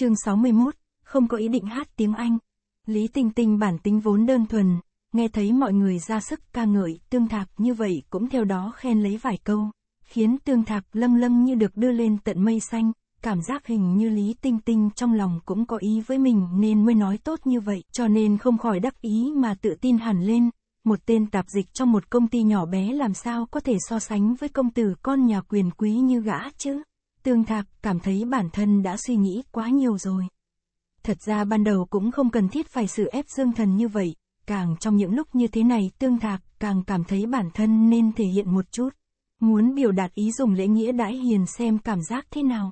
Chương 61, không có ý định hát tiếng Anh. Lý Tinh Tinh bản tính vốn đơn thuần, nghe thấy mọi người ra sức ca ngợi tương thạc như vậy cũng theo đó khen lấy vài câu, khiến tương thạc lâm lâm như được đưa lên tận mây xanh, cảm giác hình như Lý Tinh Tinh trong lòng cũng có ý với mình nên mới nói tốt như vậy, cho nên không khỏi đắc ý mà tự tin hẳn lên. Một tên tạp dịch trong một công ty nhỏ bé làm sao có thể so sánh với công tử con nhà quyền quý như gã chứ? Tương Thạc cảm thấy bản thân đã suy nghĩ quá nhiều rồi. Thật ra ban đầu cũng không cần thiết phải sự ép dương thần như vậy, càng trong những lúc như thế này Tương Thạc càng cảm thấy bản thân nên thể hiện một chút. Muốn biểu đạt ý dùng lễ nghĩa đãi hiền xem cảm giác thế nào.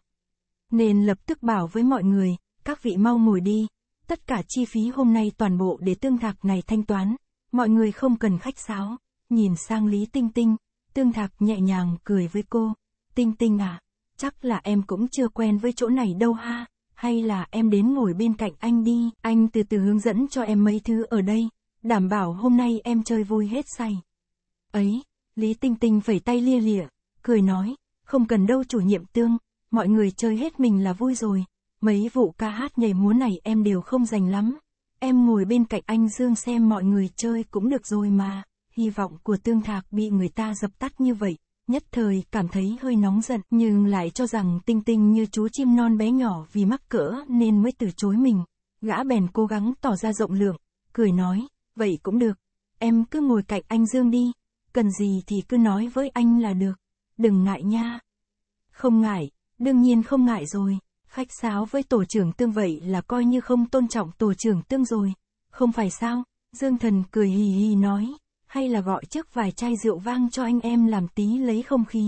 Nên lập tức bảo với mọi người, các vị mau ngồi đi, tất cả chi phí hôm nay toàn bộ để Tương Thạc này thanh toán, mọi người không cần khách sáo. Nhìn sang Lý Tinh Tinh, Tương Thạc nhẹ nhàng cười với cô, Tinh Tinh à, chắc là em cũng chưa quen với chỗ này đâu ha, hay là em đến ngồi bên cạnh anh đi, anh từ từ hướng dẫn cho em mấy thứ ở đây, đảm bảo hôm nay em chơi vui hết say. Ấy, Lý Tinh Tinh phẩy tay lia lịa, cười nói, không cần đâu chủ nhiệm tương, mọi người chơi hết mình là vui rồi, mấy vụ ca hát nhảy múa này em đều không dành lắm, em ngồi bên cạnh anh Dương xem mọi người chơi cũng được rồi mà, hy vọng của tương thạc bị người ta dập tắt như vậy nhất thời cảm thấy hơi nóng giận, nhưng lại cho rằng tinh tinh như chú chim non bé nhỏ vì mắc cỡ nên mới từ chối mình. Gã bèn cố gắng tỏ ra rộng lượng, cười nói, vậy cũng được, em cứ ngồi cạnh anh Dương đi, cần gì thì cứ nói với anh là được, đừng ngại nha. Không ngại, đương nhiên không ngại rồi, khách sáo với tổ trưởng tương vậy là coi như không tôn trọng tổ trưởng tương rồi, không phải sao, Dương Thần cười hì hì nói hay là gọi trước vài chai rượu vang cho anh em làm tí lấy không khí.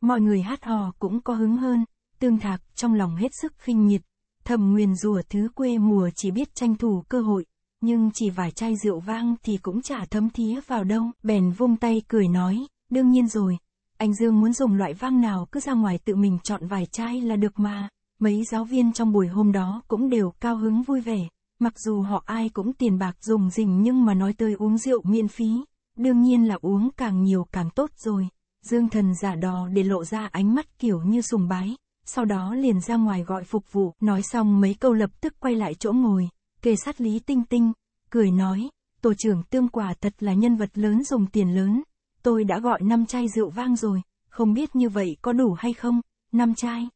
Mọi người hát hò cũng có hứng hơn, tương thạc trong lòng hết sức khinh nghiệt, thầm nguyền rủa thứ quê mùa chỉ biết tranh thủ cơ hội, nhưng chỉ vài chai rượu vang thì cũng chả thấm thía vào đâu. Bèn vung tay cười nói, đương nhiên rồi, anh Dương muốn dùng loại vang nào cứ ra ngoài tự mình chọn vài chai là được mà. Mấy giáo viên trong buổi hôm đó cũng đều cao hứng vui vẻ, mặc dù họ ai cũng tiền bạc dùng dình nhưng mà nói tới uống rượu miễn phí, đương nhiên là uống càng nhiều càng tốt rồi. Dương thần giả đò để lộ ra ánh mắt kiểu như sùng bái, sau đó liền ra ngoài gọi phục vụ, nói xong mấy câu lập tức quay lại chỗ ngồi, kề sát Lý Tinh Tinh, cười nói, tổ trưởng tương quả thật là nhân vật lớn dùng tiền lớn, tôi đã gọi năm chai rượu vang rồi, không biết như vậy có đủ hay không, năm chai.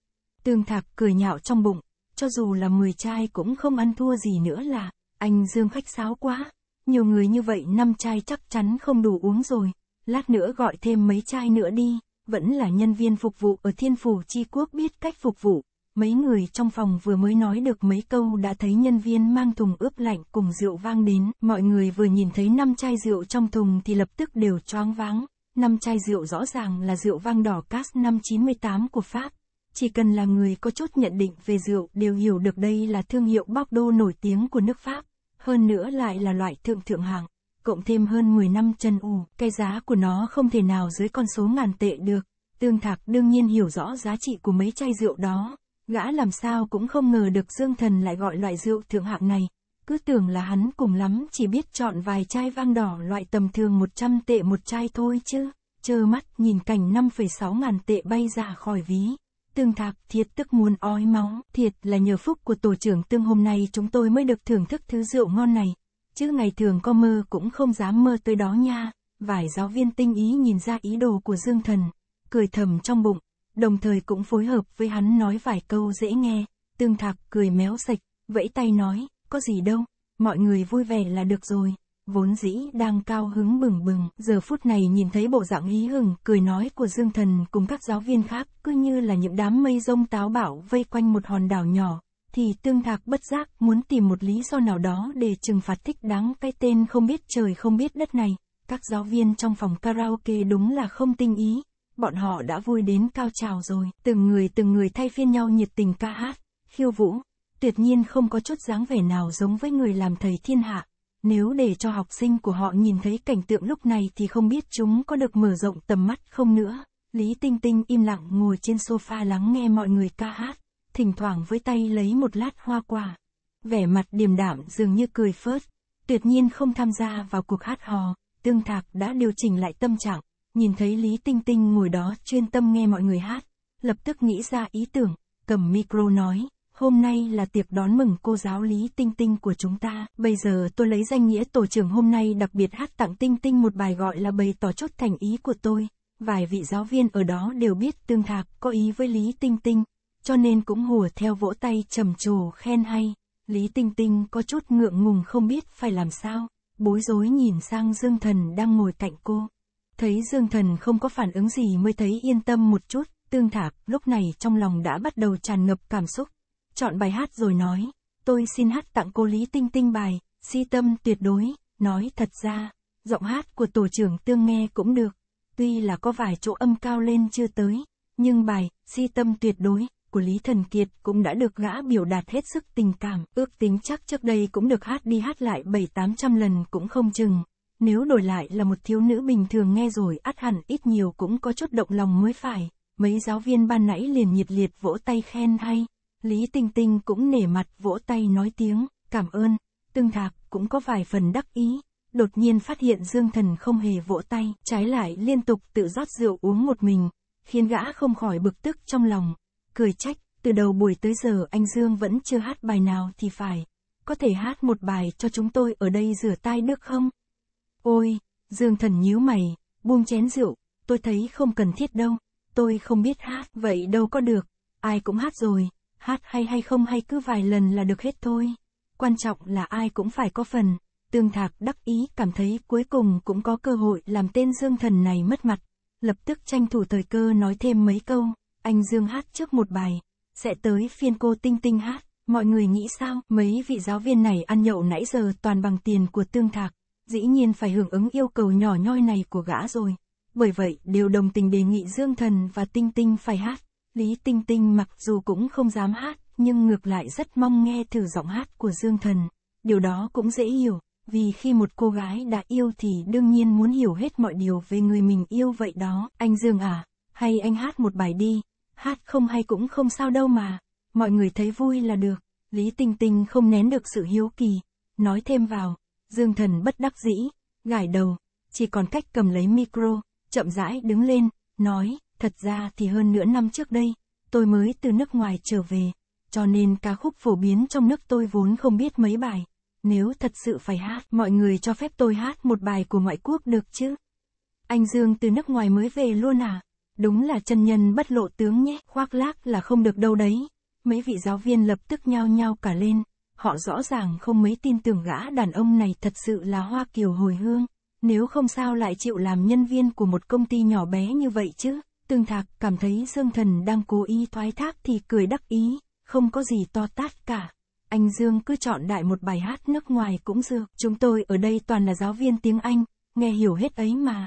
Tương Thạc cười nhạo trong bụng, cho dù là 10 chai cũng không ăn thua gì nữa là, anh Dương khách sáo quá nhiều người như vậy năm chai chắc chắn không đủ uống rồi, lát nữa gọi thêm mấy chai nữa đi, vẫn là nhân viên phục vụ ở thiên phủ chi quốc biết cách phục vụ. Mấy người trong phòng vừa mới nói được mấy câu đã thấy nhân viên mang thùng ướp lạnh cùng rượu vang đến, mọi người vừa nhìn thấy năm chai rượu trong thùng thì lập tức đều choáng váng, năm chai rượu rõ ràng là rượu vang đỏ Cas 598 của Pháp. Chỉ cần là người có chút nhận định về rượu đều hiểu được đây là thương hiệu Bordeaux nổi tiếng của nước Pháp hơn nữa lại là loại thượng thượng hạng, cộng thêm hơn 10 năm chân ù, cái giá của nó không thể nào dưới con số ngàn tệ được. Tương Thạc đương nhiên hiểu rõ giá trị của mấy chai rượu đó, gã làm sao cũng không ngờ được Dương Thần lại gọi loại rượu thượng hạng này, cứ tưởng là hắn cùng lắm chỉ biết chọn vài chai vang đỏ loại tầm thường 100 tệ một chai thôi chứ, chơ mắt nhìn cảnh 5,6 ngàn tệ bay ra khỏi ví tương thạc, thiệt tức muốn ói máu, thiệt là nhờ phúc của tổ trưởng tương hôm nay chúng tôi mới được thưởng thức thứ rượu ngon này. Chứ ngày thường có mơ cũng không dám mơ tới đó nha. Vài giáo viên tinh ý nhìn ra ý đồ của Dương Thần, cười thầm trong bụng, đồng thời cũng phối hợp với hắn nói vài câu dễ nghe, tương thạc cười méo sạch, vẫy tay nói, có gì đâu, mọi người vui vẻ là được rồi vốn dĩ đang cao hứng bừng bừng, giờ phút này nhìn thấy bộ dạng ý hừng, cười nói của Dương Thần cùng các giáo viên khác, cứ như là những đám mây rông táo bão vây quanh một hòn đảo nhỏ, thì tương thạc bất giác muốn tìm một lý do nào đó để trừng phạt thích đáng cái tên không biết trời không biết đất này. Các giáo viên trong phòng karaoke đúng là không tinh ý, bọn họ đã vui đến cao trào rồi, từng người từng người thay phiên nhau nhiệt tình ca hát, khiêu vũ, tuyệt nhiên không có chút dáng vẻ nào giống với người làm thầy thiên hạ nếu để cho học sinh của họ nhìn thấy cảnh tượng lúc này thì không biết chúng có được mở rộng tầm mắt không nữa. Lý Tinh Tinh im lặng ngồi trên sofa lắng nghe mọi người ca hát, thỉnh thoảng với tay lấy một lát hoa quả. Vẻ mặt điềm đạm dường như cười phớt, tuyệt nhiên không tham gia vào cuộc hát hò, Tương Thạc đã điều chỉnh lại tâm trạng, nhìn thấy Lý Tinh Tinh ngồi đó chuyên tâm nghe mọi người hát, lập tức nghĩ ra ý tưởng, cầm micro nói, Hôm nay là tiệc đón mừng cô giáo Lý Tinh Tinh của chúng ta. Bây giờ tôi lấy danh nghĩa tổ trưởng hôm nay đặc biệt hát tặng Tinh Tinh một bài gọi là bày tỏ chốt thành ý của tôi. Vài vị giáo viên ở đó đều biết tương thạc có ý với Lý Tinh Tinh, cho nên cũng hùa theo vỗ tay trầm trồ khen hay. Lý Tinh Tinh có chút ngượng ngùng không biết phải làm sao, bối rối nhìn sang Dương Thần đang ngồi cạnh cô. Thấy Dương Thần không có phản ứng gì mới thấy yên tâm một chút, tương thạc lúc này trong lòng đã bắt đầu tràn ngập cảm xúc chọn bài hát rồi nói, tôi xin hát tặng cô Lý Tinh Tinh bài, si tâm tuyệt đối, nói thật ra, giọng hát của tổ trưởng tương nghe cũng được, tuy là có vài chỗ âm cao lên chưa tới, nhưng bài, si tâm tuyệt đối, của Lý Thần Kiệt cũng đã được gã biểu đạt hết sức tình cảm, ước tính chắc trước đây cũng được hát đi hát lại bảy tám trăm lần cũng không chừng. Nếu đổi lại là một thiếu nữ bình thường nghe rồi át hẳn ít nhiều cũng có chút động lòng mới phải, mấy giáo viên ban nãy liền nhiệt liệt vỗ tay khen hay. Lý Tinh Tinh cũng nể mặt vỗ tay nói tiếng, cảm ơn, tương thạc cũng có vài phần đắc ý, đột nhiên phát hiện Dương Thần không hề vỗ tay, trái lại liên tục tự rót rượu uống một mình, khiến gã không khỏi bực tức trong lòng, cười trách, từ đầu buổi tới giờ anh Dương vẫn chưa hát bài nào thì phải, có thể hát một bài cho chúng tôi ở đây rửa tai được không? Ôi, Dương Thần nhíu mày, buông chén rượu, tôi thấy không cần thiết đâu, tôi không biết hát, vậy đâu có được, ai cũng hát rồi hát hay hay không hay cứ vài lần là được hết thôi. Quan trọng là ai cũng phải có phần. Tương Thạc đắc ý cảm thấy cuối cùng cũng có cơ hội làm tên Dương Thần này mất mặt. Lập tức tranh thủ thời cơ nói thêm mấy câu, anh Dương hát trước một bài, sẽ tới phiên cô Tinh Tinh hát. Mọi người nghĩ sao, mấy vị giáo viên này ăn nhậu nãy giờ toàn bằng tiền của Tương Thạc, dĩ nhiên phải hưởng ứng yêu cầu nhỏ nhoi này của gã rồi. Bởi vậy, đều đồng tình đề nghị Dương Thần và Tinh Tinh phải hát. Lý Tinh Tinh mặc dù cũng không dám hát, nhưng ngược lại rất mong nghe thử giọng hát của Dương Thần. Điều đó cũng dễ hiểu, vì khi một cô gái đã yêu thì đương nhiên muốn hiểu hết mọi điều về người mình yêu vậy đó. Anh Dương à, hay anh hát một bài đi, hát không hay cũng không sao đâu mà, mọi người thấy vui là được. Lý Tinh Tinh không nén được sự hiếu kỳ, nói thêm vào, Dương Thần bất đắc dĩ, gãi đầu, chỉ còn cách cầm lấy micro, chậm rãi đứng lên, nói, Thật ra thì hơn nửa năm trước đây, tôi mới từ nước ngoài trở về, cho nên ca khúc phổ biến trong nước tôi vốn không biết mấy bài. Nếu thật sự phải hát, mọi người cho phép tôi hát một bài của ngoại quốc được chứ? Anh Dương từ nước ngoài mới về luôn à? Đúng là chân nhân bất lộ tướng nhé, khoác lác là không được đâu đấy. Mấy vị giáo viên lập tức nhao nhao cả lên, họ rõ ràng không mấy tin tưởng gã đàn ông này thật sự là hoa kiều hồi hương, nếu không sao lại chịu làm nhân viên của một công ty nhỏ bé như vậy chứ. Tương Thạc cảm thấy Dương Thần đang cố ý thoái thác thì cười đắc ý, không có gì to tát cả. Anh Dương cứ chọn đại một bài hát nước ngoài cũng được, chúng tôi ở đây toàn là giáo viên tiếng Anh, nghe hiểu hết ấy mà.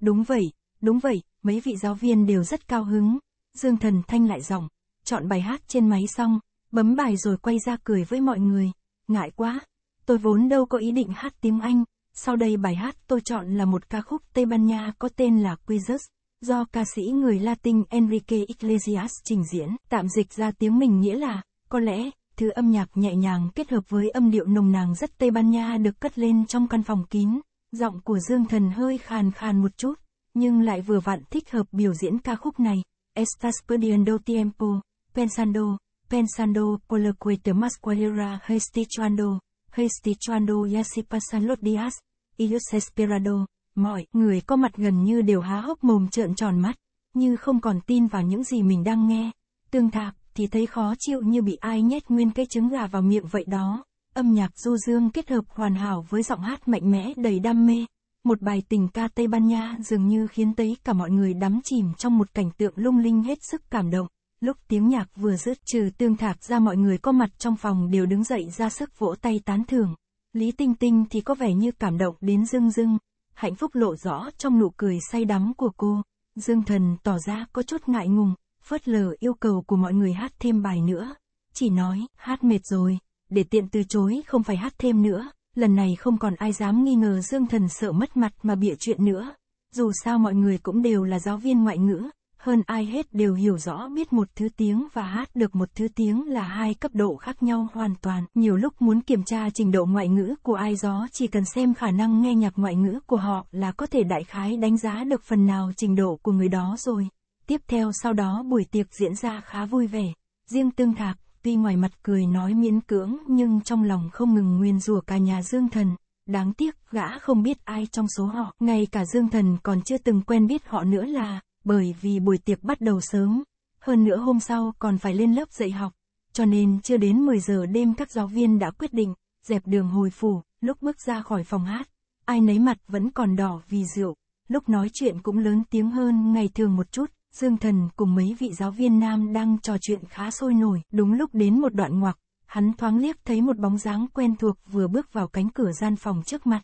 Đúng vậy, đúng vậy, mấy vị giáo viên đều rất cao hứng. Dương Thần Thanh lại giọng, chọn bài hát trên máy xong, bấm bài rồi quay ra cười với mọi người. Ngại quá, tôi vốn đâu có ý định hát tiếng Anh, sau đây bài hát tôi chọn là một ca khúc Tây Ban Nha có tên là Quizzus do ca sĩ người Latin Enrique Iglesias trình diễn, tạm dịch ra tiếng mình nghĩa là, có lẽ, thứ âm nhạc nhẹ nhàng kết hợp với âm điệu nồng nàng rất Tây Ban Nha được cất lên trong căn phòng kín, giọng của Dương Thần hơi khàn khàn một chút, nhưng lại vừa vặn thích hợp biểu diễn ca khúc này, Estás perdiendo tiempo, pensando, pensando por lo que te más cualera hestichando, hestichando y así pasan los días, y los esperado. Mọi người có mặt gần như đều há hốc mồm trợn tròn mắt, như không còn tin vào những gì mình đang nghe. Tương thạp thì thấy khó chịu như bị ai nhét nguyên cái trứng gà vào miệng vậy đó. Âm nhạc du dương kết hợp hoàn hảo với giọng hát mạnh mẽ đầy đam mê. Một bài tình ca Tây Ban Nha dường như khiến tới cả mọi người đắm chìm trong một cảnh tượng lung linh hết sức cảm động. Lúc tiếng nhạc vừa dứt trừ tương thạc ra mọi người có mặt trong phòng đều đứng dậy ra sức vỗ tay tán thưởng. Lý Tinh Tinh thì có vẻ như cảm động đến rưng rưng hạnh phúc lộ rõ trong nụ cười say đắm của cô. Dương Thần tỏ ra có chút ngại ngùng, phớt lờ yêu cầu của mọi người hát thêm bài nữa. Chỉ nói, hát mệt rồi, để tiện từ chối không phải hát thêm nữa. Lần này không còn ai dám nghi ngờ Dương Thần sợ mất mặt mà bịa chuyện nữa. Dù sao mọi người cũng đều là giáo viên ngoại ngữ, hơn ai hết đều hiểu rõ biết một thứ tiếng và hát được một thứ tiếng là hai cấp độ khác nhau hoàn toàn. Nhiều lúc muốn kiểm tra trình độ ngoại ngữ của ai đó chỉ cần xem khả năng nghe nhạc ngoại ngữ của họ là có thể đại khái đánh giá được phần nào trình độ của người đó rồi. Tiếp theo sau đó buổi tiệc diễn ra khá vui vẻ. Riêng Tương Thạc, tuy ngoài mặt cười nói miễn cưỡng nhưng trong lòng không ngừng nguyên rủa cả nhà Dương Thần. Đáng tiếc, gã không biết ai trong số họ, ngay cả Dương Thần còn chưa từng quen biết họ nữa là, bởi vì buổi tiệc bắt đầu sớm, hơn nữa hôm sau còn phải lên lớp dạy học, cho nên chưa đến 10 giờ đêm các giáo viên đã quyết định, dẹp đường hồi phủ, lúc bước ra khỏi phòng hát, ai nấy mặt vẫn còn đỏ vì rượu, lúc nói chuyện cũng lớn tiếng hơn ngày thường một chút, Dương Thần cùng mấy vị giáo viên nam đang trò chuyện khá sôi nổi, đúng lúc đến một đoạn ngoặc, hắn thoáng liếc thấy một bóng dáng quen thuộc vừa bước vào cánh cửa gian phòng trước mặt.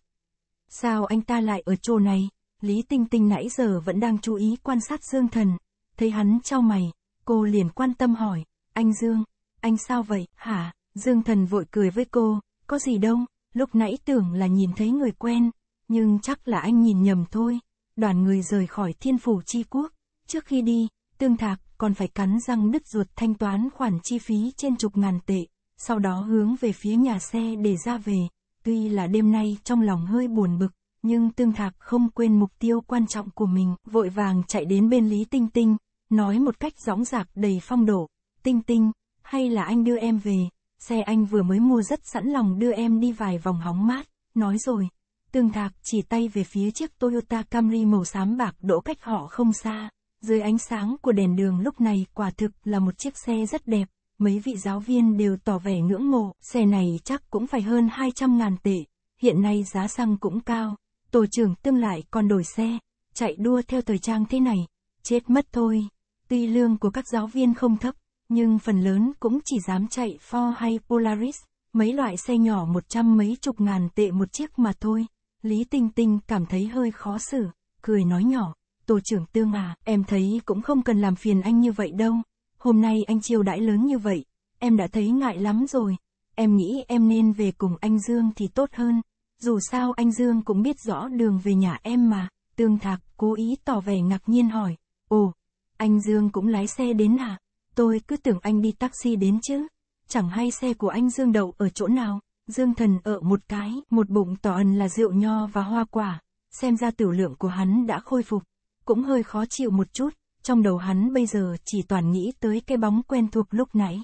Sao anh ta lại ở chỗ này? Lý Tinh Tinh nãy giờ vẫn đang chú ý quan sát Dương Thần, thấy hắn trao mày, cô liền quan tâm hỏi, anh Dương, anh sao vậy, hả, Dương Thần vội cười với cô, có gì đâu, lúc nãy tưởng là nhìn thấy người quen, nhưng chắc là anh nhìn nhầm thôi, đoàn người rời khỏi thiên phủ chi quốc, trước khi đi, tương thạc còn phải cắn răng đứt ruột thanh toán khoản chi phí trên chục ngàn tệ, sau đó hướng về phía nhà xe để ra về, tuy là đêm nay trong lòng hơi buồn bực, nhưng Tương Thạc không quên mục tiêu quan trọng của mình, vội vàng chạy đến bên Lý Tinh Tinh, nói một cách dõng dạc đầy phong độ, Tinh Tinh, hay là anh đưa em về, xe anh vừa mới mua rất sẵn lòng đưa em đi vài vòng hóng mát, nói rồi. Tương Thạc chỉ tay về phía chiếc Toyota Camry màu xám bạc đỗ cách họ không xa, dưới ánh sáng của đèn đường lúc này quả thực là một chiếc xe rất đẹp, mấy vị giáo viên đều tỏ vẻ ngưỡng mộ, xe này chắc cũng phải hơn 200 ngàn tệ, hiện nay giá xăng cũng cao, tổ trưởng tương lại còn đổi xe, chạy đua theo thời trang thế này, chết mất thôi. Tuy lương của các giáo viên không thấp, nhưng phần lớn cũng chỉ dám chạy Ford hay Polaris, mấy loại xe nhỏ một trăm mấy chục ngàn tệ một chiếc mà thôi. Lý Tinh Tinh cảm thấy hơi khó xử, cười nói nhỏ, tổ trưởng tương à, em thấy cũng không cần làm phiền anh như vậy đâu. Hôm nay anh chiêu đãi lớn như vậy, em đã thấy ngại lắm rồi. Em nghĩ em nên về cùng anh Dương thì tốt hơn dù sao anh Dương cũng biết rõ đường về nhà em mà, tương thạc cố ý tỏ vẻ ngạc nhiên hỏi, ồ, anh Dương cũng lái xe đến à, tôi cứ tưởng anh đi taxi đến chứ, chẳng hay xe của anh Dương đậu ở chỗ nào, Dương thần ở một cái, một bụng tỏ ẩn là rượu nho và hoa quả, xem ra tiểu lượng của hắn đã khôi phục, cũng hơi khó chịu một chút, trong đầu hắn bây giờ chỉ toàn nghĩ tới cái bóng quen thuộc lúc nãy.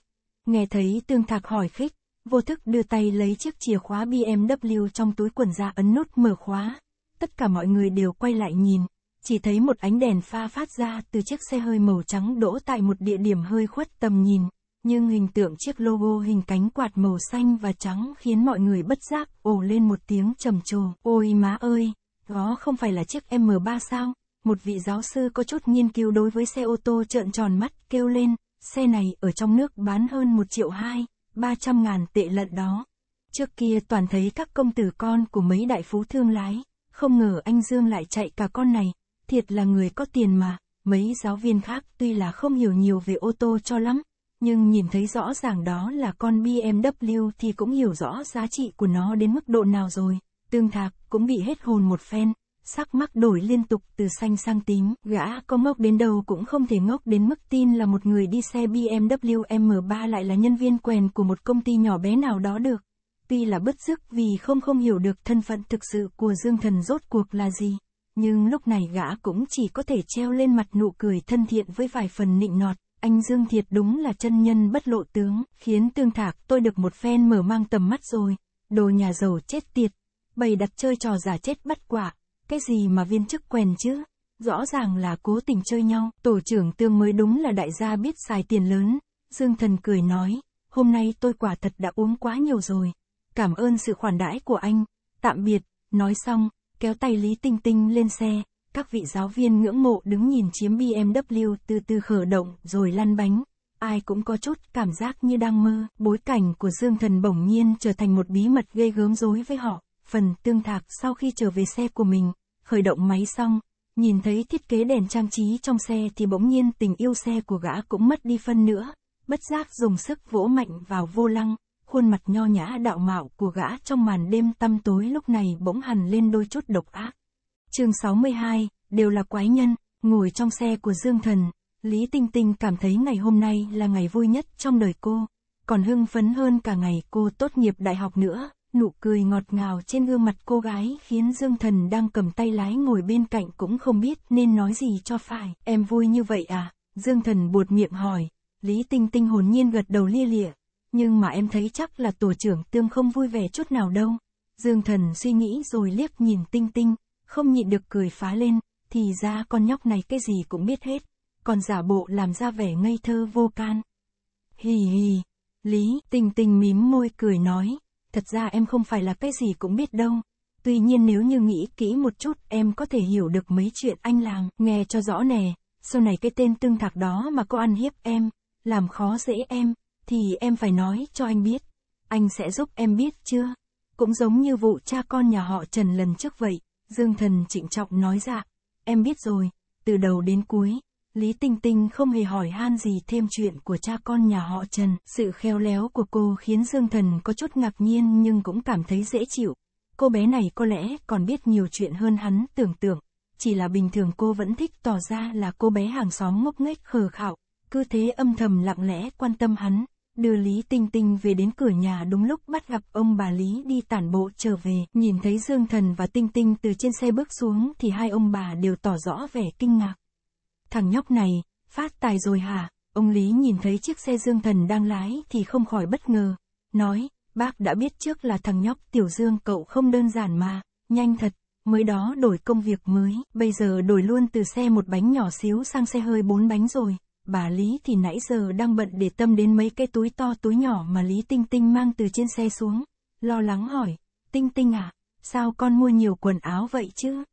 Nghe thấy tương thạc hỏi khích, vô thức đưa tay lấy chiếc chìa khóa BMW trong túi quần ra ấn nút mở khóa. Tất cả mọi người đều quay lại nhìn, chỉ thấy một ánh đèn pha phát ra từ chiếc xe hơi màu trắng đỗ tại một địa điểm hơi khuất tầm nhìn, nhưng hình tượng chiếc logo hình cánh quạt màu xanh và trắng khiến mọi người bất giác ồ lên một tiếng trầm trồ. Ôi má ơi, đó không phải là chiếc M3 sao? Một vị giáo sư có chút nghiên cứu đối với xe ô tô trợn tròn mắt kêu lên, xe này ở trong nước bán hơn 1 triệu hai 300 ngàn tệ lận đó. Trước kia toàn thấy các công tử con của mấy đại phú thương lái, không ngờ anh Dương lại chạy cả con này, thiệt là người có tiền mà. Mấy giáo viên khác tuy là không hiểu nhiều về ô tô cho lắm, nhưng nhìn thấy rõ ràng đó là con BMW thì cũng hiểu rõ giá trị của nó đến mức độ nào rồi. Tương Thạc cũng bị hết hồn một phen, sắc mắc đổi liên tục từ xanh sang tím, gã có ngốc đến đâu cũng không thể ngốc đến mức tin là một người đi xe BMW M3 lại là nhân viên quèn của một công ty nhỏ bé nào đó được. Tuy là bất sức vì không không hiểu được thân phận thực sự của Dương Thần rốt cuộc là gì, nhưng lúc này gã cũng chỉ có thể treo lên mặt nụ cười thân thiện với vài phần nịnh nọt. Anh Dương Thiệt đúng là chân nhân bất lộ tướng, khiến tương thạc tôi được một phen mở mang tầm mắt rồi. Đồ nhà giàu chết tiệt, bày đặt chơi trò giả chết bắt quả. Cái gì mà viên chức quen chứ? Rõ ràng là cố tình chơi nhau, tổ trưởng tương mới đúng là đại gia biết xài tiền lớn. Dương thần cười nói, hôm nay tôi quả thật đã uống quá nhiều rồi. Cảm ơn sự khoản đãi của anh. Tạm biệt, nói xong, kéo tay Lý Tinh Tinh lên xe. Các vị giáo viên ngưỡng mộ đứng nhìn chiếm BMW từ từ khởi động rồi lăn bánh. Ai cũng có chút cảm giác như đang mơ, bối cảnh của Dương Thần bỗng nhiên trở thành một bí mật gây gớm rối với họ. Phần tương thạc sau khi trở về xe của mình, khởi động máy xong, nhìn thấy thiết kế đèn trang trí trong xe thì bỗng nhiên tình yêu xe của gã cũng mất đi phân nữa, bất giác dùng sức vỗ mạnh vào vô lăng, khuôn mặt nho nhã đạo mạo của gã trong màn đêm tăm tối lúc này bỗng hằn lên đôi chút độc ác. Chương 62, đều là quái nhân, ngồi trong xe của Dương Thần, Lý Tinh Tinh cảm thấy ngày hôm nay là ngày vui nhất trong đời cô, còn hưng phấn hơn cả ngày cô tốt nghiệp đại học nữa nụ cười ngọt ngào trên gương mặt cô gái khiến Dương Thần đang cầm tay lái ngồi bên cạnh cũng không biết nên nói gì cho phải. Em vui như vậy à? Dương Thần buột miệng hỏi. Lý Tinh Tinh hồn nhiên gật đầu lia lịa. Nhưng mà em thấy chắc là tổ trưởng tương không vui vẻ chút nào đâu. Dương Thần suy nghĩ rồi liếc nhìn Tinh Tinh, không nhịn được cười phá lên. Thì ra con nhóc này cái gì cũng biết hết. Còn giả bộ làm ra vẻ ngây thơ vô can. Hì hì. Lý, tinh tinh mím môi cười nói, thật ra em không phải là cái gì cũng biết đâu. Tuy nhiên nếu như nghĩ kỹ một chút, em có thể hiểu được mấy chuyện anh làm, nghe cho rõ nè, sau này cái tên tương thạc đó mà có ăn hiếp em, làm khó dễ em, thì em phải nói cho anh biết. Anh sẽ giúp em biết chưa? Cũng giống như vụ cha con nhà họ Trần lần trước vậy, Dương Thần trịnh trọng nói ra. Em biết rồi, từ đầu đến cuối, Lý Tinh Tinh không hề hỏi han gì thêm chuyện của cha con nhà họ Trần. Sự khéo léo của cô khiến Dương Thần có chút ngạc nhiên nhưng cũng cảm thấy dễ chịu. Cô bé này có lẽ còn biết nhiều chuyện hơn hắn tưởng tượng. Chỉ là bình thường cô vẫn thích tỏ ra là cô bé hàng xóm ngốc nghếch khờ khạo. Cứ thế âm thầm lặng lẽ quan tâm hắn. Đưa Lý Tinh Tinh về đến cửa nhà đúng lúc bắt gặp ông bà Lý đi tản bộ trở về. Nhìn thấy Dương Thần và Tinh Tinh từ trên xe bước xuống thì hai ông bà đều tỏ rõ vẻ kinh ngạc thằng nhóc này, phát tài rồi hả? Ông Lý nhìn thấy chiếc xe Dương Thần đang lái thì không khỏi bất ngờ, nói, bác đã biết trước là thằng nhóc Tiểu Dương cậu không đơn giản mà, nhanh thật, mới đó đổi công việc mới, bây giờ đổi luôn từ xe một bánh nhỏ xíu sang xe hơi bốn bánh rồi. Bà Lý thì nãy giờ đang bận để tâm đến mấy cái túi to túi nhỏ mà Lý Tinh Tinh mang từ trên xe xuống, lo lắng hỏi, Tinh Tinh à, sao con mua nhiều quần áo vậy chứ?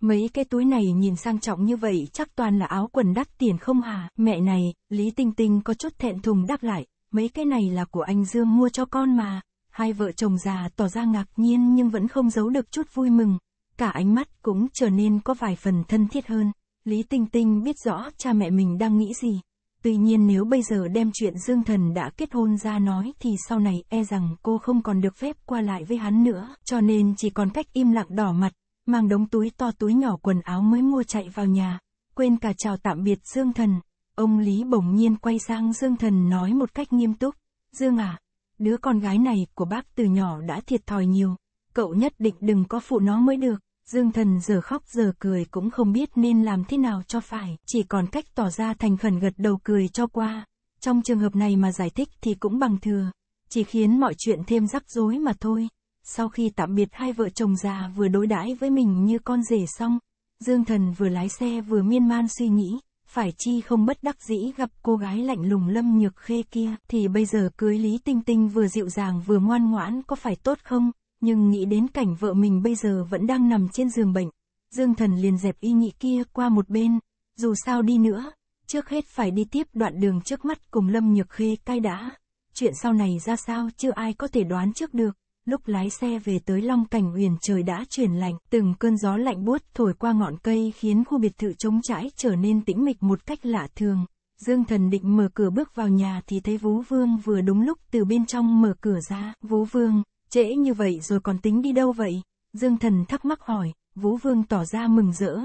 Mấy cái túi này nhìn sang trọng như vậy chắc toàn là áo quần đắt tiền không hả? Mẹ này, Lý Tinh Tinh có chút thẹn thùng đáp lại, mấy cái này là của anh Dương mua cho con mà. Hai vợ chồng già tỏ ra ngạc nhiên nhưng vẫn không giấu được chút vui mừng. Cả ánh mắt cũng trở nên có vài phần thân thiết hơn. Lý Tinh Tinh biết rõ cha mẹ mình đang nghĩ gì. Tuy nhiên nếu bây giờ đem chuyện Dương Thần đã kết hôn ra nói thì sau này e rằng cô không còn được phép qua lại với hắn nữa, cho nên chỉ còn cách im lặng đỏ mặt, mang đống túi to túi nhỏ quần áo mới mua chạy vào nhà, quên cả chào tạm biệt Dương Thần. Ông Lý bỗng nhiên quay sang Dương Thần nói một cách nghiêm túc, Dương à, đứa con gái này của bác từ nhỏ đã thiệt thòi nhiều, cậu nhất định đừng có phụ nó mới được. Dương Thần giờ khóc giờ cười cũng không biết nên làm thế nào cho phải, chỉ còn cách tỏ ra thành khẩn gật đầu cười cho qua. Trong trường hợp này mà giải thích thì cũng bằng thừa, chỉ khiến mọi chuyện thêm rắc rối mà thôi. Sau khi tạm biệt hai vợ chồng già vừa đối đãi với mình như con rể xong, Dương Thần vừa lái xe vừa miên man suy nghĩ, phải chi không bất đắc dĩ gặp cô gái lạnh lùng lâm nhược khê kia, thì bây giờ cưới Lý Tinh Tinh vừa dịu dàng vừa ngoan ngoãn có phải tốt không, nhưng nghĩ đến cảnh vợ mình bây giờ vẫn đang nằm trên giường bệnh, Dương Thần liền dẹp ý nghĩ kia qua một bên, dù sao đi nữa, trước hết phải đi tiếp đoạn đường trước mắt cùng lâm nhược khê cai đã, chuyện sau này ra sao chưa ai có thể đoán trước được lúc lái xe về tới Long Cảnh Uyển trời đã chuyển lạnh, từng cơn gió lạnh buốt thổi qua ngọn cây khiến khu biệt thự trống trải trở nên tĩnh mịch một cách lạ thường. Dương Thần định mở cửa bước vào nhà thì thấy Vũ Vương vừa đúng lúc từ bên trong mở cửa ra. Vũ Vương, trễ như vậy rồi còn tính đi đâu vậy? Dương Thần thắc mắc hỏi, Vũ Vương tỏ ra mừng rỡ,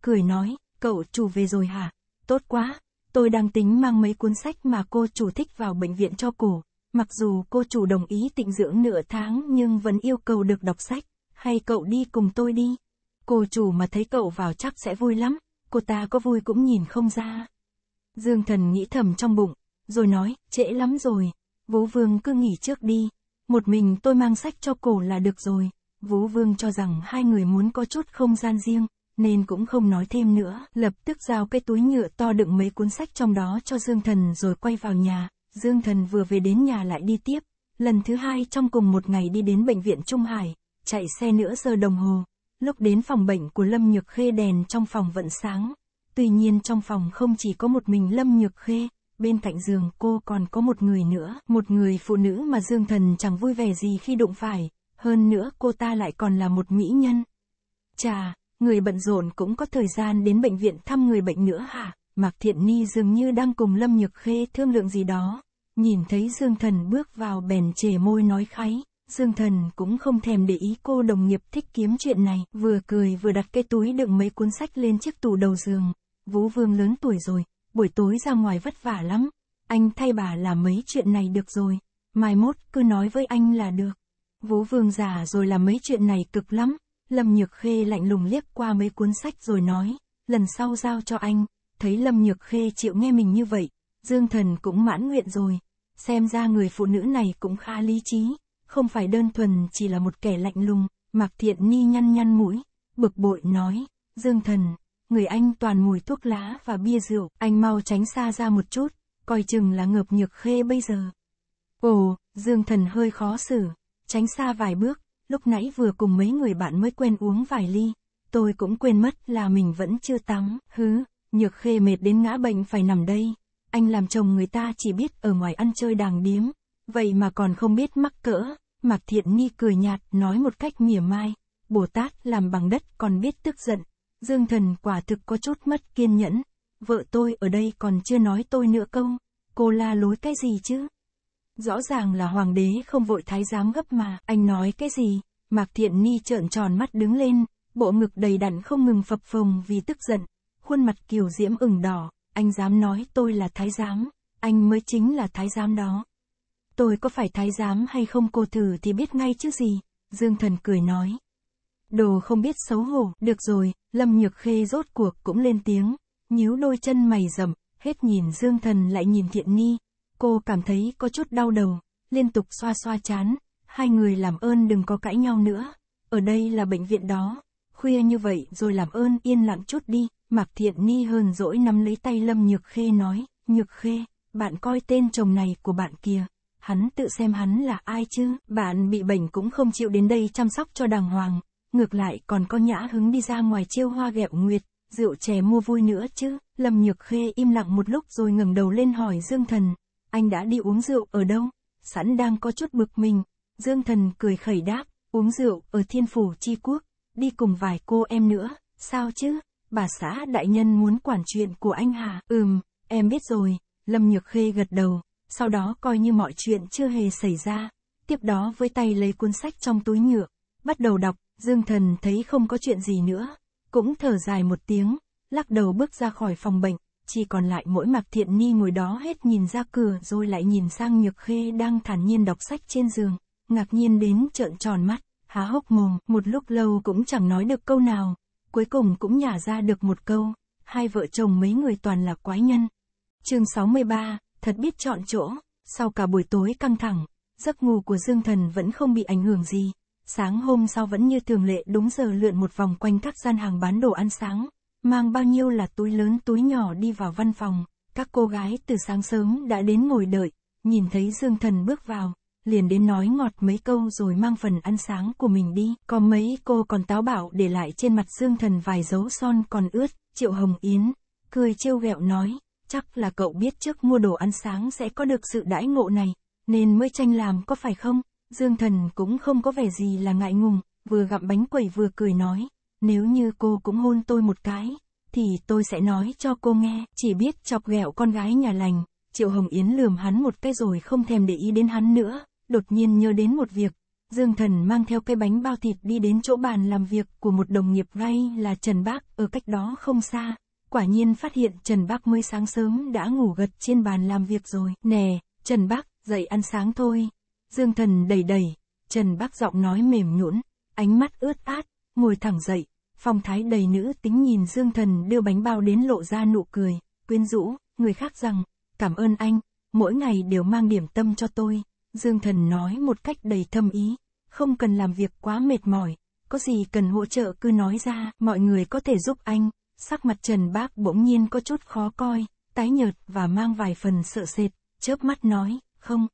cười nói, cậu chủ về rồi hả? Tốt quá, tôi đang tính mang mấy cuốn sách mà cô chủ thích vào bệnh viện cho cổ. Mặc dù cô chủ đồng ý tịnh dưỡng nửa tháng nhưng vẫn yêu cầu được đọc sách, hay cậu đi cùng tôi đi. Cô chủ mà thấy cậu vào chắc sẽ vui lắm, cô ta có vui cũng nhìn không ra. Dương thần nghĩ thầm trong bụng, rồi nói, trễ lắm rồi, Vũ Vương cứ nghỉ trước đi, một mình tôi mang sách cho cổ là được rồi. Vũ Vương cho rằng hai người muốn có chút không gian riêng, nên cũng không nói thêm nữa, lập tức giao cái túi nhựa to đựng mấy cuốn sách trong đó cho Dương Thần rồi quay vào nhà, Dương Thần vừa về đến nhà lại đi tiếp, lần thứ hai trong cùng một ngày đi đến bệnh viện Trung Hải, chạy xe nửa giờ đồng hồ. Lúc đến phòng bệnh của Lâm Nhược Khê đèn trong phòng vẫn sáng, tuy nhiên trong phòng không chỉ có một mình Lâm Nhược Khê, bên cạnh giường cô còn có một người nữa, một người phụ nữ mà Dương Thần chẳng vui vẻ gì khi đụng phải, hơn nữa cô ta lại còn là một mỹ nhân. Chà, người bận rộn cũng có thời gian đến bệnh viện thăm người bệnh nữa hả? Mạc Thiện Ni dường như đang cùng Lâm Nhược Khê thương lượng gì đó. Nhìn thấy Dương Thần bước vào bèn chề môi nói kháy, Dương Thần cũng không thèm để ý cô đồng nghiệp thích kiếm chuyện này, vừa cười vừa đặt cái túi đựng mấy cuốn sách lên chiếc tủ đầu giường. Vũ Vương lớn tuổi rồi, buổi tối ra ngoài vất vả lắm, anh thay bà làm mấy chuyện này được rồi, mai mốt cứ nói với anh là được. Vũ Vương già rồi làm mấy chuyện này cực lắm, Lâm Nhược Khê lạnh lùng liếc qua mấy cuốn sách rồi nói, lần sau giao cho anh, thấy Lâm Nhược Khê chịu nghe mình như vậy, Dương Thần cũng mãn nguyện rồi. Xem ra người phụ nữ này cũng khá lý trí, không phải đơn thuần chỉ là một kẻ lạnh lùng, Mạc Thiện Ni nhăn nhăn mũi, bực bội nói, Dương Thần, người anh toàn mùi thuốc lá và bia rượu, anh mau tránh xa ra một chút, coi chừng là ngợp nhược khê bây giờ. Ồ, Dương Thần hơi khó xử, tránh xa vài bước, lúc nãy vừa cùng mấy người bạn mới quen uống vài ly, tôi cũng quên mất là mình vẫn chưa tắm, hứ, Nhược khê mệt đến ngã bệnh phải nằm đây. Anh làm chồng người ta chỉ biết ở ngoài ăn chơi đàng điếm. Vậy mà còn không biết mắc cỡ. Mạc Thiện Ni cười nhạt nói một cách mỉa mai. Bồ Tát làm bằng đất còn biết tức giận. Dương thần quả thực có chút mất kiên nhẫn. Vợ tôi ở đây còn chưa nói tôi nữa câu. Cô la lối cái gì chứ? Rõ ràng là hoàng đế không vội thái giám gấp mà. Anh nói cái gì? Mạc Thiện Ni trợn tròn mắt đứng lên. Bộ ngực đầy đặn không ngừng phập phồng vì tức giận khuôn mặt kiều diễm ửng đỏ, anh dám nói tôi là thái giám, anh mới chính là thái giám đó. Tôi có phải thái giám hay không cô thử thì biết ngay chứ gì, Dương Thần cười nói. Đồ không biết xấu hổ, được rồi, Lâm Nhược Khê rốt cuộc cũng lên tiếng, nhíu đôi chân mày rậm, hết nhìn Dương Thần lại nhìn Thiện ni Cô cảm thấy có chút đau đầu, liên tục xoa xoa chán, hai người làm ơn đừng có cãi nhau nữa, ở đây là bệnh viện đó, khuya như vậy rồi làm ơn yên lặng chút đi. Mạc Thiện ni hơn dỗi nắm lấy tay Lâm Nhược Khê nói, Nhược Khê, bạn coi tên chồng này của bạn kia Hắn tự xem hắn là ai chứ, bạn bị bệnh cũng không chịu đến đây chăm sóc cho đàng hoàng, ngược lại còn có nhã hứng đi ra ngoài chiêu hoa ghẹo nguyệt, rượu chè mua vui nữa chứ. Lâm Nhược Khê im lặng một lúc rồi ngẩng đầu lên hỏi Dương Thần, anh đã đi uống rượu ở đâu? Sẵn đang có chút bực mình, Dương Thần cười khẩy đáp, uống rượu ở thiên phủ chi quốc, đi cùng vài cô em nữa, sao chứ? bà xã đại nhân muốn quản chuyện của anh hà Ừm, em biết rồi, Lâm Nhược Khê gật đầu, sau đó coi như mọi chuyện chưa hề xảy ra. Tiếp đó với tay lấy cuốn sách trong túi nhựa, bắt đầu đọc, Dương Thần thấy không có chuyện gì nữa, cũng thở dài một tiếng, lắc đầu bước ra khỏi phòng bệnh, chỉ còn lại mỗi Mạc Thiện Ni ngồi đó hết nhìn ra cửa rồi lại nhìn sang Nhược Khê đang thản nhiên đọc sách trên giường, ngạc nhiên đến trợn tròn mắt, há hốc mồm, một lúc lâu cũng chẳng nói được câu nào, cuối cùng cũng nhả ra được một câu, hai vợ chồng mấy người toàn là quái nhân. chương 63, thật biết chọn chỗ, sau cả buổi tối căng thẳng, giấc ngủ của Dương Thần vẫn không bị ảnh hưởng gì. Sáng hôm sau vẫn như thường lệ đúng giờ lượn một vòng quanh các gian hàng bán đồ ăn sáng, mang bao nhiêu là túi lớn túi nhỏ đi vào văn phòng, các cô gái từ sáng sớm đã đến ngồi đợi, nhìn thấy Dương Thần bước vào, liền đến nói ngọt mấy câu rồi mang phần ăn sáng của mình đi. Có mấy cô còn táo bạo để lại trên mặt Dương Thần vài dấu son còn ướt, Triệu Hồng Yến, cười trêu ghẹo nói, chắc là cậu biết trước mua đồ ăn sáng sẽ có được sự đãi ngộ này, nên mới tranh làm có phải không? Dương Thần cũng không có vẻ gì là ngại ngùng, vừa gặm bánh quẩy vừa cười nói, nếu như cô cũng hôn tôi một cái, thì tôi sẽ nói cho cô nghe, chỉ biết chọc ghẹo con gái nhà lành, Triệu Hồng Yến lườm hắn một cái rồi không thèm để ý đến hắn nữa đột nhiên nhớ đến một việc. Dương Thần mang theo cái bánh bao thịt đi đến chỗ bàn làm việc của một đồng nghiệp vay là Trần Bác ở cách đó không xa. Quả nhiên phát hiện Trần Bác mới sáng sớm đã ngủ gật trên bàn làm việc rồi. Nè, Trần Bác, dậy ăn sáng thôi. Dương Thần đầy đầy, Trần Bác giọng nói mềm nhũn, ánh mắt ướt át, ngồi thẳng dậy. Phong thái đầy nữ tính nhìn Dương Thần đưa bánh bao đến lộ ra nụ cười, quyến rũ, người khác rằng, cảm ơn anh, mỗi ngày đều mang điểm tâm cho tôi. Dương Thần nói một cách đầy thâm ý, không cần làm việc quá mệt mỏi, có gì cần hỗ trợ cứ nói ra, mọi người có thể giúp anh. Sắc mặt Trần Bác bỗng nhiên có chút khó coi, tái nhợt và mang vài phần sợ sệt, chớp mắt nói, không.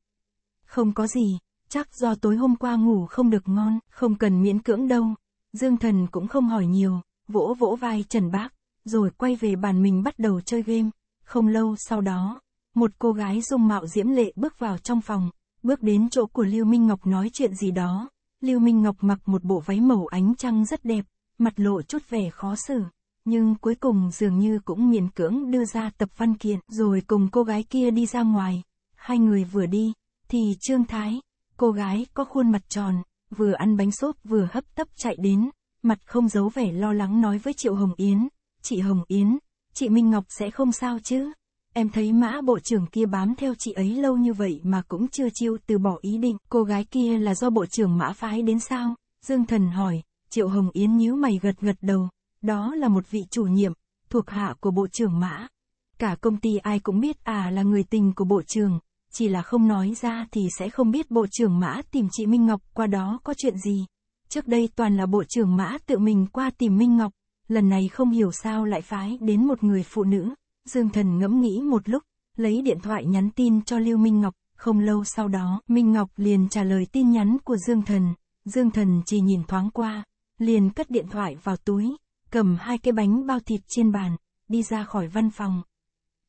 Không có gì, chắc do tối hôm qua ngủ không được ngon, không cần miễn cưỡng đâu. Dương Thần cũng không hỏi nhiều, vỗ vỗ vai Trần Bác, rồi quay về bàn mình bắt đầu chơi game. Không lâu sau đó, một cô gái dung mạo diễm lệ bước vào trong phòng, bước đến chỗ của Lưu Minh Ngọc nói chuyện gì đó. Lưu Minh Ngọc mặc một bộ váy màu ánh trăng rất đẹp, mặt lộ chút vẻ khó xử, nhưng cuối cùng dường như cũng miễn cưỡng đưa ra tập văn kiện rồi cùng cô gái kia đi ra ngoài. Hai người vừa đi, thì Trương Thái, cô gái có khuôn mặt tròn, vừa ăn bánh xốp vừa hấp tấp chạy đến, mặt không giấu vẻ lo lắng nói với Triệu Hồng Yến, chị Hồng Yến, chị Minh Ngọc sẽ không sao chứ? Em thấy mã bộ trưởng kia bám theo chị ấy lâu như vậy mà cũng chưa chịu từ bỏ ý định. Cô gái kia là do bộ trưởng mã phái đến sao? Dương Thần hỏi, Triệu Hồng Yến nhíu mày gật gật đầu. Đó là một vị chủ nhiệm, thuộc hạ của bộ trưởng mã. Cả công ty ai cũng biết à là người tình của bộ trưởng, chỉ là không nói ra thì sẽ không biết bộ trưởng mã tìm chị Minh Ngọc qua đó có chuyện gì. Trước đây toàn là bộ trưởng mã tự mình qua tìm Minh Ngọc, lần này không hiểu sao lại phái đến một người phụ nữ. Dương Thần ngẫm nghĩ một lúc, lấy điện thoại nhắn tin cho Lưu Minh Ngọc, không lâu sau đó, Minh Ngọc liền trả lời tin nhắn của Dương Thần, Dương Thần chỉ nhìn thoáng qua, liền cất điện thoại vào túi, cầm hai cái bánh bao thịt trên bàn, đi ra khỏi văn phòng.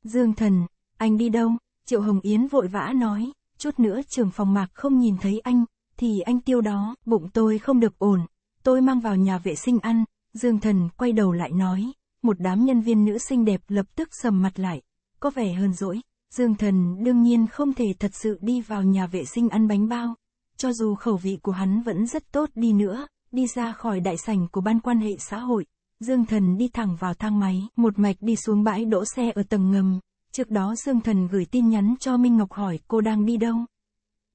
Dương Thần, anh đi đâu? Triệu Hồng Yến vội vã nói, chút nữa trường phòng mạc không nhìn thấy anh, thì anh tiêu đó, bụng tôi không được ổn, tôi mang vào nhà vệ sinh ăn, Dương Thần quay đầu lại nói, một đám nhân viên nữ xinh đẹp lập tức sầm mặt lại, có vẻ hơn dỗi. Dương Thần đương nhiên không thể thật sự đi vào nhà vệ sinh ăn bánh bao, cho dù khẩu vị của hắn vẫn rất tốt đi nữa, đi ra khỏi đại sảnh của ban quan hệ xã hội, Dương Thần đi thẳng vào thang máy, một mạch đi xuống bãi đỗ xe ở tầng ngầm. Trước đó Dương Thần gửi tin nhắn cho Minh Ngọc hỏi cô đang đi đâu.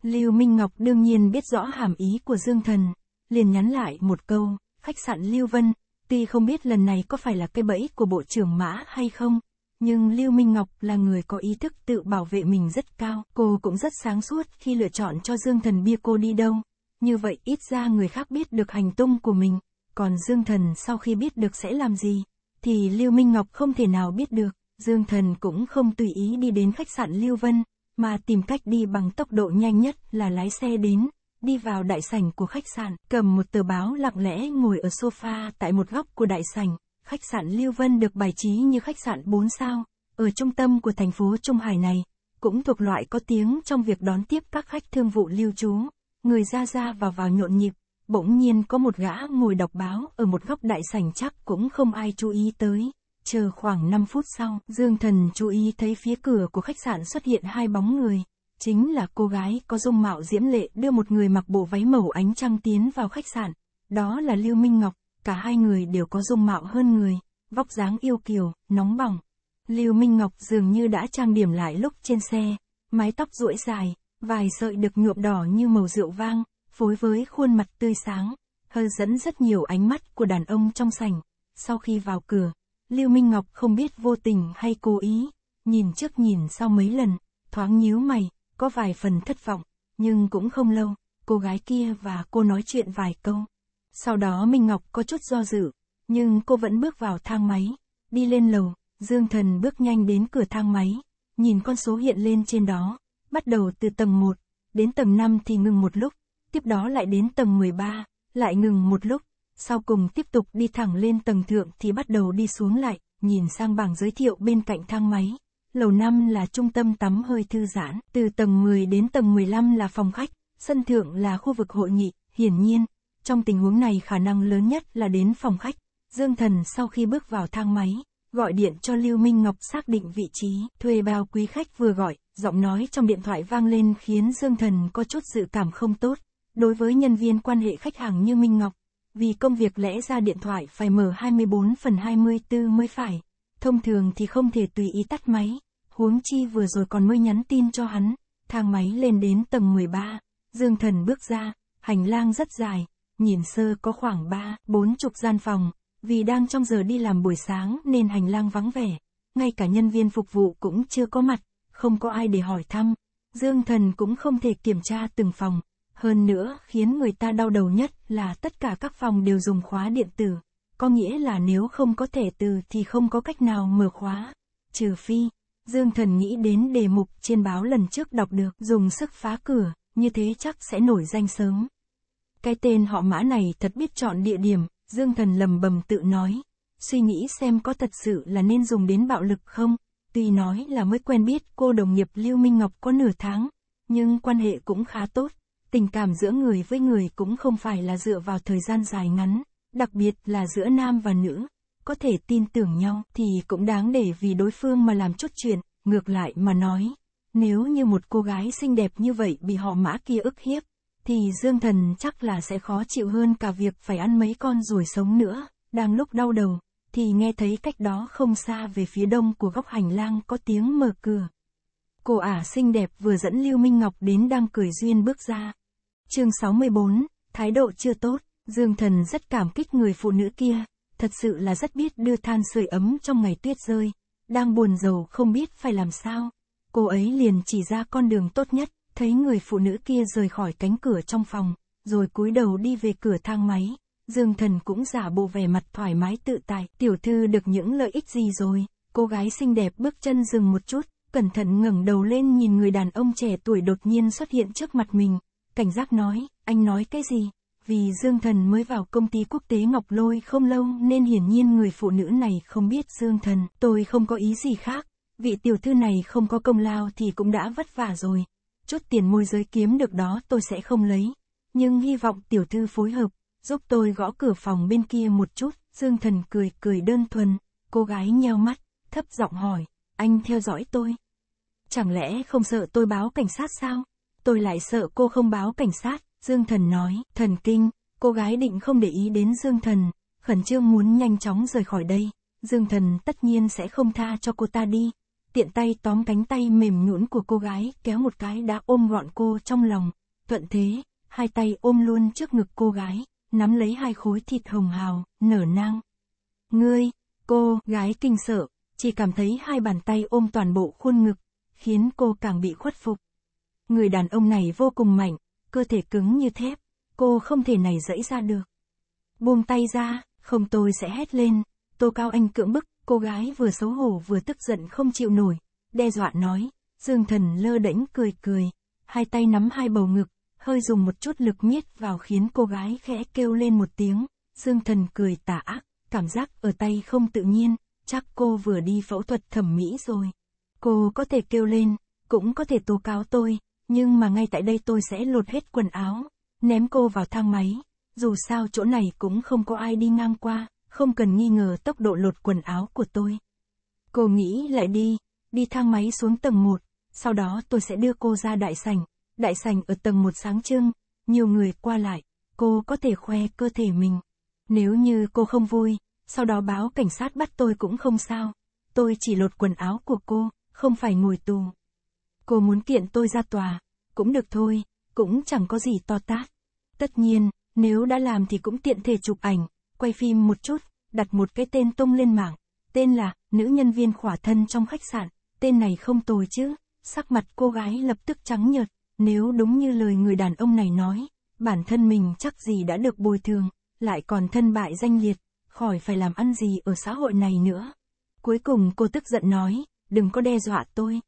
Lưu Minh Ngọc đương nhiên biết rõ hàm ý của Dương Thần, liền nhắn lại một câu, khách sạn Lưu Vân, Tuy không biết lần này có phải là cái bẫy của Bộ trưởng Mã hay không, nhưng Lưu Minh Ngọc là người có ý thức tự bảo vệ mình rất cao. Cô cũng rất sáng suốt khi lựa chọn cho Dương Thần bia cô đi đâu. Như vậy ít ra người khác biết được hành tung của mình, còn Dương Thần sau khi biết được sẽ làm gì, thì Lưu Minh Ngọc không thể nào biết được. Dương Thần cũng không tùy ý đi đến khách sạn Lưu Vân, mà tìm cách đi bằng tốc độ nhanh nhất là lái xe đến đi vào đại sảnh của khách sạn, cầm một tờ báo lặng lẽ ngồi ở sofa tại một góc của đại sảnh. Khách sạn Lưu Vân được bài trí như khách sạn 4 sao, ở trung tâm của thành phố Trung Hải này, cũng thuộc loại có tiếng trong việc đón tiếp các khách thương vụ lưu trú. Người ra ra vào vào nhộn nhịp, bỗng nhiên có một gã ngồi đọc báo ở một góc đại sảnh chắc cũng không ai chú ý tới. Chờ khoảng 5 phút sau, Dương Thần chú ý thấy phía cửa của khách sạn xuất hiện hai bóng người, Chính là cô gái có dung mạo diễm lệ đưa một người mặc bộ váy màu ánh trăng tiến vào khách sạn, đó là Lưu Minh Ngọc, cả hai người đều có dung mạo hơn người, vóc dáng yêu kiều, nóng bỏng. Lưu Minh Ngọc dường như đã trang điểm lại lúc trên xe, mái tóc duỗi dài, vài sợi được nhuộm đỏ như màu rượu vang, phối với khuôn mặt tươi sáng, hơi dẫn rất nhiều ánh mắt của đàn ông trong sảnh. Sau khi vào cửa, Lưu Minh Ngọc không biết vô tình hay cố ý, nhìn trước nhìn sau mấy lần, thoáng nhíu mày, có vài phần thất vọng, nhưng cũng không lâu, cô gái kia và cô nói chuyện vài câu. Sau đó Minh Ngọc có chút do dự, nhưng cô vẫn bước vào thang máy, đi lên lầu, Dương Thần bước nhanh đến cửa thang máy, nhìn con số hiện lên trên đó, bắt đầu từ tầng 1, đến tầng 5 thì ngừng một lúc, tiếp đó lại đến tầng 13, lại ngừng một lúc, sau cùng tiếp tục đi thẳng lên tầng thượng thì bắt đầu đi xuống lại, nhìn sang bảng giới thiệu bên cạnh thang máy. Lầu 5 là trung tâm tắm hơi thư giãn, từ tầng 10 đến tầng 15 là phòng khách, sân thượng là khu vực hội nghị, hiển nhiên, trong tình huống này khả năng lớn nhất là đến phòng khách. Dương Thần sau khi bước vào thang máy, gọi điện cho Lưu Minh Ngọc xác định vị trí, thuê bao quý khách vừa gọi, giọng nói trong điện thoại vang lên khiến Dương Thần có chút dự cảm không tốt. Đối với nhân viên quan hệ khách hàng như Minh Ngọc, vì công việc lẽ ra điện thoại phải mở 24 phần 24 mới phải, thông thường thì không thể tùy ý tắt máy huống chi vừa rồi còn mới nhắn tin cho hắn, thang máy lên đến tầng 13, Dương Thần bước ra, hành lang rất dài, nhìn sơ có khoảng 3, 4 chục gian phòng, vì đang trong giờ đi làm buổi sáng nên hành lang vắng vẻ, ngay cả nhân viên phục vụ cũng chưa có mặt, không có ai để hỏi thăm, Dương Thần cũng không thể kiểm tra từng phòng, hơn nữa khiến người ta đau đầu nhất là tất cả các phòng đều dùng khóa điện tử, có nghĩa là nếu không có thẻ từ thì không có cách nào mở khóa, trừ phi Dương Thần nghĩ đến đề mục trên báo lần trước đọc được, dùng sức phá cửa, như thế chắc sẽ nổi danh sớm. Cái tên họ mã này thật biết chọn địa điểm, Dương Thần lầm bầm tự nói. Suy nghĩ xem có thật sự là nên dùng đến bạo lực không? Tuy nói là mới quen biết cô đồng nghiệp Lưu Minh Ngọc có nửa tháng, nhưng quan hệ cũng khá tốt. Tình cảm giữa người với người cũng không phải là dựa vào thời gian dài ngắn, đặc biệt là giữa nam và nữ, có thể tin tưởng nhau thì cũng đáng để vì đối phương mà làm chút chuyện, ngược lại mà nói. Nếu như một cô gái xinh đẹp như vậy bị họ mã kia ức hiếp, thì Dương Thần chắc là sẽ khó chịu hơn cả việc phải ăn mấy con ruồi sống nữa. Đang lúc đau đầu, thì nghe thấy cách đó không xa về phía đông của góc hành lang có tiếng mở cửa. Cô ả xinh đẹp vừa dẫn Lưu Minh Ngọc đến đang cười duyên bước ra. Chương 64, thái độ chưa tốt, Dương Thần rất cảm kích người phụ nữ kia, thật sự là rất biết đưa than sưởi ấm trong ngày tuyết rơi, đang buồn rầu không biết phải làm sao. Cô ấy liền chỉ ra con đường tốt nhất, thấy người phụ nữ kia rời khỏi cánh cửa trong phòng, rồi cúi đầu đi về cửa thang máy. Dương thần cũng giả bộ vẻ mặt thoải mái tự tại, tiểu thư được những lợi ích gì rồi, cô gái xinh đẹp bước chân dừng một chút, cẩn thận ngẩng đầu lên nhìn người đàn ông trẻ tuổi đột nhiên xuất hiện trước mặt mình, cảnh giác nói, anh nói cái gì, vì Dương Thần mới vào công ty quốc tế Ngọc Lôi không lâu nên hiển nhiên người phụ nữ này không biết Dương Thần, tôi không có ý gì khác, vị tiểu thư này không có công lao thì cũng đã vất vả rồi, chút tiền môi giới kiếm được đó tôi sẽ không lấy, nhưng hy vọng tiểu thư phối hợp, giúp tôi gõ cửa phòng bên kia một chút, Dương Thần cười cười đơn thuần, cô gái nheo mắt, thấp giọng hỏi, anh theo dõi tôi. Chẳng lẽ không sợ tôi báo cảnh sát sao? Tôi lại sợ cô không báo cảnh sát, Dương Thần nói, thần kinh, cô gái định không để ý đến Dương Thần, khẩn trương muốn nhanh chóng rời khỏi đây. Dương Thần tất nhiên sẽ không tha cho cô ta đi. Tiện tay tóm cánh tay mềm nhũn của cô gái, kéo một cái đã ôm gọn cô trong lòng. Thuận thế, hai tay ôm luôn trước ngực cô gái, nắm lấy hai khối thịt hồng hào, nở nang. Ngươi, cô, gái kinh sợ, chỉ cảm thấy hai bàn tay ôm toàn bộ khuôn ngực, khiến cô càng bị khuất phục. Người đàn ông này vô cùng mạnh, cơ thể cứng như thép, cô không thể này dẫy ra được. Buông tay ra, không tôi sẽ hét lên, Tô Cao Anh cưỡng bức, cô gái vừa xấu hổ vừa tức giận không chịu nổi, đe dọa nói, Dương Thần lơ đễnh cười cười, hai tay nắm hai bầu ngực, hơi dùng một chút lực miết vào khiến cô gái khẽ kêu lên một tiếng, Dương Thần cười tà ác, cảm giác ở tay không tự nhiên, chắc cô vừa đi phẫu thuật thẩm mỹ rồi. Cô có thể kêu lên, cũng có thể tố cáo tôi, nhưng mà ngay tại đây tôi sẽ lột hết quần áo, ném cô vào thang máy, dù sao chỗ này cũng không có ai đi ngang qua, không cần nghi ngờ tốc độ lột quần áo của tôi. Cô nghĩ lại đi, đi thang máy xuống tầng 1, sau đó tôi sẽ đưa cô ra đại sảnh, đại sảnh ở tầng 1 sáng trưng, nhiều người qua lại, cô có thể khoe cơ thể mình. Nếu như cô không vui, sau đó báo cảnh sát bắt tôi cũng không sao, tôi chỉ lột quần áo của cô, không phải ngồi tù. Cô muốn kiện tôi ra tòa, cũng được thôi, cũng chẳng có gì to tát. Tất nhiên, nếu đã làm thì cũng tiện thể chụp ảnh, quay phim một chút, đặt một cái tên tung lên mạng. Tên là, nữ nhân viên khỏa thân trong khách sạn, tên này không tồi chứ. Sắc mặt cô gái lập tức trắng nhợt, nếu đúng như lời người đàn ông này nói, bản thân mình chắc gì đã được bồi thường, lại còn thân bại danh liệt, khỏi phải làm ăn gì ở xã hội này nữa. Cuối cùng cô tức giận nói, đừng có đe dọa tôi,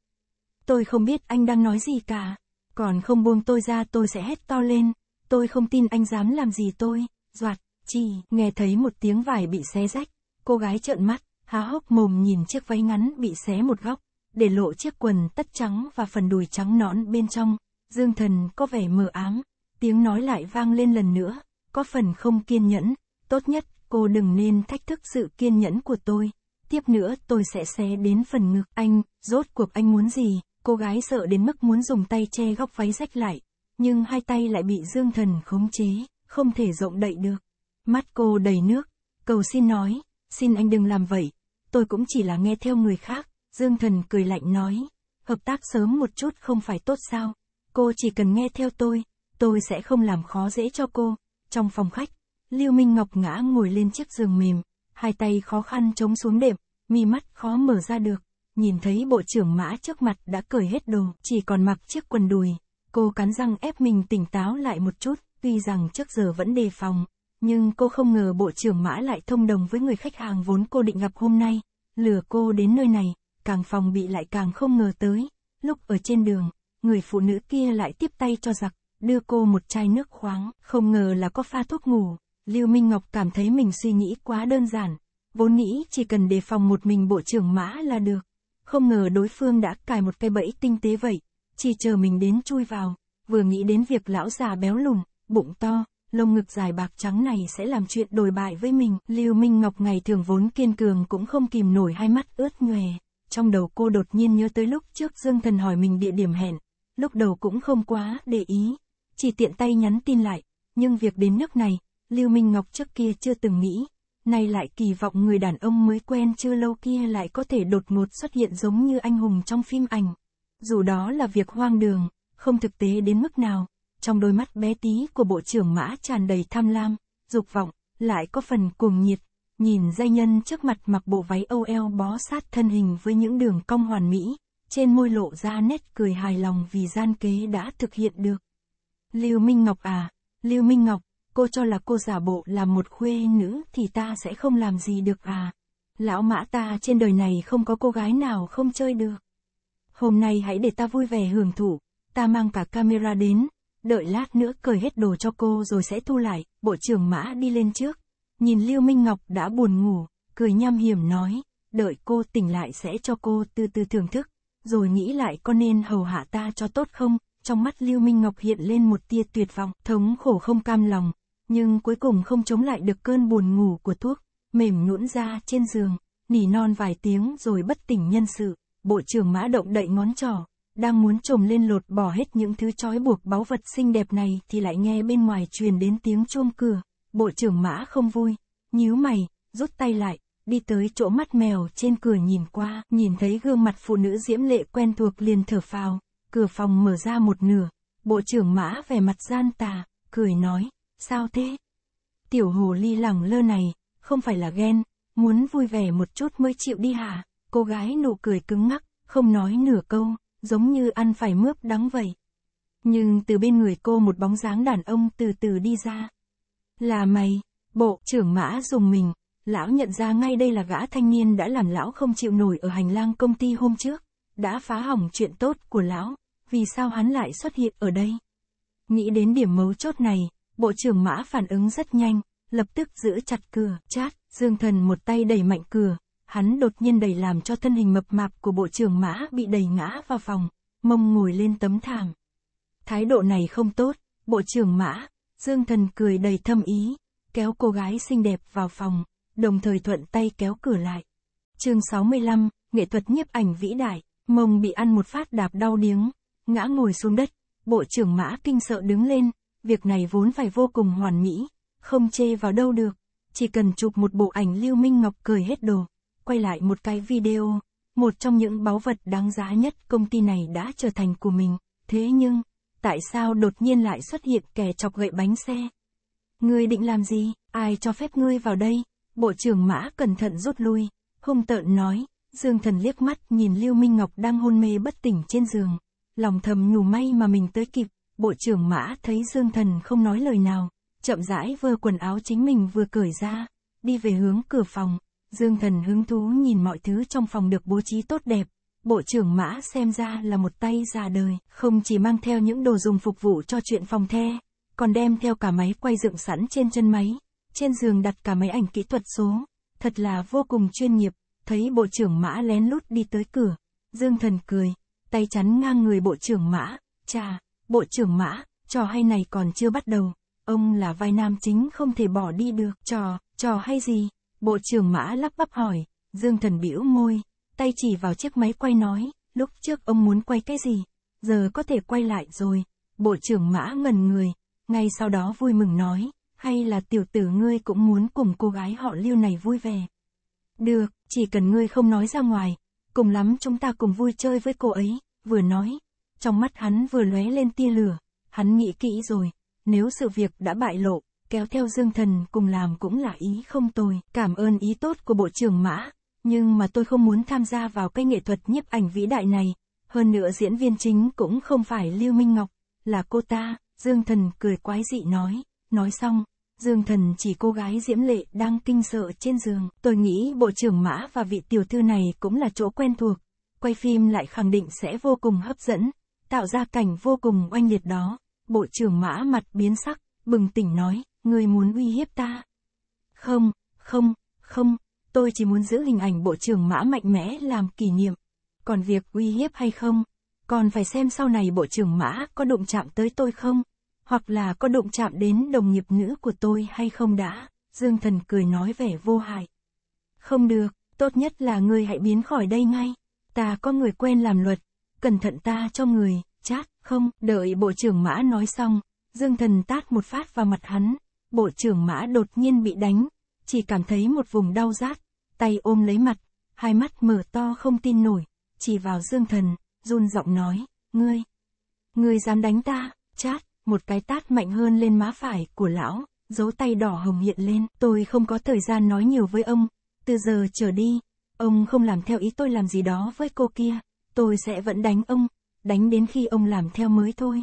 Tôi không biết anh đang nói gì cả. Còn không buông tôi ra tôi sẽ hét to lên. Tôi không tin anh dám làm gì tôi. Doạt, chỉ, nghe thấy một tiếng vải bị xé rách. Cô gái trợn mắt, há hốc mồm nhìn chiếc váy ngắn bị xé một góc. Để lộ chiếc quần tất trắng và phần đùi trắng nõn bên trong. Dương thần có vẻ mờ ám. Tiếng nói lại vang lên lần nữa. Có phần không kiên nhẫn. Tốt nhất, cô đừng nên thách thức sự kiên nhẫn của tôi tiếp nữa tôi sẽ xé đến phần ngực anh, rốt cuộc anh muốn gì, Cô gái sợ đến mức muốn dùng tay che góc váy rách lại, nhưng hai tay lại bị Dương Thần khống chế, không thể rộng đậy được. Mắt cô đầy nước, cầu xin nói, xin anh đừng làm vậy, tôi cũng chỉ là nghe theo người khác, Dương Thần cười lạnh nói, hợp tác sớm một chút không phải tốt sao, cô chỉ cần nghe theo tôi, tôi sẽ không làm khó dễ cho cô. Trong phòng khách, Lưu Minh Ngọc ngã ngồi lên chiếc giường mềm, hai tay khó khăn chống xuống đệm, mi mắt khó mở ra được. Nhìn thấy bộ trưởng mã trước mặt đã cởi hết đồ, chỉ còn mặc chiếc quần đùi. Cô cắn răng ép mình tỉnh táo lại một chút, tuy rằng trước giờ vẫn đề phòng. Nhưng cô không ngờ bộ trưởng mã lại thông đồng với người khách hàng vốn cô định gặp hôm nay. Lừa cô đến nơi này, càng phòng bị lại càng không ngờ tới. Lúc ở trên đường, người phụ nữ kia lại tiếp tay cho giặc, đưa cô một chai nước khoáng, không ngờ là có pha thuốc ngủ. Lưu Minh Ngọc cảm thấy mình suy nghĩ quá đơn giản, vốn nghĩ chỉ cần đề phòng một mình bộ trưởng mã là được, không ngờ đối phương đã cài một cây bẫy tinh tế vậy, chỉ chờ mình đến chui vào, vừa nghĩ đến việc lão già béo lùn, bụng to, lông ngực dài bạc trắng này sẽ làm chuyện đồi bại với mình. Lưu Minh Ngọc ngày thường vốn kiên cường cũng không kìm nổi hai mắt ướt nhòe. Trong đầu cô đột nhiên nhớ tới lúc trước Dương Thần hỏi mình địa điểm hẹn, lúc đầu cũng không quá để ý, chỉ tiện tay nhắn tin lại, nhưng việc đến nước này, Lưu Minh Ngọc trước kia chưa từng nghĩ, nay lại kỳ vọng người đàn ông mới quen chưa lâu kia lại có thể đột ngột xuất hiện giống như anh hùng trong phim ảnh. Dù đó là việc hoang đường, không thực tế đến mức nào, trong đôi mắt bé tí của bộ trưởng mã tràn đầy tham lam, dục vọng, lại có phần cuồng nhiệt, nhìn giai nhân trước mặt mặc bộ váy âu eo bó sát thân hình với những đường cong hoàn mỹ, trên môi lộ ra nét cười hài lòng vì gian kế đã thực hiện được. Lưu Minh Ngọc à, Lưu Minh Ngọc, cô cho là cô giả bộ là một khuê nữ thì ta sẽ không làm gì được à. Lão mã ta trên đời này không có cô gái nào không chơi được. Hôm nay hãy để ta vui vẻ hưởng thụ, ta mang cả camera đến, đợi lát nữa cởi hết đồ cho cô rồi sẽ thu lại, bộ trưởng mã đi lên trước. Nhìn lưu Minh Ngọc đã buồn ngủ, cười nham hiểm nói, đợi cô tỉnh lại sẽ cho cô từ từ thưởng thức, rồi nghĩ lại có nên hầu hạ ta cho tốt không, trong mắt Lưu Minh Ngọc hiện lên một tia tuyệt vọng, thống khổ không cam lòng, nhưng cuối cùng không chống lại được cơn buồn ngủ của thuốc, mềm nhũn ra trên giường, nỉ non vài tiếng rồi bất tỉnh nhân sự, bộ trưởng mã động đậy ngón trỏ, đang muốn trồm lên lột bỏ hết những thứ trói buộc báu vật xinh đẹp này thì lại nghe bên ngoài truyền đến tiếng chuông cửa, bộ trưởng mã không vui, nhíu mày, rút tay lại, đi tới chỗ mắt mèo trên cửa nhìn qua, nhìn thấy gương mặt phụ nữ diễm lệ quen thuộc liền thở phào, cửa phòng mở ra một nửa, bộ trưởng mã vẻ mặt gian tà, cười nói, sao thế? Tiểu hồ ly lẳng lơ này, không phải là ghen, muốn vui vẻ một chút mới chịu đi hả? Cô gái nụ cười cứng ngắc, không nói nửa câu, giống như ăn phải mướp đắng vậy. Nhưng từ bên người cô một bóng dáng đàn ông từ từ đi ra. Là mày, bộ trưởng mã dùng mình, lão nhận ra ngay đây là gã thanh niên đã làm lão không chịu nổi ở hành lang công ty hôm trước, đã phá hỏng chuyện tốt của lão, vì sao hắn lại xuất hiện ở đây? Nghĩ đến điểm mấu chốt này, Bộ trưởng Mã phản ứng rất nhanh, lập tức giữ chặt cửa, chát, Dương Thần một tay đẩy mạnh cửa, hắn đột nhiên đẩy làm cho thân hình mập mạp của bộ trưởng Mã bị đẩy ngã vào phòng, mông ngồi lên tấm thảm. Thái độ này không tốt, bộ trưởng Mã, Dương Thần cười đầy thâm ý, kéo cô gái xinh đẹp vào phòng, đồng thời thuận tay kéo cửa lại. chương 65, nghệ thuật nhiếp ảnh vĩ đại, mông bị ăn một phát đạp đau điếng, ngã ngồi xuống đất, bộ trưởng Mã kinh sợ đứng lên, việc này vốn phải vô cùng hoàn mỹ, không chê vào đâu được. Chỉ cần chụp một bộ ảnh Lưu Minh Ngọc cười hết đồ, quay lại một cái video, một trong những báu vật đáng giá nhất công ty này đã trở thành của mình. Thế nhưng, tại sao đột nhiên lại xuất hiện kẻ chọc gậy bánh xe? Ngươi định làm gì? Ai cho phép ngươi vào đây? Bộ trưởng Mã cẩn thận rút lui, hung tợn nói, Dương Thần liếc mắt nhìn Lưu Minh Ngọc đang hôn mê bất tỉnh trên giường, lòng thầm nhủ may mà mình tới kịp. Bộ trưởng Mã thấy Dương Thần không nói lời nào, chậm rãi vừa quần áo chính mình vừa cởi ra, đi về hướng cửa phòng. Dương Thần hứng thú nhìn mọi thứ trong phòng được bố trí tốt đẹp. Bộ trưởng Mã xem ra là một tay già đời, không chỉ mang theo những đồ dùng phục vụ cho chuyện phòng the, còn đem theo cả máy quay dựng sẵn trên chân máy, trên giường đặt cả máy ảnh kỹ thuật số, thật là vô cùng chuyên nghiệp, thấy bộ trưởng Mã lén lút đi tới cửa, Dương Thần cười, tay chắn ngang người bộ trưởng Mã, cha, Bộ trưởng Mã, trò hay này còn chưa bắt đầu, ông là vai nam chính không thể bỏ đi được. Trò, trò hay gì? Bộ trưởng Mã lắp bắp hỏi, Dương Thần bĩu môi, tay chỉ vào chiếc máy quay nói, lúc trước ông muốn quay cái gì, giờ có thể quay lại rồi. Bộ trưởng Mã ngẩn người, ngay sau đó vui mừng nói, hay là tiểu tử ngươi cũng muốn cùng cô gái họ Lưu này vui vẻ. Được, chỉ cần ngươi không nói ra ngoài, cùng lắm chúng ta cùng vui chơi với cô ấy, vừa nói, trong mắt hắn vừa lóe lên tia lửa, hắn nghĩ kỹ rồi, nếu sự việc đã bại lộ, kéo theo Dương Thần cùng làm cũng là ý không tồi, cảm ơn ý tốt của Bộ trưởng Mã, nhưng mà tôi không muốn tham gia vào cái nghệ thuật nhiếp ảnh vĩ đại này, hơn nữa diễn viên chính cũng không phải Lưu Minh Ngọc, là cô ta, Dương Thần cười quái dị nói, nói xong, Dương Thần chỉ cô gái diễm lệ đang kinh sợ trên giường, tôi nghĩ Bộ trưởng Mã và vị tiểu thư này cũng là chỗ quen thuộc, quay phim lại khẳng định sẽ vô cùng hấp dẫn tạo ra cảnh vô cùng oanh liệt đó. Bộ trưởng mã mặt biến sắc, bừng tỉnh nói, người muốn uy hiếp ta. Không, không, không, tôi chỉ muốn giữ hình ảnh bộ trưởng mã mạnh mẽ làm kỷ niệm. Còn việc uy hiếp hay không, còn phải xem sau này bộ trưởng mã có đụng chạm tới tôi không, hoặc là có đụng chạm đến đồng nghiệp nữ của tôi hay không đã. Dương thần cười nói vẻ vô hại. Không được, tốt nhất là ngươi hãy biến khỏi đây ngay. Ta có người quen làm luật, cẩn thận ta cho người, chát, không, đợi bộ trưởng mã nói xong, dương thần tát một phát vào mặt hắn, bộ trưởng mã đột nhiên bị đánh, chỉ cảm thấy một vùng đau rát, tay ôm lấy mặt, hai mắt mở to không tin nổi, chỉ vào dương thần, run giọng nói, ngươi, ngươi dám đánh ta, chát, một cái tát mạnh hơn lên má phải của lão, dấu tay đỏ hồng hiện lên, tôi không có thời gian nói nhiều với ông, từ giờ trở đi, ông không làm theo ý tôi làm gì đó với cô kia tôi sẽ vẫn đánh ông, đánh đến khi ông làm theo mới thôi.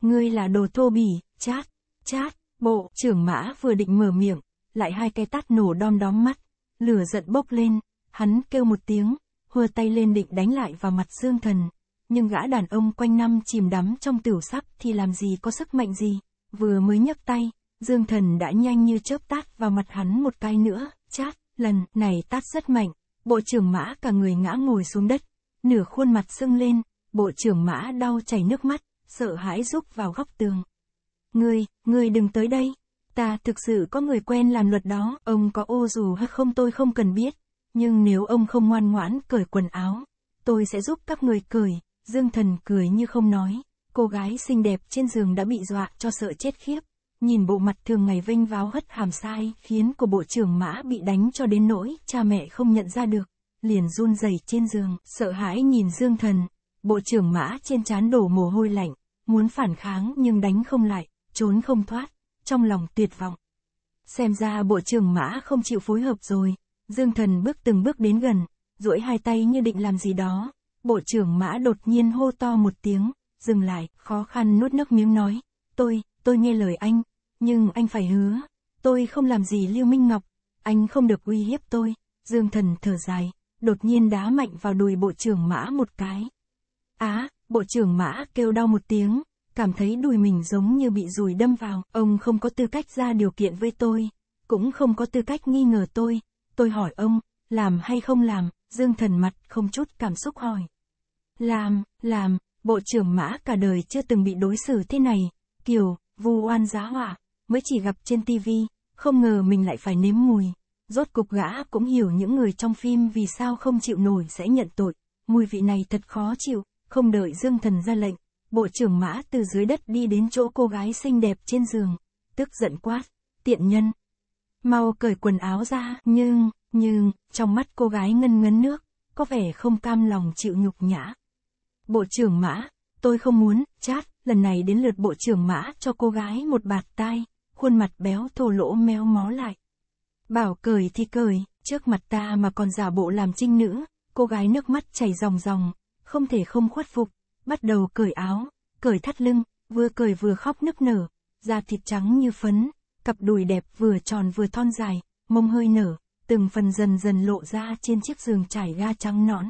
Ngươi là đồ thô bỉ, chát, chát, bộ, trưởng mã vừa định mở miệng, lại hai cái tát nổ đom đóm mắt, lửa giận bốc lên, hắn kêu một tiếng, hùa tay lên định đánh lại vào mặt Dương Thần, nhưng gã đàn ông quanh năm chìm đắm trong tiểu sắc thì làm gì có sức mạnh gì, vừa mới nhấc tay, Dương Thần đã nhanh như chớp tát vào mặt hắn một cái nữa, chát, lần này tát rất mạnh, bộ trưởng mã cả người ngã ngồi xuống đất, Nửa khuôn mặt sưng lên, bộ trưởng mã đau chảy nước mắt, sợ hãi rúc vào góc tường. Ngươi, ngươi đừng tới đây. Ta thực sự có người quen làm luật đó, ông có ô dù hay không tôi không cần biết. Nhưng nếu ông không ngoan ngoãn cởi quần áo, tôi sẽ giúp các người cười. Dương thần cười như không nói. Cô gái xinh đẹp trên giường đã bị dọa cho sợ chết khiếp. Nhìn bộ mặt thường ngày vinh váo hất hàm sai khiến của bộ trưởng mã bị đánh cho đến nỗi cha mẹ không nhận ra được liền run rẩy trên giường, sợ hãi nhìn Dương Thần. Bộ trưởng mã trên trán đổ mồ hôi lạnh, muốn phản kháng nhưng đánh không lại, trốn không thoát, trong lòng tuyệt vọng. Xem ra bộ trưởng mã không chịu phối hợp rồi, Dương Thần bước từng bước đến gần, duỗi hai tay như định làm gì đó. Bộ trưởng mã đột nhiên hô to một tiếng, dừng lại, khó khăn nuốt nước miếng nói, tôi, tôi nghe lời anh, nhưng anh phải hứa, tôi không làm gì Lưu Minh Ngọc, anh không được uy hiếp tôi, Dương Thần thở dài, đột nhiên đá mạnh vào đùi bộ trưởng mã một cái. Á, bộ trưởng mã kêu đau một tiếng, cảm thấy đùi mình giống như bị rùi đâm vào, ông không có tư cách ra điều kiện với tôi, cũng không có tư cách nghi ngờ tôi, tôi hỏi ông, làm hay không làm, Dương Thần mặt không chút cảm xúc hỏi. Làm, làm, bộ trưởng mã cả đời chưa từng bị đối xử thế này, kiểu, vu oan giá hỏa, mới chỉ gặp trên tivi, không ngờ mình lại phải nếm mùi rốt cục gã cũng hiểu những người trong phim vì sao không chịu nổi sẽ nhận tội, mùi vị này thật khó chịu, không đợi Dương Thần ra lệnh, bộ trưởng mã từ dưới đất đi đến chỗ cô gái xinh đẹp trên giường, tức giận quát, tiện nhân. Mau cởi quần áo ra, nhưng, nhưng, trong mắt cô gái ngân ngấn nước, có vẻ không cam lòng chịu nhục nhã. Bộ trưởng mã, tôi không muốn, chát, lần này đến lượt bộ trưởng mã cho cô gái một bạt tai, khuôn mặt béo thô lỗ méo mó lại. Bảo cười thì cười, trước mặt ta mà còn giả bộ làm trinh nữ, cô gái nước mắt chảy ròng ròng, không thể không khuất phục, bắt đầu cởi áo, cởi thắt lưng, vừa cởi vừa khóc nức nở, da thịt trắng như phấn, cặp đùi đẹp vừa tròn vừa thon dài, mông hơi nở, từng phần dần dần lộ ra trên chiếc giường trải ga trắng nõn.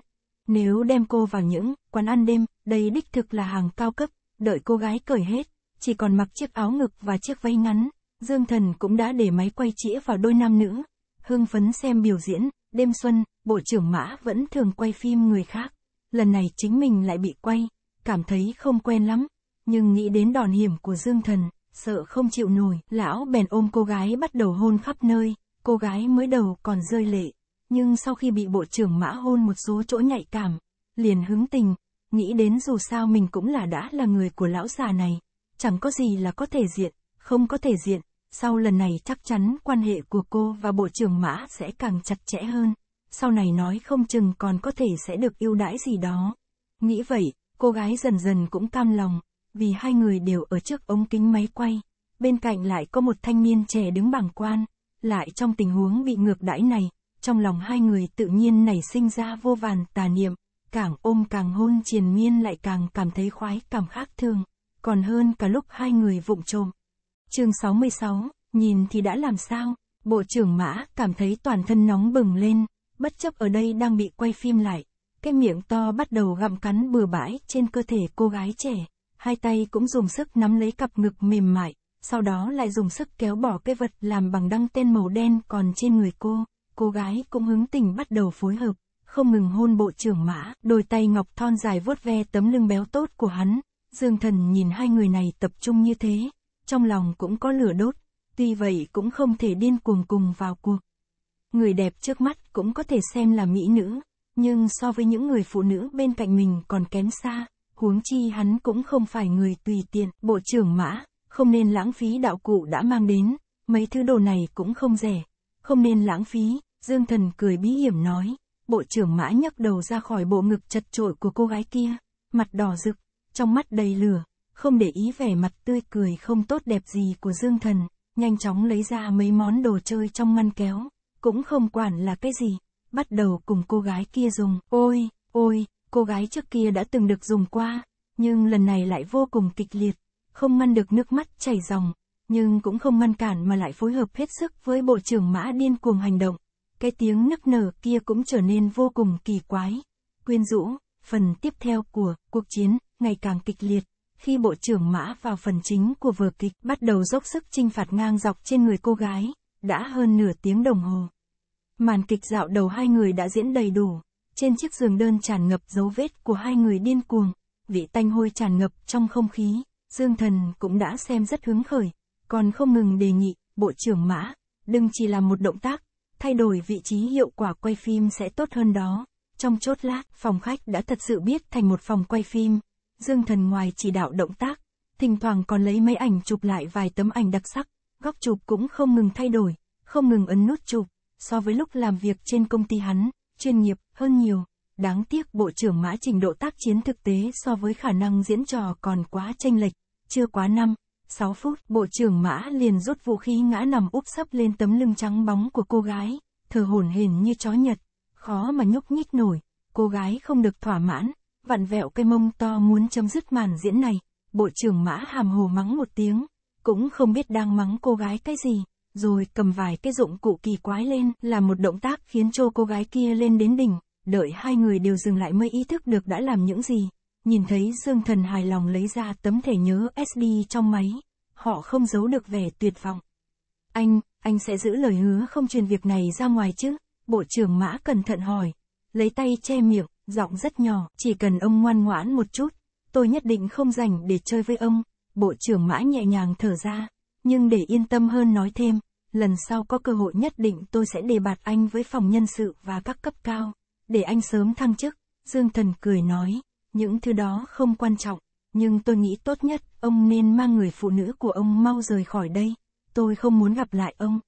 Nếu đem cô vào những quán ăn đêm, đây đích thực là hàng cao cấp, đợi cô gái cởi hết, chỉ còn mặc chiếc áo ngực và chiếc váy ngắn, Dương Thần cũng đã để máy quay chĩa vào đôi nam nữ. Hưng phấn xem biểu diễn, đêm xuân, bộ trưởng Mã vẫn thường quay phim người khác. Lần này chính mình lại bị quay, cảm thấy không quen lắm. Nhưng nghĩ đến đòn hiểm của Dương Thần, sợ không chịu nổi, lão bèn ôm cô gái bắt đầu hôn khắp nơi. Cô gái mới đầu còn rơi lệ, nhưng sau khi bị bộ trưởng Mã hôn một số chỗ nhạy cảm, liền hứng tình, nghĩ đến dù sao mình cũng là đã là người của lão già này, chẳng có gì là có thể diện, không có thể diện, sau lần này chắc chắn quan hệ của cô và Bộ trưởng Mã sẽ càng chặt chẽ hơn. Sau này nói không chừng còn có thể sẽ được ưu đãi gì đó. Nghĩ vậy, cô gái dần dần cũng cam lòng, vì hai người đều ở trước ống kính máy quay. Bên cạnh lại có một thanh niên trẻ đứng bảng quan, lại trong tình huống bị ngược đãi này, trong lòng hai người tự nhiên nảy sinh ra vô vàn tà niệm, càng ôm càng hôn triền miên lại càng cảm thấy khoái cảm khác thường, còn hơn cả lúc hai người vụng trộm. Chương 66, nhìn thì đã làm sao? Bộ trưởng Mã cảm thấy toàn thân nóng bừng lên, bất chấp ở đây đang bị quay phim lại. Cái miệng to bắt đầu gặm cắn bừa bãi trên cơ thể cô gái trẻ. Hai tay cũng dùng sức nắm lấy cặp ngực mềm mại, sau đó lại dùng sức kéo bỏ cái vật làm bằng đăng tên màu đen còn trên người cô. Cô gái cũng hứng tình bắt đầu phối hợp, không ngừng hôn bộ trưởng mã, đôi tay ngọc thon dài vuốt ve tấm lưng béo tốt của hắn. Dương thần nhìn hai người này tập trung như thế, trong lòng cũng có lửa đốt, tuy vậy cũng không thể điên cuồng cùng vào cuộc. Người đẹp trước mắt cũng có thể xem là mỹ nữ, nhưng so với những người phụ nữ bên cạnh mình còn kém xa, huống chi hắn cũng không phải người tùy tiện, bộ trưởng mã, không nên lãng phí đạo cụ đã mang đến, mấy thứ đồ này cũng không rẻ, không nên lãng phí, Dương Thần cười bí hiểm nói, bộ trưởng mã nhấc đầu ra khỏi bộ ngực chật trội của cô gái kia, mặt đỏ rực, trong mắt đầy lửa, không để ý vẻ mặt tươi cười không tốt đẹp gì của Dương Thần, nhanh chóng lấy ra mấy món đồ chơi trong ngăn kéo, cũng không quản là cái gì, bắt đầu cùng cô gái kia dùng, ôi, ôi, cô gái trước kia đã từng được dùng qua, nhưng lần này lại vô cùng kịch liệt, không ngăn được nước mắt chảy ròng, nhưng cũng không ngăn cản mà lại phối hợp hết sức với bộ trưởng mã điên cuồng hành động. Cái tiếng nức nở kia cũng trở nên vô cùng kỳ quái. Quyên rũ, phần tiếp theo của cuộc chiến ngày càng kịch liệt khi bộ trưởng mã vào phần chính của vở kịch bắt đầu dốc sức chinh phạt ngang dọc trên người cô gái, đã hơn nửa tiếng đồng hồ. Màn kịch dạo đầu hai người đã diễn đầy đủ, trên chiếc giường đơn tràn ngập dấu vết của hai người điên cuồng, vị tanh hôi tràn ngập trong không khí, Dương Thần cũng đã xem rất hứng khởi, còn không ngừng đề nghị, bộ trưởng mã, đừng chỉ làm một động tác, thay đổi vị trí hiệu quả quay phim sẽ tốt hơn đó. Trong chốt lát, phòng khách đã thật sự biết thành một phòng quay phim. Dương Thần ngoài chỉ đạo động tác, thỉnh thoảng còn lấy máy ảnh chụp lại vài tấm ảnh đặc sắc, góc chụp cũng không ngừng thay đổi, không ngừng ấn nút chụp, so với lúc làm việc trên công ty hắn, chuyên nghiệp hơn nhiều. Đáng tiếc Bộ trưởng Mã trình độ tác chiến thực tế so với khả năng diễn trò còn quá chênh lệch, chưa quá năm, 6 phút, Bộ trưởng Mã liền rút vũ khí ngã nằm úp sấp lên tấm lưng trắng bóng của cô gái, thờ hồn hển như chó nhật, khó mà nhúc nhích nổi, cô gái không được thỏa mãn, vặn vẹo cây mông to muốn chấm dứt màn diễn này, bộ trưởng mã hàm hồ mắng một tiếng, cũng không biết đang mắng cô gái cái gì, rồi cầm vài cái dụng cụ kỳ quái lên, làm một động tác khiến cho cô gái kia lên đến đỉnh, đợi hai người đều dừng lại mới ý thức được đã làm những gì. Nhìn thấy Dương Thần hài lòng lấy ra tấm thẻ nhớ SD trong máy, họ không giấu được vẻ tuyệt vọng. Anh, anh sẽ giữ lời hứa không truyền việc này ra ngoài chứ? Bộ trưởng Mã cẩn thận hỏi, lấy tay che miệng, giọng rất nhỏ, chỉ cần ông ngoan ngoãn một chút, tôi nhất định không rảnh để chơi với ông. Bộ trưởng mã nhẹ nhàng thở ra, nhưng để yên tâm hơn nói thêm, lần sau có cơ hội nhất định tôi sẽ đề bạt anh với phòng nhân sự và các cấp cao, để anh sớm thăng chức. Dương Thần cười nói, những thứ đó không quan trọng, nhưng tôi nghĩ tốt nhất ông nên mang người phụ nữ của ông mau rời khỏi đây, tôi không muốn gặp lại ông.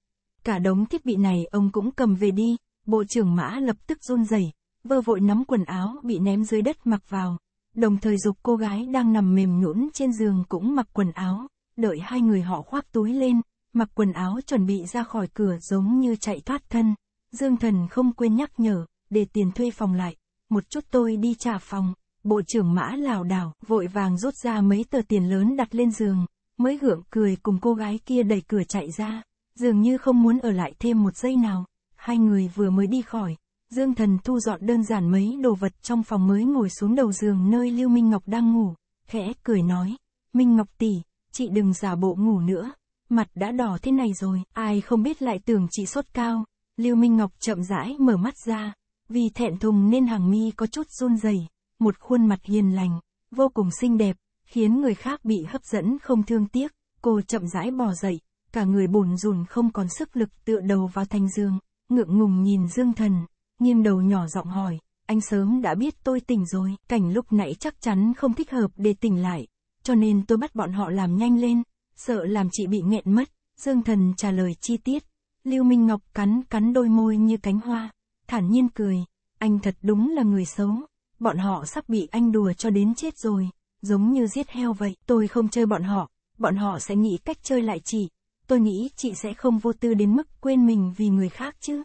Cả đống thiết bị này ông cũng cầm về đi, bộ trưởng mã lập tức run rẩy vơ vội nắm quần áo bị ném dưới đất mặc vào, đồng thời dục cô gái đang nằm mềm nhũn trên giường cũng mặc quần áo, đợi hai người họ khoác túi lên, mặc quần áo chuẩn bị ra khỏi cửa giống như chạy thoát thân. Dương Thần không quên nhắc nhở, để tiền thuê phòng lại, một chút tôi đi trả phòng. Bộ trưởng Mã lảo đảo, vội vàng rút ra mấy tờ tiền lớn đặt lên giường, mới gượng cười cùng cô gái kia đẩy cửa chạy ra, dường như không muốn ở lại thêm một giây nào. Hai người vừa mới đi khỏi, Dương Thần thu dọn đơn giản mấy đồ vật trong phòng mới ngồi xuống đầu giường nơi Lưu Minh Ngọc đang ngủ, khẽ cười nói, Minh Ngọc tỷ, chị đừng giả bộ ngủ nữa, mặt đã đỏ thế này rồi, ai không biết lại tưởng chị sốt cao. Lưu Minh Ngọc chậm rãi mở mắt ra, vì thẹn thùng nên hàng mi có chút run rẩy, một khuôn mặt hiền lành, vô cùng xinh đẹp, khiến người khác bị hấp dẫn không thương tiếc, cô chậm rãi bò dậy, cả người bồn rùn không còn sức lực tựa đầu vào thành giường, ngượng ngùng nhìn Dương Thần nghiêng đầu nhỏ giọng hỏi, anh sớm đã biết tôi tỉnh rồi, cảnh lúc nãy chắc chắn không thích hợp để tỉnh lại, cho nên tôi bắt bọn họ làm nhanh lên, sợ làm chị bị nghẹn mất, Dương Thần trả lời chi tiết, Lưu Minh Ngọc cắn cắn đôi môi như cánh hoa, thản nhiên cười, anh thật đúng là người xấu, bọn họ sắp bị anh đùa cho đến chết rồi, giống như giết heo vậy, tôi không chơi bọn họ, bọn họ sẽ nghĩ cách chơi lại chị, tôi nghĩ chị sẽ không vô tư đến mức quên mình vì người khác chứ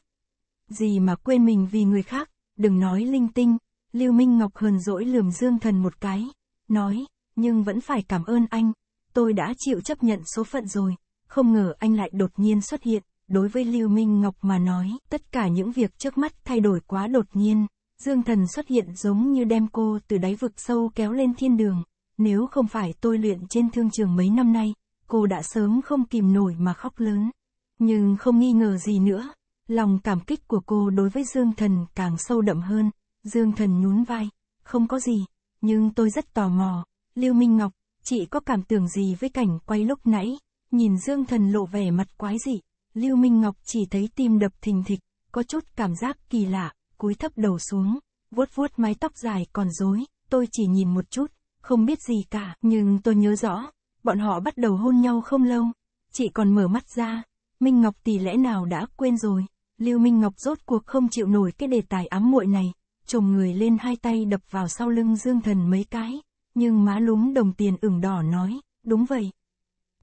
gì mà quên mình vì người khác, đừng nói linh tinh, Lưu Minh Ngọc hờn dỗi lườm Dương Thần một cái, nói, nhưng vẫn phải cảm ơn anh, tôi đã chịu chấp nhận số phận rồi, không ngờ anh lại đột nhiên xuất hiện, đối với Lưu Minh Ngọc mà nói, tất cả những việc trước mắt thay đổi quá đột nhiên, Dương Thần xuất hiện giống như đem cô từ đáy vực sâu kéo lên thiên đường, nếu không phải tôi luyện trên thương trường mấy năm nay, cô đã sớm không kìm nổi mà khóc lớn, nhưng không nghi ngờ gì nữa Lòng cảm kích của cô đối với Dương Thần càng sâu đậm hơn, Dương Thần nhún vai, không có gì, nhưng tôi rất tò mò, Lưu Minh Ngọc, chị có cảm tưởng gì với cảnh quay lúc nãy, nhìn Dương Thần lộ vẻ mặt quái dị, Lưu Minh Ngọc chỉ thấy tim đập thình thịch, có chút cảm giác kỳ lạ, cúi thấp đầu xuống, vuốt vuốt mái tóc dài còn rối, tôi chỉ nhìn một chút, không biết gì cả, nhưng tôi nhớ rõ, bọn họ bắt đầu hôn nhau không lâu, chị còn mở mắt ra, Minh Ngọc tỷ lẽ nào đã quên rồi. Lưu Minh Ngọc rốt cuộc không chịu nổi cái đề tài ám muội này, chồng người lên hai tay đập vào sau lưng Dương Thần mấy cái, nhưng má lúm đồng tiền ửng đỏ nói, đúng vậy.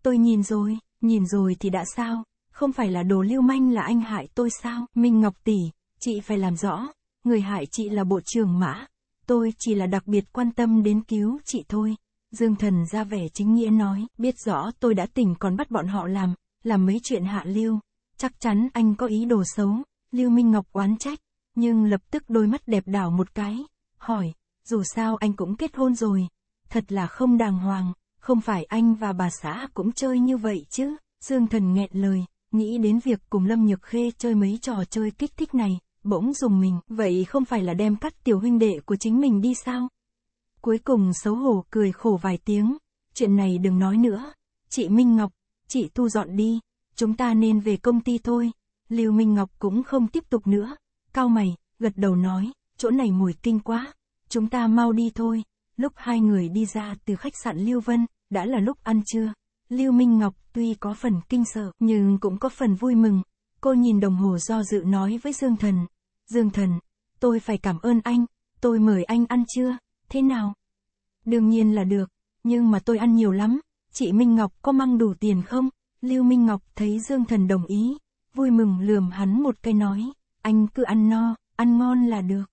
Tôi nhìn rồi, nhìn rồi thì đã sao, không phải là đồ lưu manh là anh hại tôi sao? Minh Ngọc tỷ, chị phải làm rõ, người hại chị là bộ trưởng mã, tôi chỉ là đặc biệt quan tâm đến cứu chị thôi. Dương Thần ra vẻ chính nghĩa nói, biết rõ tôi đã tỉnh còn bắt bọn họ làm, làm mấy chuyện hạ lưu, Chắc chắn anh có ý đồ xấu, Lưu Minh Ngọc oán trách, nhưng lập tức đôi mắt đẹp đảo một cái, hỏi, dù sao anh cũng kết hôn rồi, thật là không đàng hoàng, không phải anh và bà xã cũng chơi như vậy chứ, Dương Thần nghẹn lời, nghĩ đến việc cùng Lâm Nhược Khê chơi mấy trò chơi kích thích này, bỗng dùng mình, vậy không phải là đem cắt tiểu huynh đệ của chính mình đi sao? Cuối cùng xấu hổ cười khổ vài tiếng, chuyện này đừng nói nữa, chị Minh Ngọc, chị thu dọn đi, chúng ta nên về công ty thôi. Lưu Minh Ngọc cũng không tiếp tục nữa. Cao mày, gật đầu nói, chỗ này mùi kinh quá. Chúng ta mau đi thôi. Lúc hai người đi ra từ khách sạn Lưu Vân, đã là lúc ăn trưa. Lưu Minh Ngọc tuy có phần kinh sợ, nhưng cũng có phần vui mừng. Cô nhìn đồng hồ do dự nói với Dương Thần. Dương Thần, tôi phải cảm ơn anh, tôi mời anh ăn trưa, thế nào? Đương nhiên là được, nhưng mà tôi ăn nhiều lắm, chị Minh Ngọc có mang đủ tiền không? Lưu Minh Ngọc thấy Dương Thần đồng ý, vui mừng lườm hắn một cái nói, anh cứ ăn no, ăn ngon là được.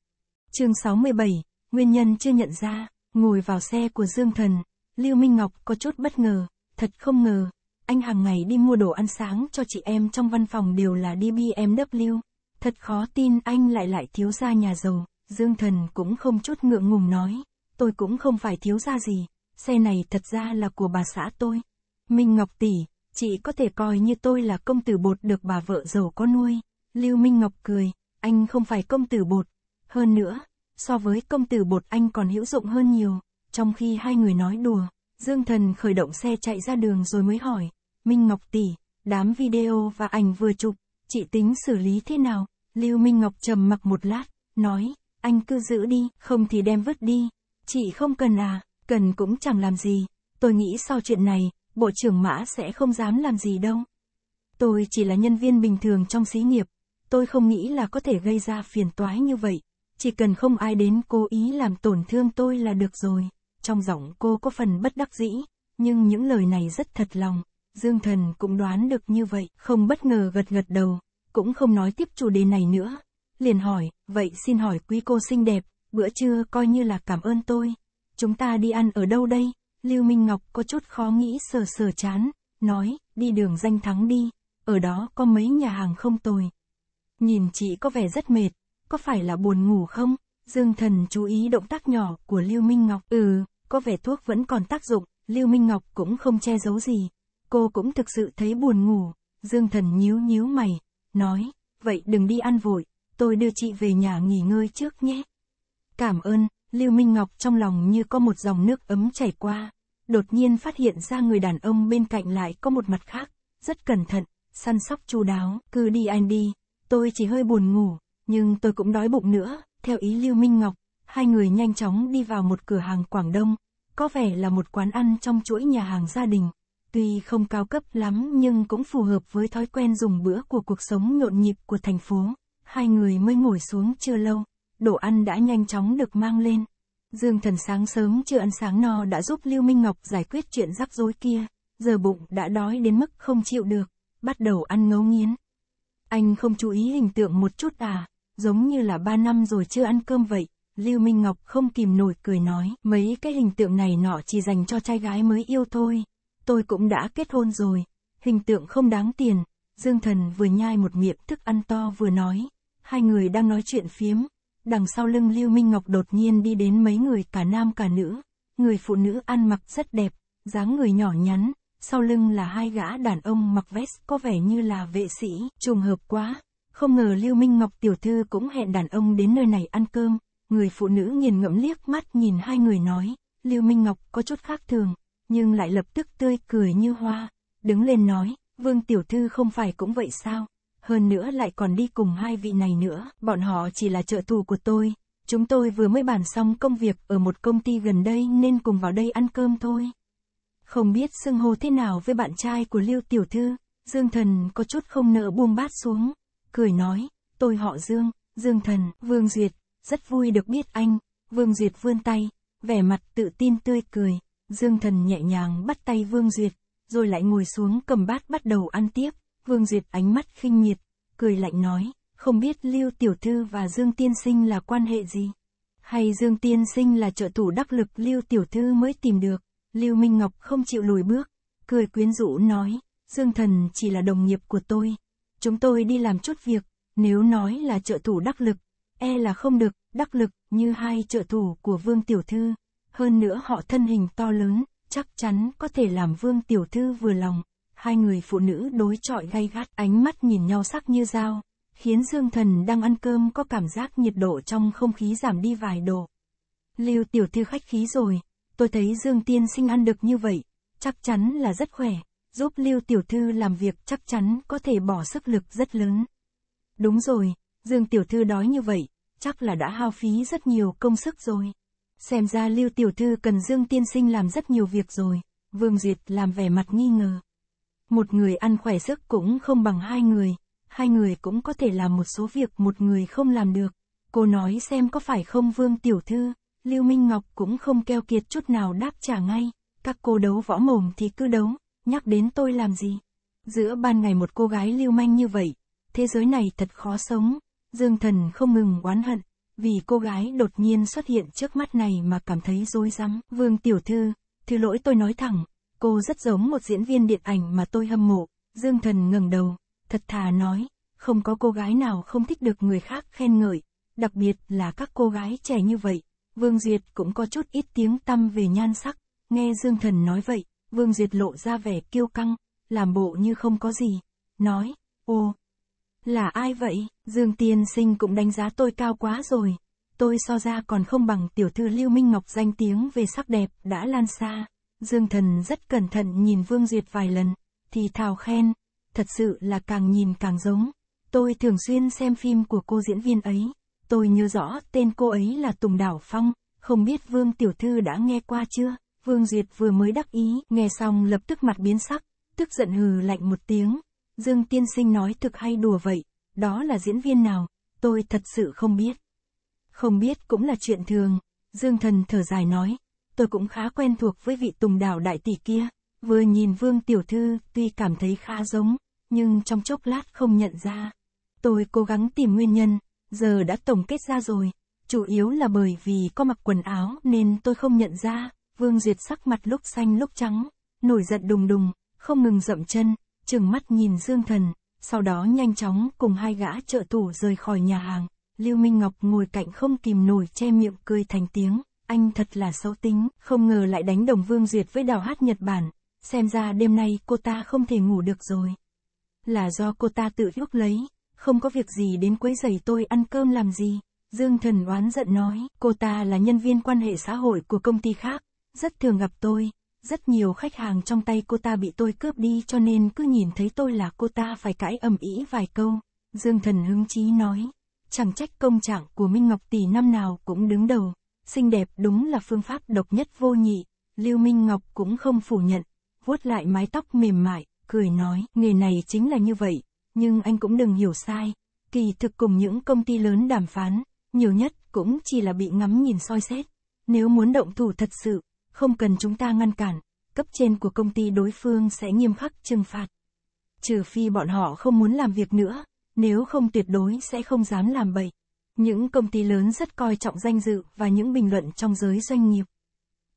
chương 67, nguyên nhân chưa nhận ra, ngồi vào xe của Dương Thần, Lưu Minh Ngọc có chút bất ngờ, thật không ngờ, anh hàng ngày đi mua đồ ăn sáng cho chị em trong văn phòng đều là đi BMW. Thật khó tin anh lại lại thiếu gia nhà giàu, Dương Thần cũng không chút ngượng ngùng nói, tôi cũng không phải thiếu gia gì, xe này thật ra là của bà xã tôi. Minh Ngọc tỷ, Chị có thể coi như tôi là công tử bột được bà vợ giàu có nuôi. Lưu Minh Ngọc cười, anh không phải công tử bột. Hơn nữa, so với công tử bột anh còn hữu dụng hơn nhiều. Trong khi hai người nói đùa, Dương Thần khởi động xe chạy ra đường rồi mới hỏi. Minh Ngọc tỷ, đám video và ảnh vừa chụp, chị tính xử lý thế nào? Lưu Minh Ngọc trầm mặc một lát, nói, anh cứ giữ đi, không thì đem vứt đi. Chị không cần à, cần cũng chẳng làm gì. Tôi nghĩ sau chuyện này, Bộ trưởng Mã sẽ không dám làm gì đâu. Tôi chỉ là nhân viên bình thường trong xí nghiệp, tôi không nghĩ là có thể gây ra phiền toái như vậy. Chỉ cần không ai đến cố ý làm tổn thương tôi là được rồi. Trong giọng cô có phần bất đắc dĩ, nhưng những lời này rất thật lòng. Dương Thần cũng đoán được như vậy, không bất ngờ gật gật đầu, cũng không nói tiếp chủ đề này nữa. Liền hỏi, vậy xin hỏi quý cô xinh đẹp, bữa trưa coi như là cảm ơn tôi. Chúng ta đi ăn ở đâu đây? Lưu Minh Ngọc có chút khó nghĩ sờ sờ chán, nói, đi đường danh thắng đi, ở đó có mấy nhà hàng không tồi. Nhìn chị có vẻ rất mệt, có phải là buồn ngủ không? Dương Thần chú ý động tác nhỏ của Lưu Minh Ngọc. Ừ, có vẻ thuốc vẫn còn tác dụng, Lưu Minh Ngọc cũng không che giấu gì. Cô cũng thực sự thấy buồn ngủ, Dương Thần nhíu nhíu mày, nói, vậy đừng đi ăn vội, tôi đưa chị về nhà nghỉ ngơi trước nhé. Cảm ơn, Lưu Minh Ngọc trong lòng như có một dòng nước ấm chảy qua đột nhiên phát hiện ra người đàn ông bên cạnh lại có một mặt khác, rất cẩn thận, săn sóc chu đáo, cứ đi anh đi, tôi chỉ hơi buồn ngủ, nhưng tôi cũng đói bụng nữa, theo ý Lưu Minh Ngọc, hai người nhanh chóng đi vào một cửa hàng Quảng Đông, có vẻ là một quán ăn trong chuỗi nhà hàng gia đình, tuy không cao cấp lắm nhưng cũng phù hợp với thói quen dùng bữa của cuộc sống nhộn nhịp của thành phố, hai người mới ngồi xuống chưa lâu, đồ ăn đã nhanh chóng được mang lên. Dương Thần sáng sớm chưa ăn sáng no đã giúp Lưu Minh Ngọc giải quyết chuyện rắc rối kia, giờ bụng đã đói đến mức không chịu được, bắt đầu ăn ngấu nghiến. Anh không chú ý hình tượng một chút à, giống như là ba năm rồi chưa ăn cơm vậy, Lưu Minh Ngọc không kìm nổi cười nói, mấy cái hình tượng này nọ chỉ dành cho trai gái mới yêu thôi, tôi cũng đã kết hôn rồi, hình tượng không đáng tiền, Dương Thần vừa nhai một miệng thức ăn to vừa nói, hai người đang nói chuyện phiếm, đằng sau lưng Lưu Minh Ngọc đột nhiên đi đến mấy người cả nam cả nữ. Người phụ nữ ăn mặc rất đẹp, dáng người nhỏ nhắn, sau lưng là hai gã đàn ông mặc vest có vẻ như là vệ sĩ, trùng hợp quá. Không ngờ Lưu Minh Ngọc tiểu thư cũng hẹn đàn ông đến nơi này ăn cơm, người phụ nữ nghiền ngẫm liếc mắt nhìn hai người nói, Lưu Minh Ngọc có chút khác thường, nhưng lại lập tức tươi cười như hoa, đứng lên nói, Vương tiểu thư không phải cũng vậy sao? hơn nữa lại còn đi cùng hai vị này nữa, bọn họ chỉ là trợ thủ của tôi. Chúng tôi vừa mới bàn xong công việc ở một công ty gần đây nên cùng vào đây ăn cơm thôi. Không biết xưng hô thế nào với bạn trai của Lưu Tiểu Thư, Dương Thần có chút không nỡ buông bát xuống, cười nói, tôi họ Dương, Dương Thần, Vương Duyệt, rất vui được biết anh, Vương Duyệt vươn tay, vẻ mặt tự tin tươi cười, Dương Thần nhẹ nhàng bắt tay Vương Duyệt, rồi lại ngồi xuống cầm bát bắt đầu ăn tiếp. Vương Diệp ánh mắt khinh miệt, cười lạnh nói, không biết Lưu Tiểu Thư và Dương Tiên Sinh là quan hệ gì? Hay Dương Tiên Sinh là trợ thủ đắc lực Lưu Tiểu Thư mới tìm được? Lưu Minh Ngọc không chịu lùi bước, cười quyến rũ nói, Dương Thần chỉ là đồng nghiệp của tôi. Chúng tôi đi làm chút việc, nếu nói là trợ thủ đắc lực, e là không được, đắc lực như hai trợ thủ của Vương Tiểu Thư. Hơn nữa họ thân hình to lớn, chắc chắn có thể làm Vương Tiểu Thư vừa lòng hai người phụ nữ đối chọi gay gắt, ánh mắt nhìn nhau sắc như dao, khiến Dương Thần đang ăn cơm có cảm giác nhiệt độ trong không khí giảm đi vài độ. Lưu tiểu thư khách khí rồi, tôi thấy Dương Tiên sinh ăn được như vậy, chắc chắn là rất khỏe, giúp Lưu tiểu thư làm việc chắc chắn có thể bỏ sức lực rất lớn. Đúng rồi, Dương tiểu thư đói như vậy, chắc là đã hao phí rất nhiều công sức rồi. Xem ra Lưu tiểu thư cần Dương Tiên sinh làm rất nhiều việc rồi. Vương Duyệt làm vẻ mặt nghi ngờ. Một người ăn khỏe sức cũng không bằng hai người, hai người cũng có thể làm một số việc một người không làm được. Cô nói xem có phải không Vương Tiểu Thư, Lưu Minh Ngọc cũng không keo kiệt chút nào đáp trả ngay. Các cô đấu võ mồm thì cứ đấu, nhắc đến tôi làm gì. Giữa ban ngày một cô gái lưu manh như vậy, thế giới này thật khó sống. Dương Thần không ngừng oán hận, vì cô gái đột nhiên xuất hiện trước mắt này mà cảm thấy rối rắm. Vương Tiểu Thư, thứ lỗi tôi nói thẳng, cô rất giống một diễn viên điện ảnh mà tôi hâm mộ. Dương Thần ngẩng đầu, thật thà nói, không có cô gái nào không thích được người khác khen ngợi, đặc biệt là các cô gái trẻ như vậy. Vương Duyệt cũng có chút ít tiếng tăm về nhan sắc, nghe Dương Thần nói vậy, Vương Duyệt lộ ra vẻ kiêu căng, làm bộ như không có gì, nói, ô, là ai vậy, Dương Tiên Sinh cũng đánh giá tôi cao quá rồi, tôi so ra còn không bằng tiểu thư Lưu Minh Ngọc danh tiếng về sắc đẹp đã lan xa. Dương Thần rất cẩn thận nhìn Vương Diệt vài lần, thì thào khen, thật sự là càng nhìn càng giống. Tôi thường xuyên xem phim của cô diễn viên ấy, tôi nhớ rõ tên cô ấy là Tùng Đảo Phong, không biết Vương Tiểu Thư đã nghe qua chưa? Vương Diệt vừa mới đắc ý, nghe xong lập tức mặt biến sắc, tức giận hừ lạnh một tiếng. Dương Tiên Sinh nói thực hay đùa vậy, đó là diễn viên nào, tôi thật sự không biết. Không biết cũng là chuyện thường, Dương Thần thở dài nói, tôi cũng khá quen thuộc với vị tùng đảo đại tỷ kia. Vừa nhìn vương tiểu thư, tuy cảm thấy khá giống, nhưng trong chốc lát không nhận ra. Tôi cố gắng tìm nguyên nhân, giờ đã tổng kết ra rồi. Chủ yếu là bởi vì có mặc quần áo nên tôi không nhận ra, vương duyệt sắc mặt lúc xanh lúc trắng, nổi giận đùng đùng, không ngừng dậm chân, chừng mắt nhìn Dương Thần, sau đó nhanh chóng cùng hai gã trợ thủ rời khỏi nhà hàng. Lưu Minh Ngọc ngồi cạnh không kìm nổi che miệng cười thành tiếng anh thật là xấu tính, không ngờ lại đánh đồng Vương Duyệt với đào hát Nhật Bản, xem ra đêm nay cô ta không thể ngủ được rồi. Là do cô ta tự ước lấy, không có việc gì đến quấy giày tôi ăn cơm làm gì. Dương Thần oán giận nói, cô ta là nhân viên quan hệ xã hội của công ty khác, rất thường gặp tôi, rất nhiều khách hàng trong tay cô ta bị tôi cướp đi cho nên cứ nhìn thấy tôi là cô ta phải cãi ầm ĩ vài câu. Dương Thần hứng chí nói, chẳng trách công trạng của Minh Ngọc Tỷ năm nào cũng đứng đầu xinh đẹp đúng là phương pháp độc nhất vô nhị, Lưu Minh Ngọc cũng không phủ nhận, vuốt lại mái tóc mềm mại, cười nói, nghề này chính là như vậy, nhưng anh cũng đừng hiểu sai, kỳ thực cùng những công ty lớn đàm phán, nhiều nhất cũng chỉ là bị ngắm nhìn soi xét, nếu muốn động thủ thật sự, không cần chúng ta ngăn cản, cấp trên của công ty đối phương sẽ nghiêm khắc trừng phạt. Trừ phi bọn họ không muốn làm việc nữa, nếu không tuyệt đối sẽ không dám làm bậy. Những công ty lớn rất coi trọng danh dự và những bình luận trong giới doanh nghiệp.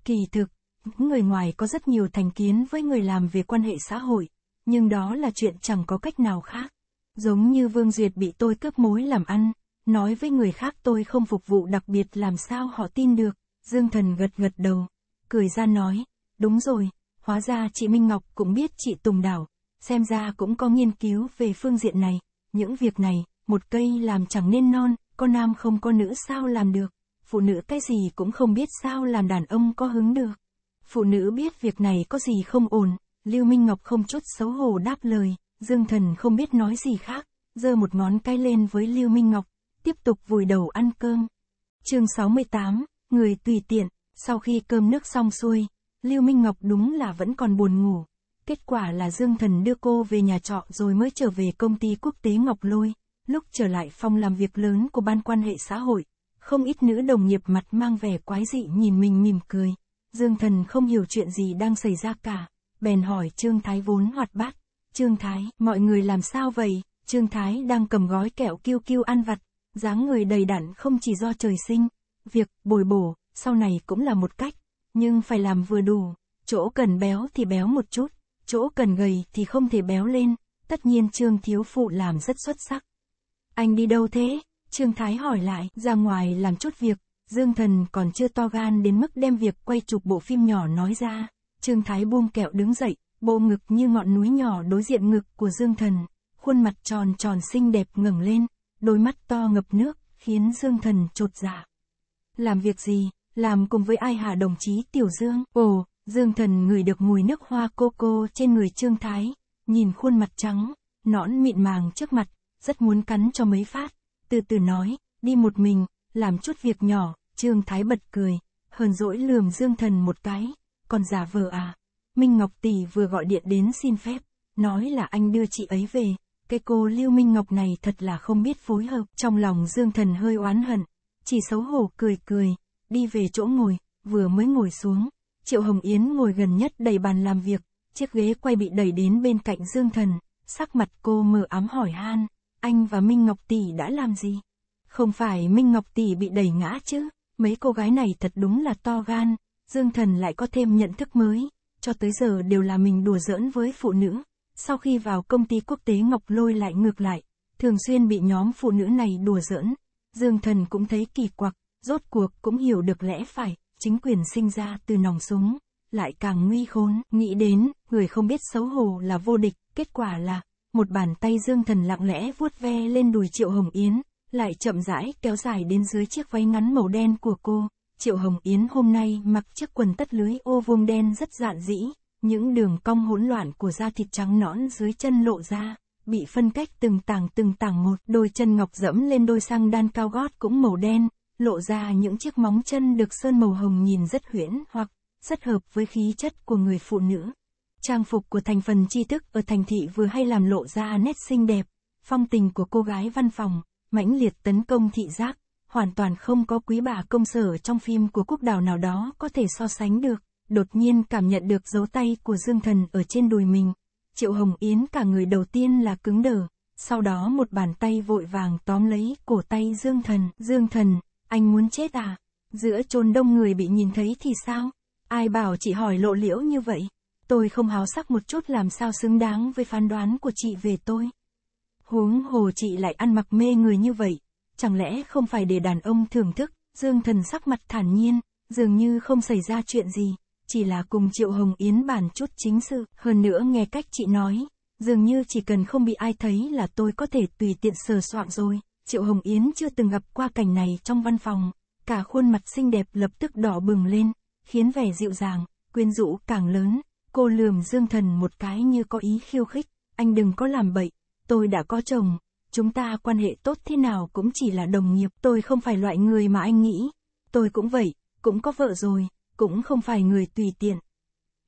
Kỳ thực, những người ngoài có rất nhiều thành kiến với người làm về quan hệ xã hội, nhưng đó là chuyện chẳng có cách nào khác. Giống như Vương Duyệt bị tôi cướp mối làm ăn, nói với người khác tôi không phục vụ đặc biệt làm sao họ tin được, Dương Thần gật gật đầu, cười ra nói, đúng rồi, hóa ra chị Minh Ngọc cũng biết chị Tùng Đảo, xem ra cũng có nghiên cứu về phương diện này, những việc này, một cây làm chẳng nên non, có nam không có nữ sao làm được, phụ nữ cái gì cũng không biết sao làm đàn ông có hứng được. Phụ nữ biết việc này có gì không ổn, Lưu Minh Ngọc không chút xấu hổ đáp lời, Dương Thần không biết nói gì khác, giơ một ngón cái lên với Lưu Minh Ngọc, tiếp tục vùi đầu ăn cơm. Chương 68, người tùy tiện, sau khi cơm nước xong xuôi, Lưu Minh Ngọc đúng là vẫn còn buồn ngủ. Kết quả là Dương Thần đưa cô về nhà trọ rồi mới trở về công ty quốc tế Ngọc Lôi. Lúc trở lại phòng làm việc lớn của Ban quan hệ xã hội, không ít nữ đồng nghiệp mặt mang vẻ quái dị nhìn mình mỉm cười. Dương Thần không hiểu chuyện gì đang xảy ra cả, bèn hỏi Trương Thái vốn hoạt bát. Trương Thái, mọi người làm sao vậy? Trương Thái đang cầm gói kẹo kiêu kiêu ăn vặt, dáng người đầy đặn không chỉ do trời sinh. Việc bồi bổ, sau này cũng là một cách, nhưng phải làm vừa đủ. Chỗ cần béo thì béo một chút, chỗ cần gầy thì không thể béo lên. Tất nhiên Trương Thiếu Phụ làm rất xuất sắc. Anh đi đâu thế? Trương Thái hỏi lại, ra ngoài làm chút việc, Dương Thần còn chưa to gan đến mức đem việc quay chụp bộ phim nhỏ nói ra. Trương Thái buông kẹo đứng dậy, bộ ngực như ngọn núi nhỏ đối diện ngực của Dương Thần, khuôn mặt tròn tròn xinh đẹp ngẩng lên, đôi mắt to ngập nước, khiến Dương Thần trột dạ. Làm việc gì, làm cùng với ai hả đồng chí Tiểu Dương? Ồ, Dương Thần ngửi được mùi nước hoa cô cô trên người Trương Thái, nhìn khuôn mặt trắng, nõn mịn màng trước mặt, rất muốn cắn cho mấy phát. Từ từ nói, đi một mình, làm chút việc nhỏ, Trương Thái bật cười, hờn dỗi lườm Dương Thần một cái, còn giả vờ à. Minh Ngọc Tỷ vừa gọi điện đến xin phép, nói là anh đưa chị ấy về, cái cô Lưu Minh Ngọc này thật là không biết phối hợp, trong lòng Dương Thần hơi oán hận, chỉ xấu hổ cười cười, đi về chỗ ngồi, vừa mới ngồi xuống, Triệu Hồng Yến ngồi gần nhất đầy bàn làm việc, chiếc ghế quay bị đẩy đến bên cạnh Dương Thần, sắc mặt cô mờ ám hỏi han anh và Minh Ngọc Tỷ đã làm gì? Không phải Minh Ngọc Tỷ bị đẩy ngã chứ, mấy cô gái này thật đúng là to gan, Dương Thần lại có thêm nhận thức mới, cho tới giờ đều là mình đùa giỡn với phụ nữ. Sau khi vào công ty quốc tế Ngọc Lôi lại ngược lại, thường xuyên bị nhóm phụ nữ này đùa giỡn. Dương Thần cũng thấy kỳ quặc, rốt cuộc cũng hiểu được lẽ phải, chính quyền sinh ra từ nòng súng, lại càng nguy khốn, nghĩ đến, người không biết xấu hổ là vô địch, kết quả là, một bàn tay dương thần lặng lẽ vuốt ve lên đùi Triệu Hồng Yến, lại chậm rãi kéo dài đến dưới chiếc váy ngắn màu đen của cô. Triệu Hồng Yến hôm nay mặc chiếc quần tất lưới ô vuông đen rất dạn dĩ, những đường cong hỗn loạn của da thịt trắng nõn dưới chân lộ ra, bị phân cách từng tảng từng tảng một, đôi chân ngọc dẫm lên đôi sang đan cao gót cũng màu đen, lộ ra những chiếc móng chân được sơn màu hồng nhìn rất huyễn hoặc, rất hợp với khí chất của người phụ nữ. Trang phục của thành phần tri thức ở thành thị vừa hay làm lộ ra nét xinh đẹp, phong tình của cô gái văn phòng, mãnh liệt tấn công thị giác, hoàn toàn không có quý bà công sở trong phim của quốc đảo nào đó có thể so sánh được. Đột nhiên cảm nhận được dấu tay của Dương Thần ở trên đùi mình. Triệu Hồng Yến cả người đầu tiên là cứng đờ, sau đó một bàn tay vội vàng tóm lấy cổ tay Dương Thần. Dương Thần, anh muốn chết à? Giữa chôn đông người bị nhìn thấy thì sao? Ai bảo chị hỏi lộ liễu như vậy? tôi không háo sắc một chút làm sao xứng đáng với phán đoán của chị về tôi. Huống hồ chị lại ăn mặc mê người như vậy, chẳng lẽ không phải để đàn ông thưởng thức, Dương Thần sắc mặt thản nhiên, dường như không xảy ra chuyện gì, chỉ là cùng Triệu Hồng Yến bàn chút chính sự, hơn nữa nghe cách chị nói, dường như chỉ cần không bị ai thấy là tôi có thể tùy tiện sờ soạng rồi. Triệu Hồng Yến chưa từng gặp qua cảnh này trong văn phòng, cả khuôn mặt xinh đẹp lập tức đỏ bừng lên, khiến vẻ dịu dàng, quyến rũ càng lớn, Cô lườm Dương Thần một cái như có ý khiêu khích, anh đừng có làm bậy, tôi đã có chồng, chúng ta quan hệ tốt thế nào cũng chỉ là đồng nghiệp, tôi không phải loại người mà anh nghĩ, tôi cũng vậy, cũng có vợ rồi, cũng không phải người tùy tiện.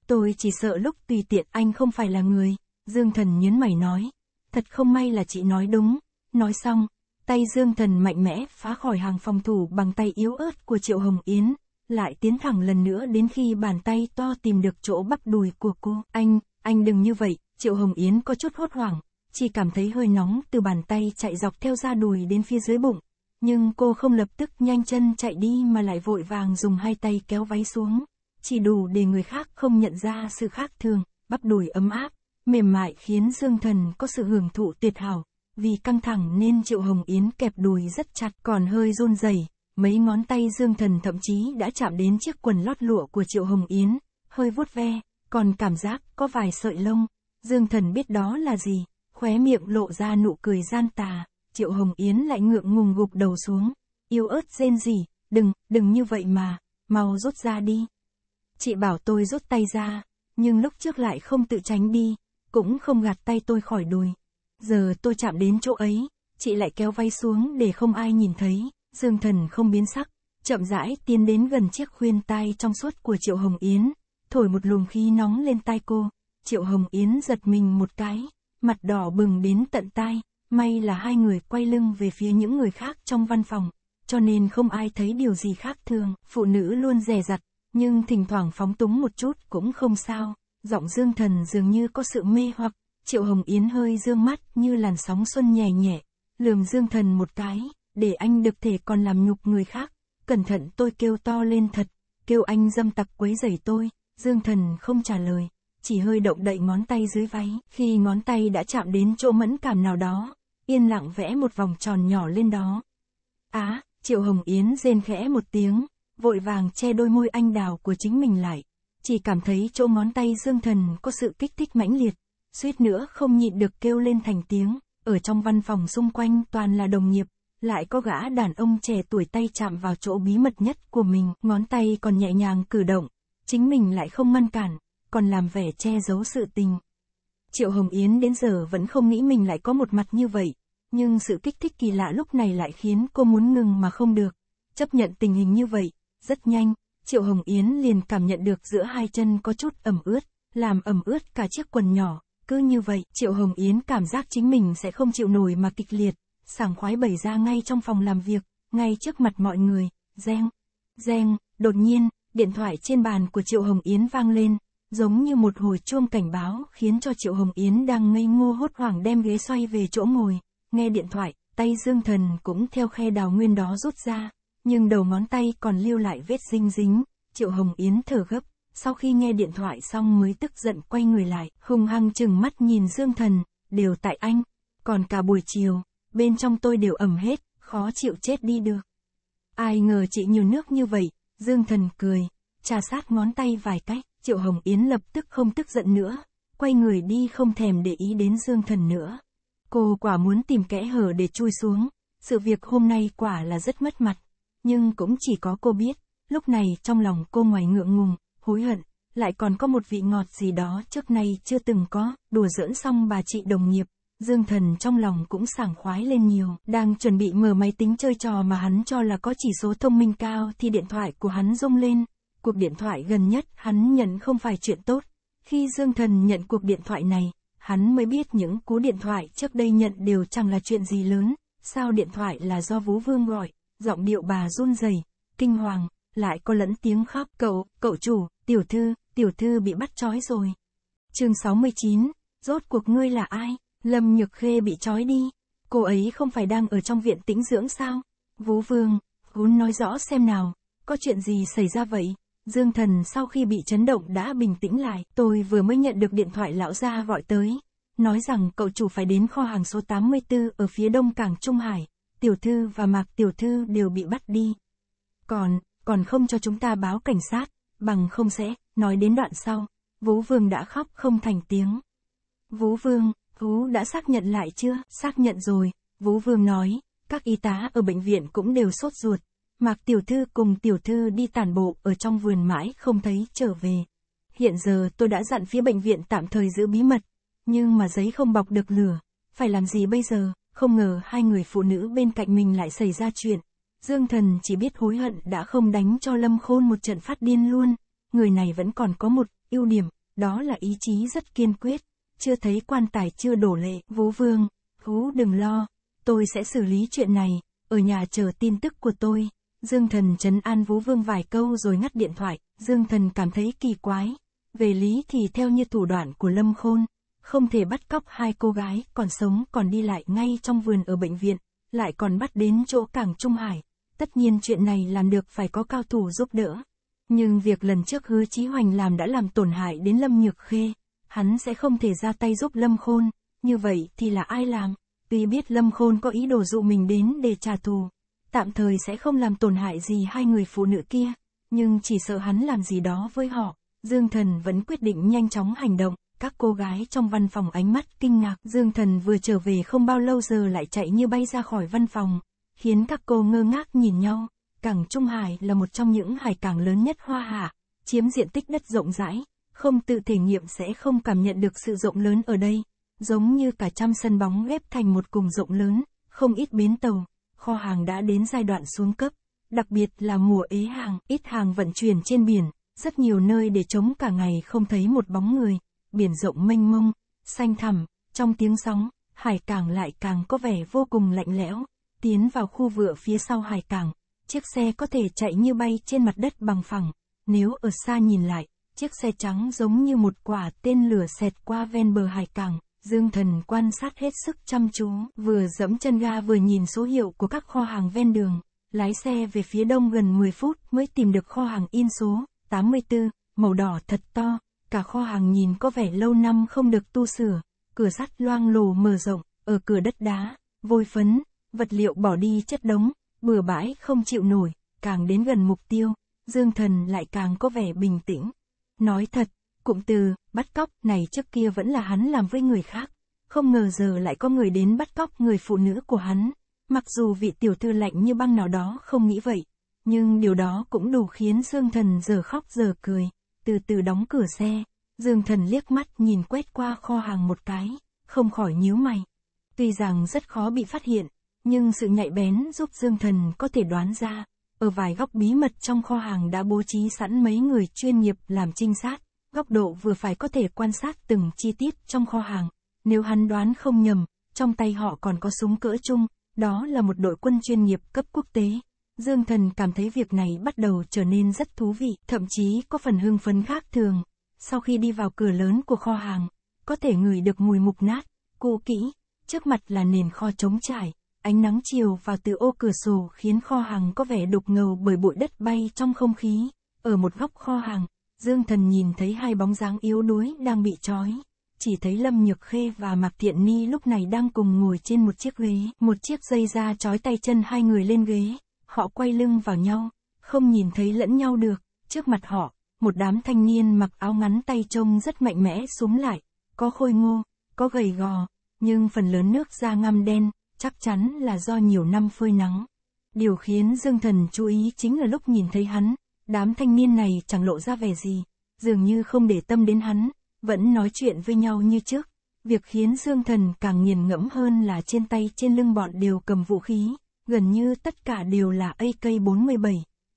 Tôi chỉ sợ lúc tùy tiện anh không phải là người, Dương Thần nhấn mày nói, thật không may là chị nói đúng, nói xong, tay Dương Thần mạnh mẽ phá khỏi hàng phòng thủ bằng tay yếu ớt của Triệu Hồng Yến, lại tiến thẳng lần nữa đến khi bàn tay to tìm được chỗ bắp đùi của cô. Anh, anh đừng như vậy, Triệu Hồng Yến có chút hốt hoảng, chỉ cảm thấy hơi nóng từ bàn tay chạy dọc theo da đùi đến phía dưới bụng. Nhưng cô không lập tức nhanh chân chạy đi mà lại vội vàng dùng hai tay kéo váy xuống, chỉ đủ để người khác không nhận ra sự khác thường, bắp đùi ấm áp, mềm mại khiến Dương Thần có sự hưởng thụ tuyệt hảo, vì căng thẳng nên Triệu Hồng Yến kẹp đùi rất chặt còn hơi run rẩy mấy ngón tay Dương Thần thậm chí đã chạm đến chiếc quần lót lụa của Triệu Hồng Yến, hơi vuốt ve, còn cảm giác có vài sợi lông, Dương Thần biết đó là gì, khóe miệng lộ ra nụ cười gian tà, Triệu Hồng Yến lại ngượng ngùng gục đầu xuống, yêu ớt rên gì đừng, đừng như vậy mà, mau rút ra đi. Chị bảo tôi rút tay ra, nhưng lúc trước lại không tự tránh đi, cũng không gạt tay tôi khỏi đùi. Giờ tôi chạm đến chỗ ấy, chị lại kéo vay xuống để không ai nhìn thấy. Dương Thần không biến sắc, chậm rãi tiến đến gần chiếc khuyên tai trong suốt của Triệu Hồng Yến, thổi một luồng khí nóng lên tai cô. Triệu Hồng Yến giật mình một cái, mặt đỏ bừng đến tận tai, may là hai người quay lưng về phía những người khác trong văn phòng, cho nên không ai thấy điều gì khác thường, phụ nữ luôn rẻ rặt, nhưng thỉnh thoảng phóng túng một chút cũng không sao, giọng Dương Thần dường như có sự mê hoặc, Triệu Hồng Yến hơi dương mắt như làn sóng xuân nhẹ nhẹ, lườm Dương Thần một cái, để anh được thể còn làm nhục người khác. Cẩn thận tôi kêu to lên thật, kêu anh dâm tặc quấy rầy tôi, Dương Thần không trả lời, chỉ hơi động đậy ngón tay dưới váy. Khi ngón tay đã chạm đến chỗ mẫn cảm nào đó, yên lặng vẽ một vòng tròn nhỏ lên đó. Á, Triệu Hồng Yến rên khẽ một tiếng, vội vàng che đôi môi anh đào của chính mình lại. Chỉ cảm thấy chỗ ngón tay Dương Thần có sự kích thích mãnh liệt, suýt nữa không nhịn được kêu lên thành tiếng. Ở trong văn phòng xung quanh toàn là đồng nghiệp, lại có gã đàn ông trẻ tuổi tay chạm vào chỗ bí mật nhất của mình, ngón tay còn nhẹ nhàng cử động, chính mình lại không ngăn cản, còn làm vẻ che giấu sự tình. Triệu Hồng Yến đến giờ vẫn không nghĩ mình lại có một mặt như vậy, nhưng sự kích thích kỳ lạ lúc này lại khiến cô muốn ngừng mà không được. Chấp nhận tình hình như vậy, rất nhanh, Triệu Hồng Yến liền cảm nhận được giữa hai chân có chút ẩm ướt, làm ẩm ướt cả chiếc quần nhỏ. Cứ như vậy, Triệu Hồng Yến cảm giác chính mình sẽ không chịu nổi mà kịch liệt, sảng khoái bày ra ngay trong phòng làm việc, ngay trước mặt mọi người, reng, reng, đột nhiên, điện thoại trên bàn của Triệu Hồng Yến vang lên, giống như một hồi chuông cảnh báo khiến cho Triệu Hồng Yến đang ngây ngô hốt hoảng đem ghế xoay về chỗ ngồi, nghe điện thoại, tay Dương Thần cũng theo khe đào nguyên đó rút ra, nhưng đầu ngón tay còn lưu lại vết dinh dính, Triệu Hồng Yến thở gấp, sau khi nghe điện thoại xong mới tức giận quay người lại, hung hăng chừng mắt nhìn Dương Thần, đều tại anh, còn cả buổi chiều, bên trong tôi đều ẩm hết, khó chịu chết đi được. Ai ngờ chị nhiều nước như vậy, Dương Thần cười, trà sát ngón tay vài cách, Triệu Hồng Yến lập tức không tức giận nữa, quay người đi không thèm để ý đến Dương Thần nữa. Cô quả muốn tìm kẽ hở để chui xuống, sự việc hôm nay quả là rất mất mặt, nhưng cũng chỉ có cô biết, lúc này trong lòng cô ngoài ngượng ngùng, hối hận, lại còn có một vị ngọt gì đó trước nay chưa từng có, đùa giỡn xong bà chị đồng nghiệp, Dương Thần trong lòng cũng sảng khoái lên nhiều, đang chuẩn bị mở máy tính chơi trò mà hắn cho là có chỉ số thông minh cao thì điện thoại của hắn rung lên. Cuộc điện thoại gần nhất hắn nhận không phải chuyện tốt. Khi Dương Thần nhận cuộc điện thoại này, hắn mới biết những cú điện thoại trước đây nhận đều chẳng là chuyện gì lớn, sao điện thoại là do Vũ Vương gọi, giọng điệu bà run rẩy, kinh hoàng, lại có lẫn tiếng khóc, "Cậu, cậu chủ, tiểu thư, tiểu thư bị bắt trói rồi." Chương 69, rốt cuộc ngươi là ai? Lâm Nhược Khê bị trói đi, cô ấy không phải đang ở trong viện tĩnh dưỡng sao? Vú Vương, vốn nói rõ xem nào, có chuyện gì xảy ra vậy? Dương Thần sau khi bị chấn động đã bình tĩnh lại, tôi vừa mới nhận được điện thoại lão gia gọi tới, nói rằng cậu chủ phải đến kho hàng số 84 ở phía đông cảng Trung Hải, tiểu thư và Mạc tiểu thư đều bị bắt đi. Còn, còn không cho chúng ta báo cảnh sát, bằng không sẽ, nói đến đoạn sau, Vũ Vương đã khóc không thành tiếng. Vũ Vương, Vú đã xác nhận lại chưa? Xác nhận rồi, Vú Vương nói, các y tá ở bệnh viện cũng đều sốt ruột. Mạc tiểu thư cùng tiểu thư đi tản bộ ở trong vườn mãi không thấy trở về. Hiện giờ tôi đã dặn phía bệnh viện tạm thời giữ bí mật, nhưng mà giấy không bọc được lửa, phải làm gì bây giờ, không ngờ hai người phụ nữ bên cạnh mình lại xảy ra chuyện. Dương thần chỉ biết hối hận đã không đánh cho Lâm Khôn một trận phát điên luôn, người này vẫn còn có một ưu điểm, đó là ý chí rất kiên quyết chưa thấy quan tài chưa đổ lệ, Vũ Vương, hú đừng lo, tôi sẽ xử lý chuyện này, ở nhà chờ tin tức của tôi. Dương Thần trấn an Vũ Vương vài câu rồi ngắt điện thoại, Dương Thần cảm thấy kỳ quái. Về lý thì theo như thủ đoạn của Lâm Khôn, không thể bắt cóc hai cô gái còn sống còn đi lại ngay trong vườn ở bệnh viện, lại còn bắt đến chỗ cảng Trung Hải. Tất nhiên chuyện này làm được phải có cao thủ giúp đỡ. Nhưng việc lần trước hứa Chí Hoành làm đã làm tổn hại đến Lâm Nhược Khê, hắn sẽ không thể ra tay giúp Lâm Khôn, như vậy thì là ai làm? Tuy biết Lâm Khôn có ý đồ dụ mình đến để trả thù, tạm thời sẽ không làm tổn hại gì hai người phụ nữ kia, nhưng chỉ sợ hắn làm gì đó với họ, Dương Thần vẫn quyết định nhanh chóng hành động. Các cô gái trong văn phòng ánh mắt kinh ngạc, Dương Thần vừa trở về không bao lâu giờ lại chạy như bay ra khỏi văn phòng, khiến các cô ngơ ngác nhìn nhau. Cảng Trung Hải là một trong những hải cảng lớn nhất Hoa Hạ, chiếm diện tích đất rộng rãi, không tự thể nghiệm sẽ không cảm nhận được sự rộng lớn ở đây, giống như cả trăm sân bóng ghép thành một cùng rộng lớn, không ít bến tàu, kho hàng đã đến giai đoạn xuống cấp, đặc biệt là mùa ế hàng, ít hàng vận chuyển trên biển, rất nhiều nơi để chống cả ngày không thấy một bóng người, biển rộng mênh mông, xanh thẳm, trong tiếng sóng, hải cảng lại càng có vẻ vô cùng lạnh lẽo, tiến vào khu vựa phía sau hải cảng, chiếc xe có thể chạy như bay trên mặt đất bằng phẳng, nếu ở xa nhìn lại, chiếc xe trắng giống như một quả tên lửa xẹt qua ven bờ hải cảng. Dương thần quan sát hết sức chăm chú, vừa dẫm chân ga vừa nhìn số hiệu của các kho hàng ven đường, lái xe về phía đông gần 10 phút mới tìm được kho hàng in số 84, màu đỏ thật to, cả kho hàng nhìn có vẻ lâu năm không được tu sửa, cửa sắt loang lổ mở rộng, ở cửa đất đá, vôi phấn, vật liệu bỏ đi chất đống, bừa bãi không chịu nổi, càng đến gần mục tiêu, Dương Thần lại càng có vẻ bình tĩnh. Nói thật, cụm từ, bắt cóc này trước kia vẫn là hắn làm với người khác. Không ngờ giờ lại có người đến bắt cóc người phụ nữ của hắn. Mặc dù vị tiểu thư lạnh như băng nào đó không nghĩ vậy, nhưng điều đó cũng đủ khiến Dương Thần giờ khóc giờ cười. Từ từ đóng cửa xe, Dương Thần liếc mắt nhìn quét qua kho hàng một cái, không khỏi nhíu mày. Tuy rằng rất khó bị phát hiện, nhưng sự nhạy bén giúp Dương Thần có thể đoán ra, ở vài góc bí mật trong kho hàng đã bố trí sẵn mấy người chuyên nghiệp làm trinh sát, góc độ vừa phải có thể quan sát từng chi tiết trong kho hàng. Nếu hắn đoán không nhầm, trong tay họ còn có súng cỡ chung, đó là một đội quân chuyên nghiệp cấp quốc tế. Dương Thần cảm thấy việc này bắt đầu trở nên rất thú vị, thậm chí có phần hưng phấn khác thường. Sau khi đi vào cửa lớn của kho hàng, có thể ngửi được mùi mục nát, cũ kỹ, trước mặt là nền kho trống trải, ánh nắng chiều vào từ ô cửa sổ khiến kho hàng có vẻ đục ngầu bởi bụi đất bay trong không khí. Ở một góc kho hàng, Dương Thần nhìn thấy hai bóng dáng yếu đuối đang bị trói. Chỉ thấy Lâm Nhược Khê và Mạc Thiện Ni lúc này đang cùng ngồi trên một chiếc ghế, một chiếc dây da trói tay chân hai người lên ghế. Họ quay lưng vào nhau, không nhìn thấy lẫn nhau được. Trước mặt họ, một đám thanh niên mặc áo ngắn tay trông rất mạnh mẽ xuống lại, có khôi ngô, có gầy gò, nhưng phần lớn nước da ngăm đen, chắc chắn là do nhiều năm phơi nắng. Điều khiến Dương Thần chú ý chính là lúc nhìn thấy hắn, đám thanh niên này chẳng lộ ra vẻ gì, dường như không để tâm đến hắn, vẫn nói chuyện với nhau như trước. Việc khiến Dương Thần càng nghiền ngẫm hơn là trên tay trên lưng bọn đều cầm vũ khí, gần như tất cả đều là AK-47,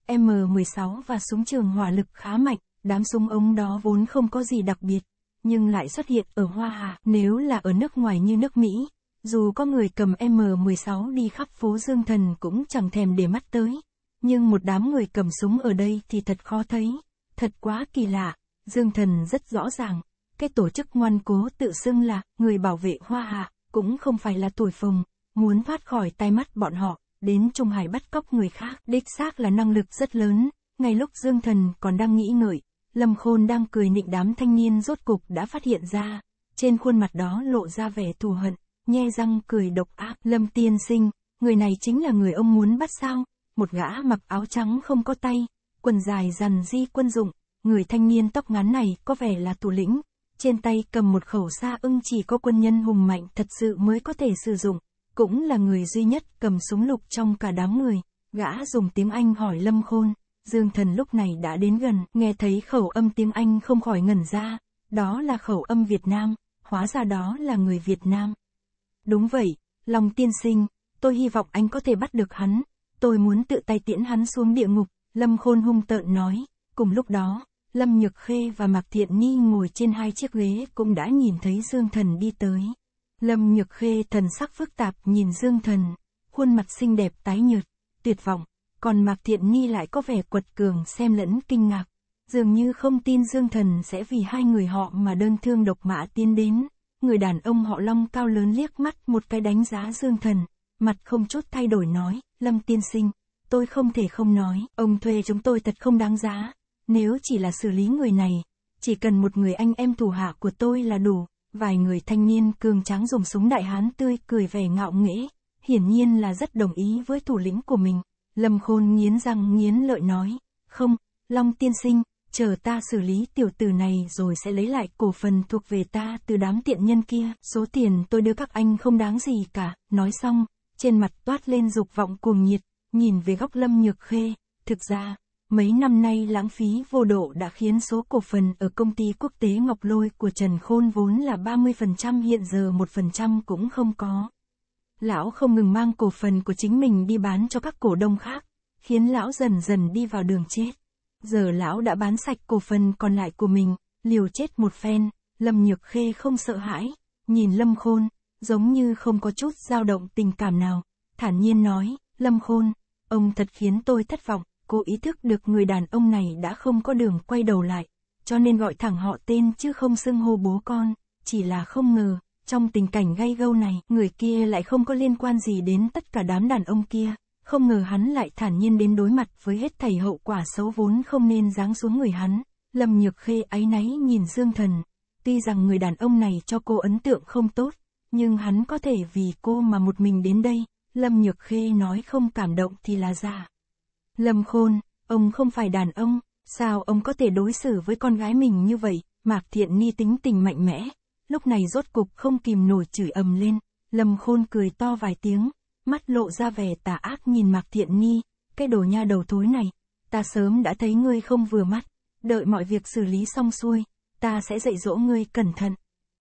M16 và súng trường hỏa lực khá mạnh, đám súng ống đó vốn không có gì đặc biệt, nhưng lại xuất hiện ở Hoa Hà. nếu là ở nước ngoài như nước Mỹ, dù có người cầm M16 đi khắp phố Dương Thần cũng chẳng thèm để mắt tới. Nhưng một đám người cầm súng ở đây thì thật khó thấy. Thật quá kỳ lạ, Dương Thần rất rõ ràng. Cái tổ chức ngoan cố tự xưng là người bảo vệ hoa hạ, cũng không phải là tuổi phồng. Muốn thoát khỏi tai mắt bọn họ, đến Trung Hải bắt cóc người khác. Đích xác là năng lực rất lớn. Ngay lúc Dương Thần còn đang nghĩ ngợi, Lâm Khôn đang cười nịnh đám thanh niên rốt cục đã phát hiện ra. Trên khuôn mặt đó lộ ra vẻ thù hận nhe răng cười độc ác. Lâm tiên sinh, người này chính là người ông muốn bắt sao, một gã mặc áo trắng không có tay, quần dài dằn di quân dụng, người thanh niên tóc ngắn này có vẻ là thủ lĩnh, trên tay cầm một khẩu xa ưng chỉ có quân nhân hùng mạnh thật sự mới có thể sử dụng, cũng là người duy nhất cầm súng lục trong cả đám người, gã dùng tiếng Anh hỏi Lâm Khôn, Dương Thần lúc này đã đến gần, nghe thấy khẩu âm tiếng Anh không khỏi ngẩn ra, đó là khẩu âm Việt Nam, hóa ra đó là người Việt Nam. Đúng vậy, lòng tiên sinh, tôi hy vọng anh có thể bắt được hắn, tôi muốn tự tay tiễn hắn xuống địa ngục, Lâm Khôn hung tợn nói, cùng lúc đó, Lâm Nhược Khê và Mạc Thiện Ni ngồi trên hai chiếc ghế cũng đã nhìn thấy Dương Thần đi tới. Lâm Nhược Khê thần sắc phức tạp nhìn Dương Thần, khuôn mặt xinh đẹp tái nhợt, tuyệt vọng, còn Mạc Thiện Ni lại có vẻ quật cường xem lẫn kinh ngạc, dường như không tin Dương Thần sẽ vì hai người họ mà đơn thương độc mã tiến đến người đàn ông họ Long cao lớn liếc mắt một cái đánh giá Dương Thần, mặt không chút thay đổi nói, Lâm tiên sinh, tôi không thể không nói, ông thuê chúng tôi thật không đáng giá, nếu chỉ là xử lý người này, chỉ cần một người anh em thủ hạ của tôi là đủ, vài người thanh niên cường tráng dùng súng đại hán tươi cười vẻ ngạo nghễ, hiển nhiên là rất đồng ý với thủ lĩnh của mình, Lâm Khôn nghiến răng nghiến lợi nói, không, Long tiên sinh, chờ ta xử lý tiểu tử này rồi sẽ lấy lại cổ phần thuộc về ta từ đám tiện nhân kia, số tiền tôi đưa các anh không đáng gì cả, nói xong, trên mặt toát lên dục vọng cuồng nhiệt, nhìn về góc lâm nhược khê, thực ra, mấy năm nay lãng phí vô độ đã khiến số cổ phần ở công ty quốc tế Ngọc Lôi của Trần Khôn vốn là 30% hiện giờ 1% cũng không có. Lão không ngừng mang cổ phần của chính mình đi bán cho các cổ đông khác, khiến lão dần dần đi vào đường chết. Giờ lão đã bán sạch cổ phần còn lại của mình, liều chết một phen, Lâm Nhược Khê không sợ hãi, nhìn Lâm Khôn, giống như không có chút dao động tình cảm nào, thản nhiên nói, Lâm Khôn, ông thật khiến tôi thất vọng, cô ý thức được người đàn ông này đã không có đường quay đầu lại, cho nên gọi thẳng họ tên chứ không xưng hô bố con, chỉ là không ngờ, trong tình cảnh gay gâu này, người kia lại không có liên quan gì đến tất cả đám đàn ông kia không ngờ hắn lại thản nhiên đến đối mặt với hết thảy hậu quả xấu vốn không nên giáng xuống người hắn. Lâm Nhược Khê áy náy nhìn Dương Thần, tuy rằng người đàn ông này cho cô ấn tượng không tốt, nhưng hắn có thể vì cô mà một mình đến đây, Lâm Nhược Khê nói không cảm động thì là giả. Lâm Khôn, ông không phải đàn ông, sao ông có thể đối xử với con gái mình như vậy, Mạc Thiện Ni tính tình mạnh mẽ, lúc này rốt cục không kìm nổi chửi ầm lên, Lâm Khôn cười to vài tiếng, mắt lộ ra vẻ tà ác nhìn Mạc Thiện ni cái đồ nha đầu thối này, ta sớm đã thấy ngươi không vừa mắt, đợi mọi việc xử lý xong xuôi, ta sẽ dạy dỗ ngươi cẩn thận.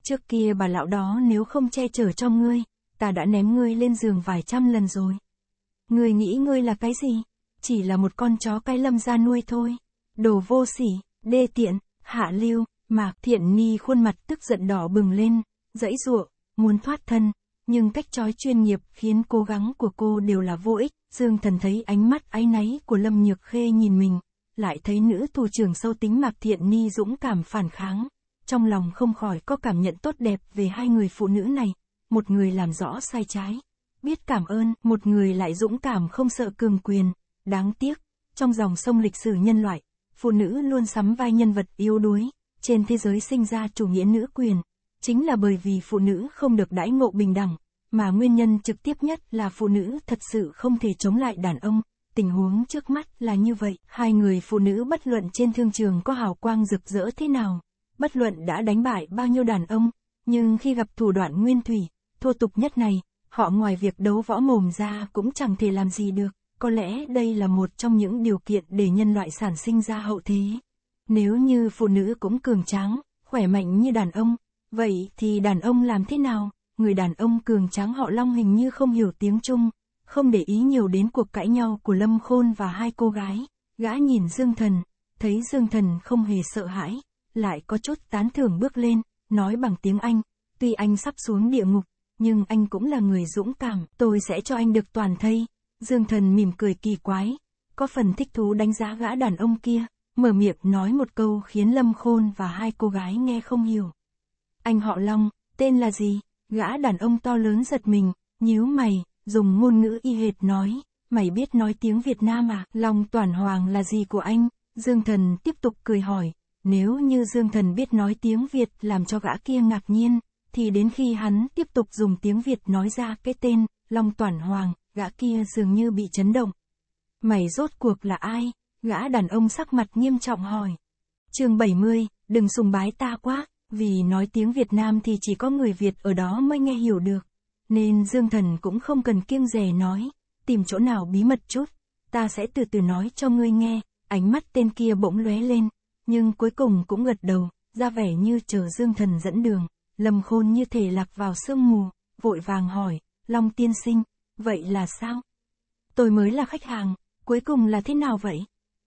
Trước kia bà lão đó nếu không che chở cho ngươi, ta đã ném ngươi lên giường vài trăm lần rồi. Ngươi nghĩ ngươi là cái gì? Chỉ là một con chó cái lâm ra nuôi thôi. Đồ vô sỉ, đê tiện, hạ lưu, mạc thiện ni khuôn mặt tức giận đỏ bừng lên, dãy ruộng, muốn thoát thân, nhưng cách trói chuyên nghiệp khiến cố gắng của cô đều là vô ích. Dương Thần thấy ánh mắt áy náy của Lâm Nhược Khê nhìn mình, lại thấy nữ thủ trưởng sâu tính Mạc Thiện Ni dũng cảm phản kháng. Trong lòng không khỏi có cảm nhận tốt đẹp về hai người phụ nữ này, một người làm rõ sai trái, biết cảm ơn, một người lại dũng cảm không sợ cường quyền. Đáng tiếc, trong dòng sông lịch sử nhân loại, phụ nữ luôn sắm vai nhân vật yếu đuối. Trên thế giới sinh ra chủ nghĩa nữ quyền, chính là bởi vì phụ nữ không được đãi ngộ bình đẳng, mà nguyên nhân trực tiếp nhất là phụ nữ thật sự không thể chống lại đàn ông. Tình huống trước mắt là như vậy, hai người phụ nữ bất luận trên thương trường có hào quang rực rỡ thế nào, bất luận đã đánh bại bao nhiêu đàn ông, nhưng khi gặp thủ đoạn nguyên thủy, thua tục nhất này, họ ngoài việc đấu võ mồm ra cũng chẳng thể làm gì được. Có lẽ đây là một trong những điều kiện để nhân loại sản sinh ra hậu thế. Nếu như phụ nữ cũng cường tráng, khỏe mạnh như đàn ông, Vậy thì đàn ông làm thế nào? Người đàn ông cường tráng họ Long hình như không hiểu tiếng Trung, không để ý nhiều đến cuộc cãi nhau của Lâm Khôn và hai cô gái. Gã nhìn Dương Thần, thấy Dương Thần không hề sợ hãi, lại có chút tán thưởng bước lên, nói bằng tiếng Anh, tuy anh sắp xuống địa ngục, nhưng anh cũng là người dũng cảm, tôi sẽ cho anh được toàn thây. Dương Thần mỉm cười kỳ quái, có phần thích thú đánh giá gã đàn ông kia, mở miệng nói một câu khiến Lâm Khôn và hai cô gái nghe không hiểu anh họ Long, tên là gì? Gã đàn ông to lớn giật mình, nhíu mày, dùng ngôn ngữ y hệt nói, mày biết nói tiếng Việt Nam à? Long Toàn Hoàng là gì của anh? Dương Thần tiếp tục cười hỏi, nếu như Dương Thần biết nói tiếng Việt làm cho gã kia ngạc nhiên, thì đến khi hắn tiếp tục dùng tiếng Việt nói ra cái tên, Long Toàn Hoàng, gã kia dường như bị chấn động. Mày rốt cuộc là ai? Gã đàn ông sắc mặt nghiêm trọng hỏi. chương 70, đừng sùng bái ta quá, vì nói tiếng Việt Nam thì chỉ có người Việt ở đó mới nghe hiểu được. Nên Dương Thần cũng không cần kiêng rè nói, tìm chỗ nào bí mật chút, ta sẽ từ từ nói cho ngươi nghe, ánh mắt tên kia bỗng lóe lên, nhưng cuối cùng cũng gật đầu, ra vẻ như chờ Dương Thần dẫn đường, lầm khôn như thể lạc vào sương mù, vội vàng hỏi, Long tiên sinh, vậy là sao? Tôi mới là khách hàng, cuối cùng là thế nào vậy?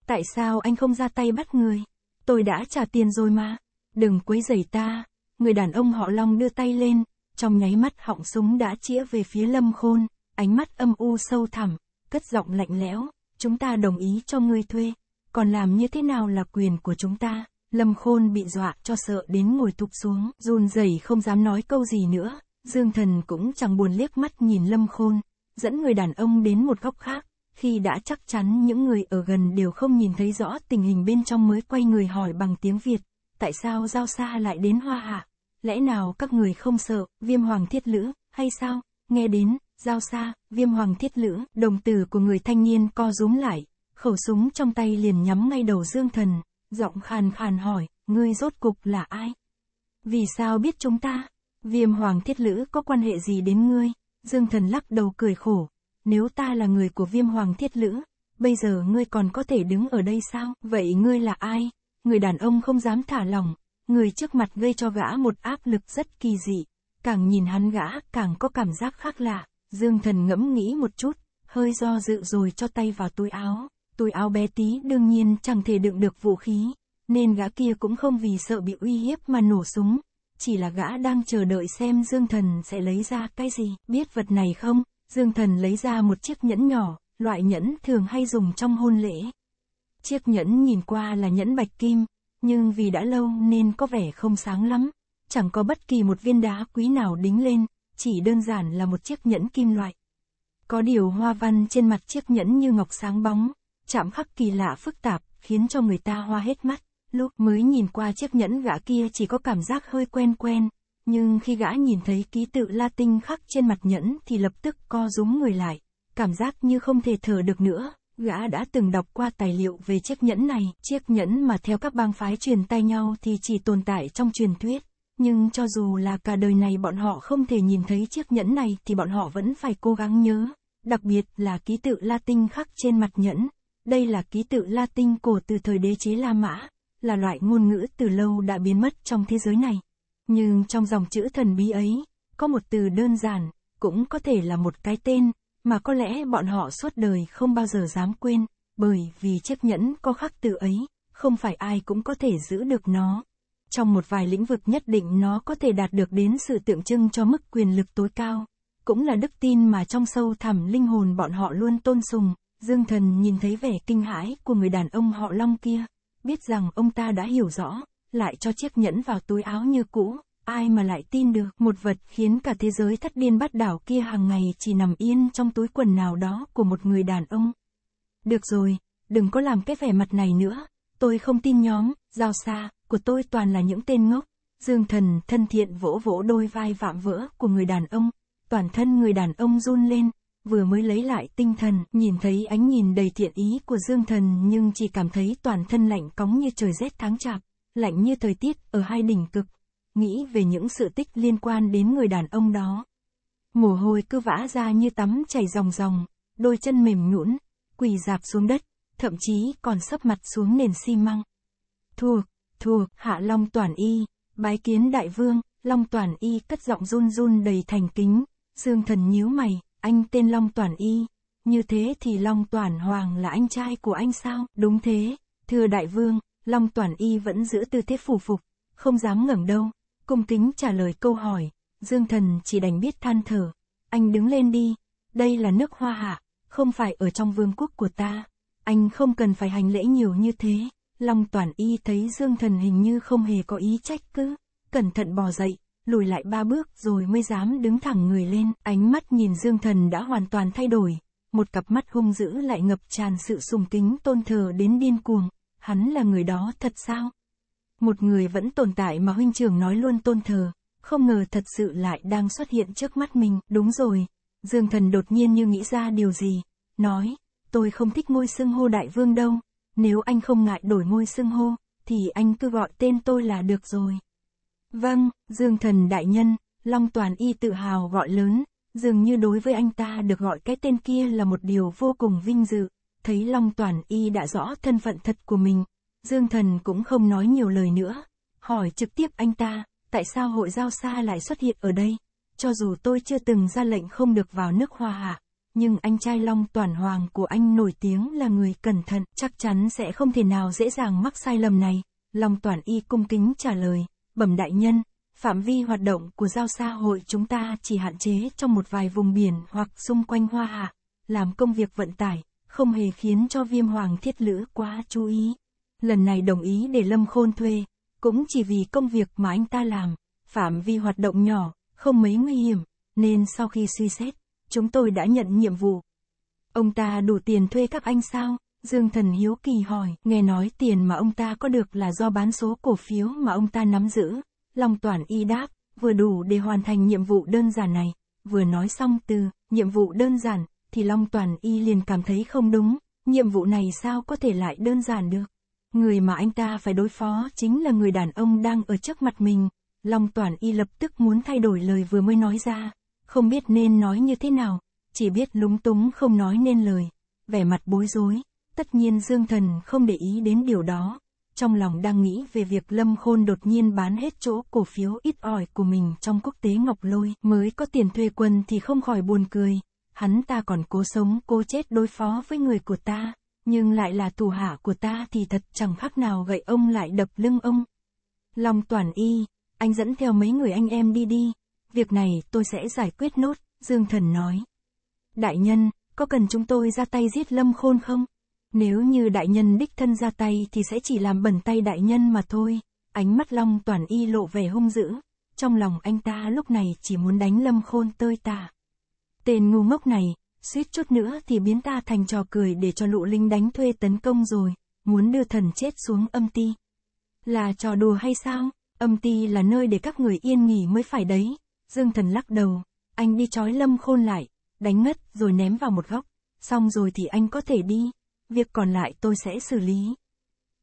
Tại sao anh không ra tay bắt người? Tôi đã trả tiền rồi mà đừng quấy rầy ta, người đàn ông họ Long đưa tay lên, trong nháy mắt họng súng đã chĩa về phía lâm khôn, ánh mắt âm u sâu thẳm, cất giọng lạnh lẽo, chúng ta đồng ý cho ngươi thuê, còn làm như thế nào là quyền của chúng ta, lâm khôn bị dọa cho sợ đến ngồi thụp xuống, run rẩy không dám nói câu gì nữa, dương thần cũng chẳng buồn liếc mắt nhìn lâm khôn, dẫn người đàn ông đến một góc khác, khi đã chắc chắn những người ở gần đều không nhìn thấy rõ tình hình bên trong mới quay người hỏi bằng tiếng Việt, tại sao giao xa lại đến hoa hạ? Lẽ nào các người không sợ, viêm hoàng thiết lữ, hay sao? Nghe đến, giao xa, viêm hoàng thiết lữ, đồng tử của người thanh niên co rúm lại, khẩu súng trong tay liền nhắm ngay đầu dương thần, giọng khàn khàn hỏi, ngươi rốt cục là ai? Vì sao biết chúng ta? Viêm hoàng thiết lữ có quan hệ gì đến ngươi? Dương thần lắc đầu cười khổ, nếu ta là người của viêm hoàng thiết lữ, bây giờ ngươi còn có thể đứng ở đây sao? Vậy ngươi là ai? người đàn ông không dám thả lòng, người trước mặt gây cho gã một áp lực rất kỳ dị, càng nhìn hắn gã càng có cảm giác khác lạ, Dương Thần ngẫm nghĩ một chút, hơi do dự rồi cho tay vào túi áo, túi áo bé tí đương nhiên chẳng thể đựng được vũ khí, nên gã kia cũng không vì sợ bị uy hiếp mà nổ súng, chỉ là gã đang chờ đợi xem Dương Thần sẽ lấy ra cái gì, biết vật này không, Dương Thần lấy ra một chiếc nhẫn nhỏ, loại nhẫn thường hay dùng trong hôn lễ. Chiếc nhẫn nhìn qua là nhẫn bạch kim, nhưng vì đã lâu nên có vẻ không sáng lắm. Chẳng có bất kỳ một viên đá quý nào đính lên, chỉ đơn giản là một chiếc nhẫn kim loại. Có điều hoa văn trên mặt chiếc nhẫn như ngọc sáng bóng, chạm khắc kỳ lạ phức tạp, khiến cho người ta hoa hết mắt. Lúc mới nhìn qua chiếc nhẫn gã kia chỉ có cảm giác hơi quen quen, nhưng khi gã nhìn thấy ký tự Latin khắc trên mặt nhẫn thì lập tức co rúm người lại, cảm giác như không thể thở được nữa. Gã đã từng đọc qua tài liệu về chiếc nhẫn này, chiếc nhẫn mà theo các bang phái truyền tay nhau thì chỉ tồn tại trong truyền thuyết. Nhưng cho dù là cả đời này bọn họ không thể nhìn thấy chiếc nhẫn này thì bọn họ vẫn phải cố gắng nhớ, đặc biệt là ký tự Latin khắc trên mặt nhẫn. Đây là ký tự Latin cổ từ thời đế chế La Mã, là loại ngôn ngữ từ lâu đã biến mất trong thế giới này. Nhưng trong dòng chữ thần bí ấy, có một từ đơn giản, cũng có thể là một cái tên, mà có lẽ bọn họ suốt đời không bao giờ dám quên, bởi vì chiếc nhẫn có khắc từ ấy, không phải ai cũng có thể giữ được nó. Trong một vài lĩnh vực nhất định nó có thể đạt được đến sự tượng trưng cho mức quyền lực tối cao, cũng là đức tin mà trong sâu thẳm linh hồn bọn họ luôn tôn sùng. Dương thần nhìn thấy vẻ kinh hãi của người đàn ông họ Long kia, biết rằng ông ta đã hiểu rõ, lại cho chiếc nhẫn vào túi áo như cũ, Ai mà lại tin được một vật khiến cả thế giới thất điên bắt đảo kia hàng ngày chỉ nằm yên trong túi quần nào đó của một người đàn ông. Được rồi, đừng có làm cái vẻ mặt này nữa, tôi không tin nhóm, giao xa, của tôi toàn là những tên ngốc. Dương thần thân thiện vỗ vỗ đôi vai vạm vỡ của người đàn ông, toàn thân người đàn ông run lên, vừa mới lấy lại tinh thần, nhìn thấy ánh nhìn đầy thiện ý của Dương thần nhưng chỉ cảm thấy toàn thân lạnh cóng như trời rét tháng chạp, lạnh như thời tiết ở hai đỉnh cực nghĩ về những sự tích liên quan đến người đàn ông đó. Mồ hôi cứ vã ra như tắm chảy ròng ròng, đôi chân mềm nhũn, quỳ dạp xuống đất, thậm chí còn sấp mặt xuống nền xi măng. Thuộc, thuộc, hạ Long Toàn Y, bái kiến đại vương, Long Toàn Y cất giọng run run đầy thành kính, Dương thần nhíu mày, anh tên Long Toàn Y, như thế thì Long Toàn Hoàng là anh trai của anh sao? Đúng thế, thưa đại vương, Long Toàn Y vẫn giữ tư thế phủ phục, không dám ngẩng đâu, cung kính trả lời câu hỏi, Dương Thần chỉ đành biết than thở, anh đứng lên đi, đây là nước hoa hạ, không phải ở trong vương quốc của ta, anh không cần phải hành lễ nhiều như thế. Long Toàn Y thấy Dương Thần hình như không hề có ý trách cứ, cẩn thận bò dậy, lùi lại ba bước rồi mới dám đứng thẳng người lên, ánh mắt nhìn Dương Thần đã hoàn toàn thay đổi, một cặp mắt hung dữ lại ngập tràn sự sùng kính tôn thờ đến điên cuồng, hắn là người đó thật sao? Một người vẫn tồn tại mà huynh trưởng nói luôn tôn thờ, không ngờ thật sự lại đang xuất hiện trước mắt mình, đúng rồi. Dương thần đột nhiên như nghĩ ra điều gì, nói, tôi không thích ngôi xưng hô đại vương đâu, nếu anh không ngại đổi ngôi xưng hô, thì anh cứ gọi tên tôi là được rồi. Vâng, Dương thần đại nhân, Long Toàn Y tự hào gọi lớn, dường như đối với anh ta được gọi cái tên kia là một điều vô cùng vinh dự. Thấy Long Toàn Y đã rõ thân phận thật của mình, Dương Thần cũng không nói nhiều lời nữa, hỏi trực tiếp anh ta, tại sao hội giao xa lại xuất hiện ở đây? Cho dù tôi chưa từng ra lệnh không được vào nước hoa hạ, nhưng anh trai Long Toàn Hoàng của anh nổi tiếng là người cẩn thận, chắc chắn sẽ không thể nào dễ dàng mắc sai lầm này. Long Toàn Y cung kính trả lời, bẩm đại nhân, phạm vi hoạt động của giao xã hội chúng ta chỉ hạn chế trong một vài vùng biển hoặc xung quanh hoa hạ, làm công việc vận tải, không hề khiến cho viêm hoàng thiết lữ quá chú ý lần này đồng ý để Lâm Khôn thuê, cũng chỉ vì công việc mà anh ta làm, phạm vi hoạt động nhỏ, không mấy nguy hiểm, nên sau khi suy xét, chúng tôi đã nhận nhiệm vụ. Ông ta đủ tiền thuê các anh sao? Dương Thần hiếu kỳ hỏi, nghe nói tiền mà ông ta có được là do bán số cổ phiếu mà ông ta nắm giữ. Long Toàn y đáp, vừa đủ để hoàn thành nhiệm vụ đơn giản này. Vừa nói xong từ, nhiệm vụ đơn giản, thì Long Toàn y liền cảm thấy không đúng, nhiệm vụ này sao có thể lại đơn giản được. Người mà anh ta phải đối phó chính là người đàn ông đang ở trước mặt mình. Long Toàn Y lập tức muốn thay đổi lời vừa mới nói ra. Không biết nên nói như thế nào, chỉ biết lúng túng không nói nên lời. Vẻ mặt bối rối, tất nhiên Dương Thần không để ý đến điều đó. Trong lòng đang nghĩ về việc Lâm Khôn đột nhiên bán hết chỗ cổ phiếu ít ỏi của mình trong quốc tế Ngọc Lôi mới có tiền thuê quân thì không khỏi buồn cười. Hắn ta còn cố sống cố chết đối phó với người của ta nhưng lại là tù hạ của ta thì thật chẳng khác nào gậy ông lại đập lưng ông. Long toàn y, anh dẫn theo mấy người anh em đi đi, việc này tôi sẽ giải quyết nốt, Dương Thần nói. Đại nhân, có cần chúng tôi ra tay giết Lâm Khôn không? Nếu như đại nhân đích thân ra tay thì sẽ chỉ làm bẩn tay đại nhân mà thôi. Ánh mắt Long toàn y lộ vẻ hung dữ. Trong lòng anh ta lúc này chỉ muốn đánh Lâm Khôn tơi tả. Tên ngu ngốc này, suýt chút nữa thì biến ta thành trò cười để cho lũ linh đánh thuê tấn công rồi, muốn đưa thần chết xuống âm ti. Là trò đùa hay sao? Âm ti là nơi để các người yên nghỉ mới phải đấy. Dương thần lắc đầu, anh đi trói lâm khôn lại, đánh ngất rồi ném vào một góc, xong rồi thì anh có thể đi, việc còn lại tôi sẽ xử lý.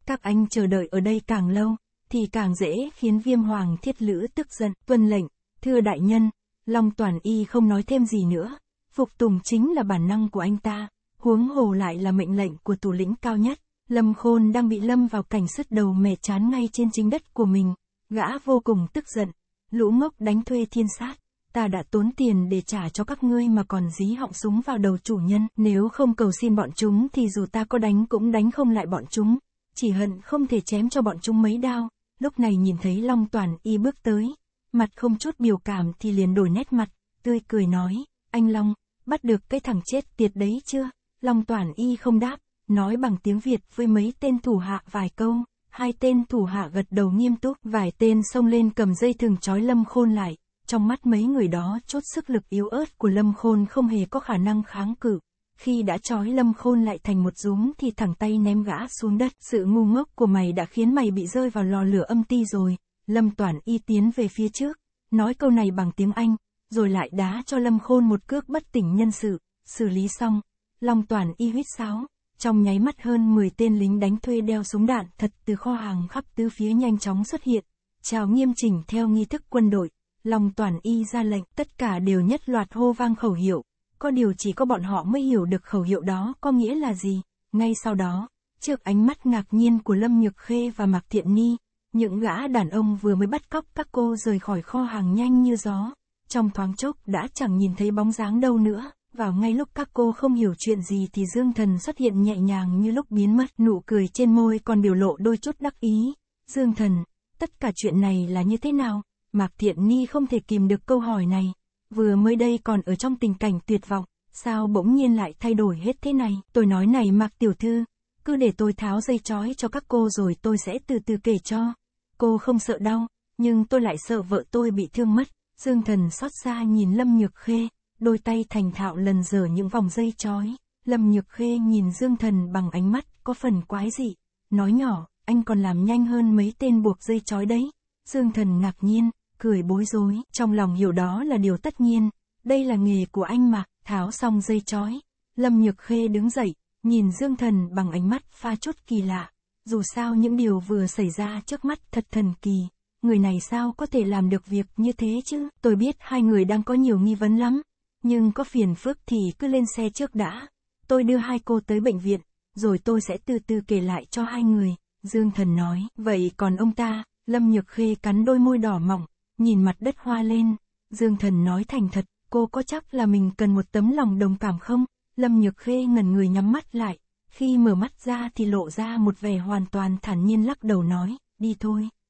Các anh chờ đợi ở đây càng lâu, thì càng dễ khiến viêm hoàng thiết lữ tức giận, tuân lệnh, thưa đại nhân, Long Toàn Y không nói thêm gì nữa, Phục tùng chính là bản năng của anh ta, huống hồ lại là mệnh lệnh của thủ lĩnh cao nhất. Lâm Khôn đang bị lâm vào cảnh sứt đầu mẻ chán ngay trên chính đất của mình. Gã vô cùng tức giận. Lũ ngốc đánh thuê thiên sát. Ta đã tốn tiền để trả cho các ngươi mà còn dí họng súng vào đầu chủ nhân. Nếu không cầu xin bọn chúng thì dù ta có đánh cũng đánh không lại bọn chúng. Chỉ hận không thể chém cho bọn chúng mấy đao. Lúc này nhìn thấy Long Toàn y bước tới. Mặt không chút biểu cảm thì liền đổi nét mặt. Tươi cười nói. Anh Long, bắt được cái thằng chết tiệt đấy chưa? Long Toản Y không đáp, nói bằng tiếng Việt với mấy tên thủ hạ vài câu. Hai tên thủ hạ gật đầu nghiêm túc, vài tên xông lên cầm dây thừng trói Lâm Khôn lại. Trong mắt mấy người đó chốt sức lực yếu ớt của Lâm Khôn không hề có khả năng kháng cự. Khi đã trói Lâm Khôn lại thành một rúm thì thẳng tay ném gã xuống đất. Sự ngu ngốc của mày đã khiến mày bị rơi vào lò lửa âm ti rồi. Lâm Toản Y tiến về phía trước, nói câu này bằng tiếng Anh, rồi lại đá cho Lâm Khôn một cước bất tỉnh nhân sự, xử lý xong, Long Toàn y huyết sáo, trong nháy mắt hơn 10 tên lính đánh thuê đeo súng đạn thật từ kho hàng khắp tứ phía nhanh chóng xuất hiện, chào nghiêm chỉnh theo nghi thức quân đội, Long Toàn y ra lệnh tất cả đều nhất loạt hô vang khẩu hiệu, có điều chỉ có bọn họ mới hiểu được khẩu hiệu đó có nghĩa là gì, ngay sau đó, trước ánh mắt ngạc nhiên của Lâm Nhược Khê và Mạc Thiện Ni, những gã đàn ông vừa mới bắt cóc các cô rời khỏi kho hàng nhanh như gió. Trong thoáng chốc đã chẳng nhìn thấy bóng dáng đâu nữa, vào ngay lúc các cô không hiểu chuyện gì thì Dương Thần xuất hiện nhẹ nhàng như lúc biến mất, nụ cười trên môi còn biểu lộ đôi chút đắc ý. Dương Thần, tất cả chuyện này là như thế nào? Mạc Thiện Ni không thể kìm được câu hỏi này. Vừa mới đây còn ở trong tình cảnh tuyệt vọng, sao bỗng nhiên lại thay đổi hết thế này? Tôi nói này Mạc Tiểu Thư, cứ để tôi tháo dây chói cho các cô rồi tôi sẽ từ từ kể cho. Cô không sợ đau, nhưng tôi lại sợ vợ tôi bị thương mất. Dương thần xót xa nhìn Lâm Nhược Khê, đôi tay thành thạo lần dở những vòng dây chói. Lâm Nhược Khê nhìn Dương thần bằng ánh mắt có phần quái dị, nói nhỏ, anh còn làm nhanh hơn mấy tên buộc dây chói đấy. Dương thần ngạc nhiên, cười bối rối, trong lòng hiểu đó là điều tất nhiên, đây là nghề của anh mà, tháo xong dây chói. Lâm Nhược Khê đứng dậy, nhìn Dương thần bằng ánh mắt pha chút kỳ lạ, dù sao những điều vừa xảy ra trước mắt thật thần kỳ người này sao có thể làm được việc như thế chứ? Tôi biết hai người đang có nhiều nghi vấn lắm, nhưng có phiền phức thì cứ lên xe trước đã. Tôi đưa hai cô tới bệnh viện, rồi tôi sẽ từ từ kể lại cho hai người, Dương Thần nói. Vậy còn ông ta, Lâm Nhược Khê cắn đôi môi đỏ mỏng, nhìn mặt đất hoa lên. Dương Thần nói thành thật, cô có chắc là mình cần một tấm lòng đồng cảm không? Lâm Nhược Khê ngẩn người nhắm mắt lại, khi mở mắt ra thì lộ ra một vẻ hoàn toàn thản nhiên lắc đầu nói, đi thôi.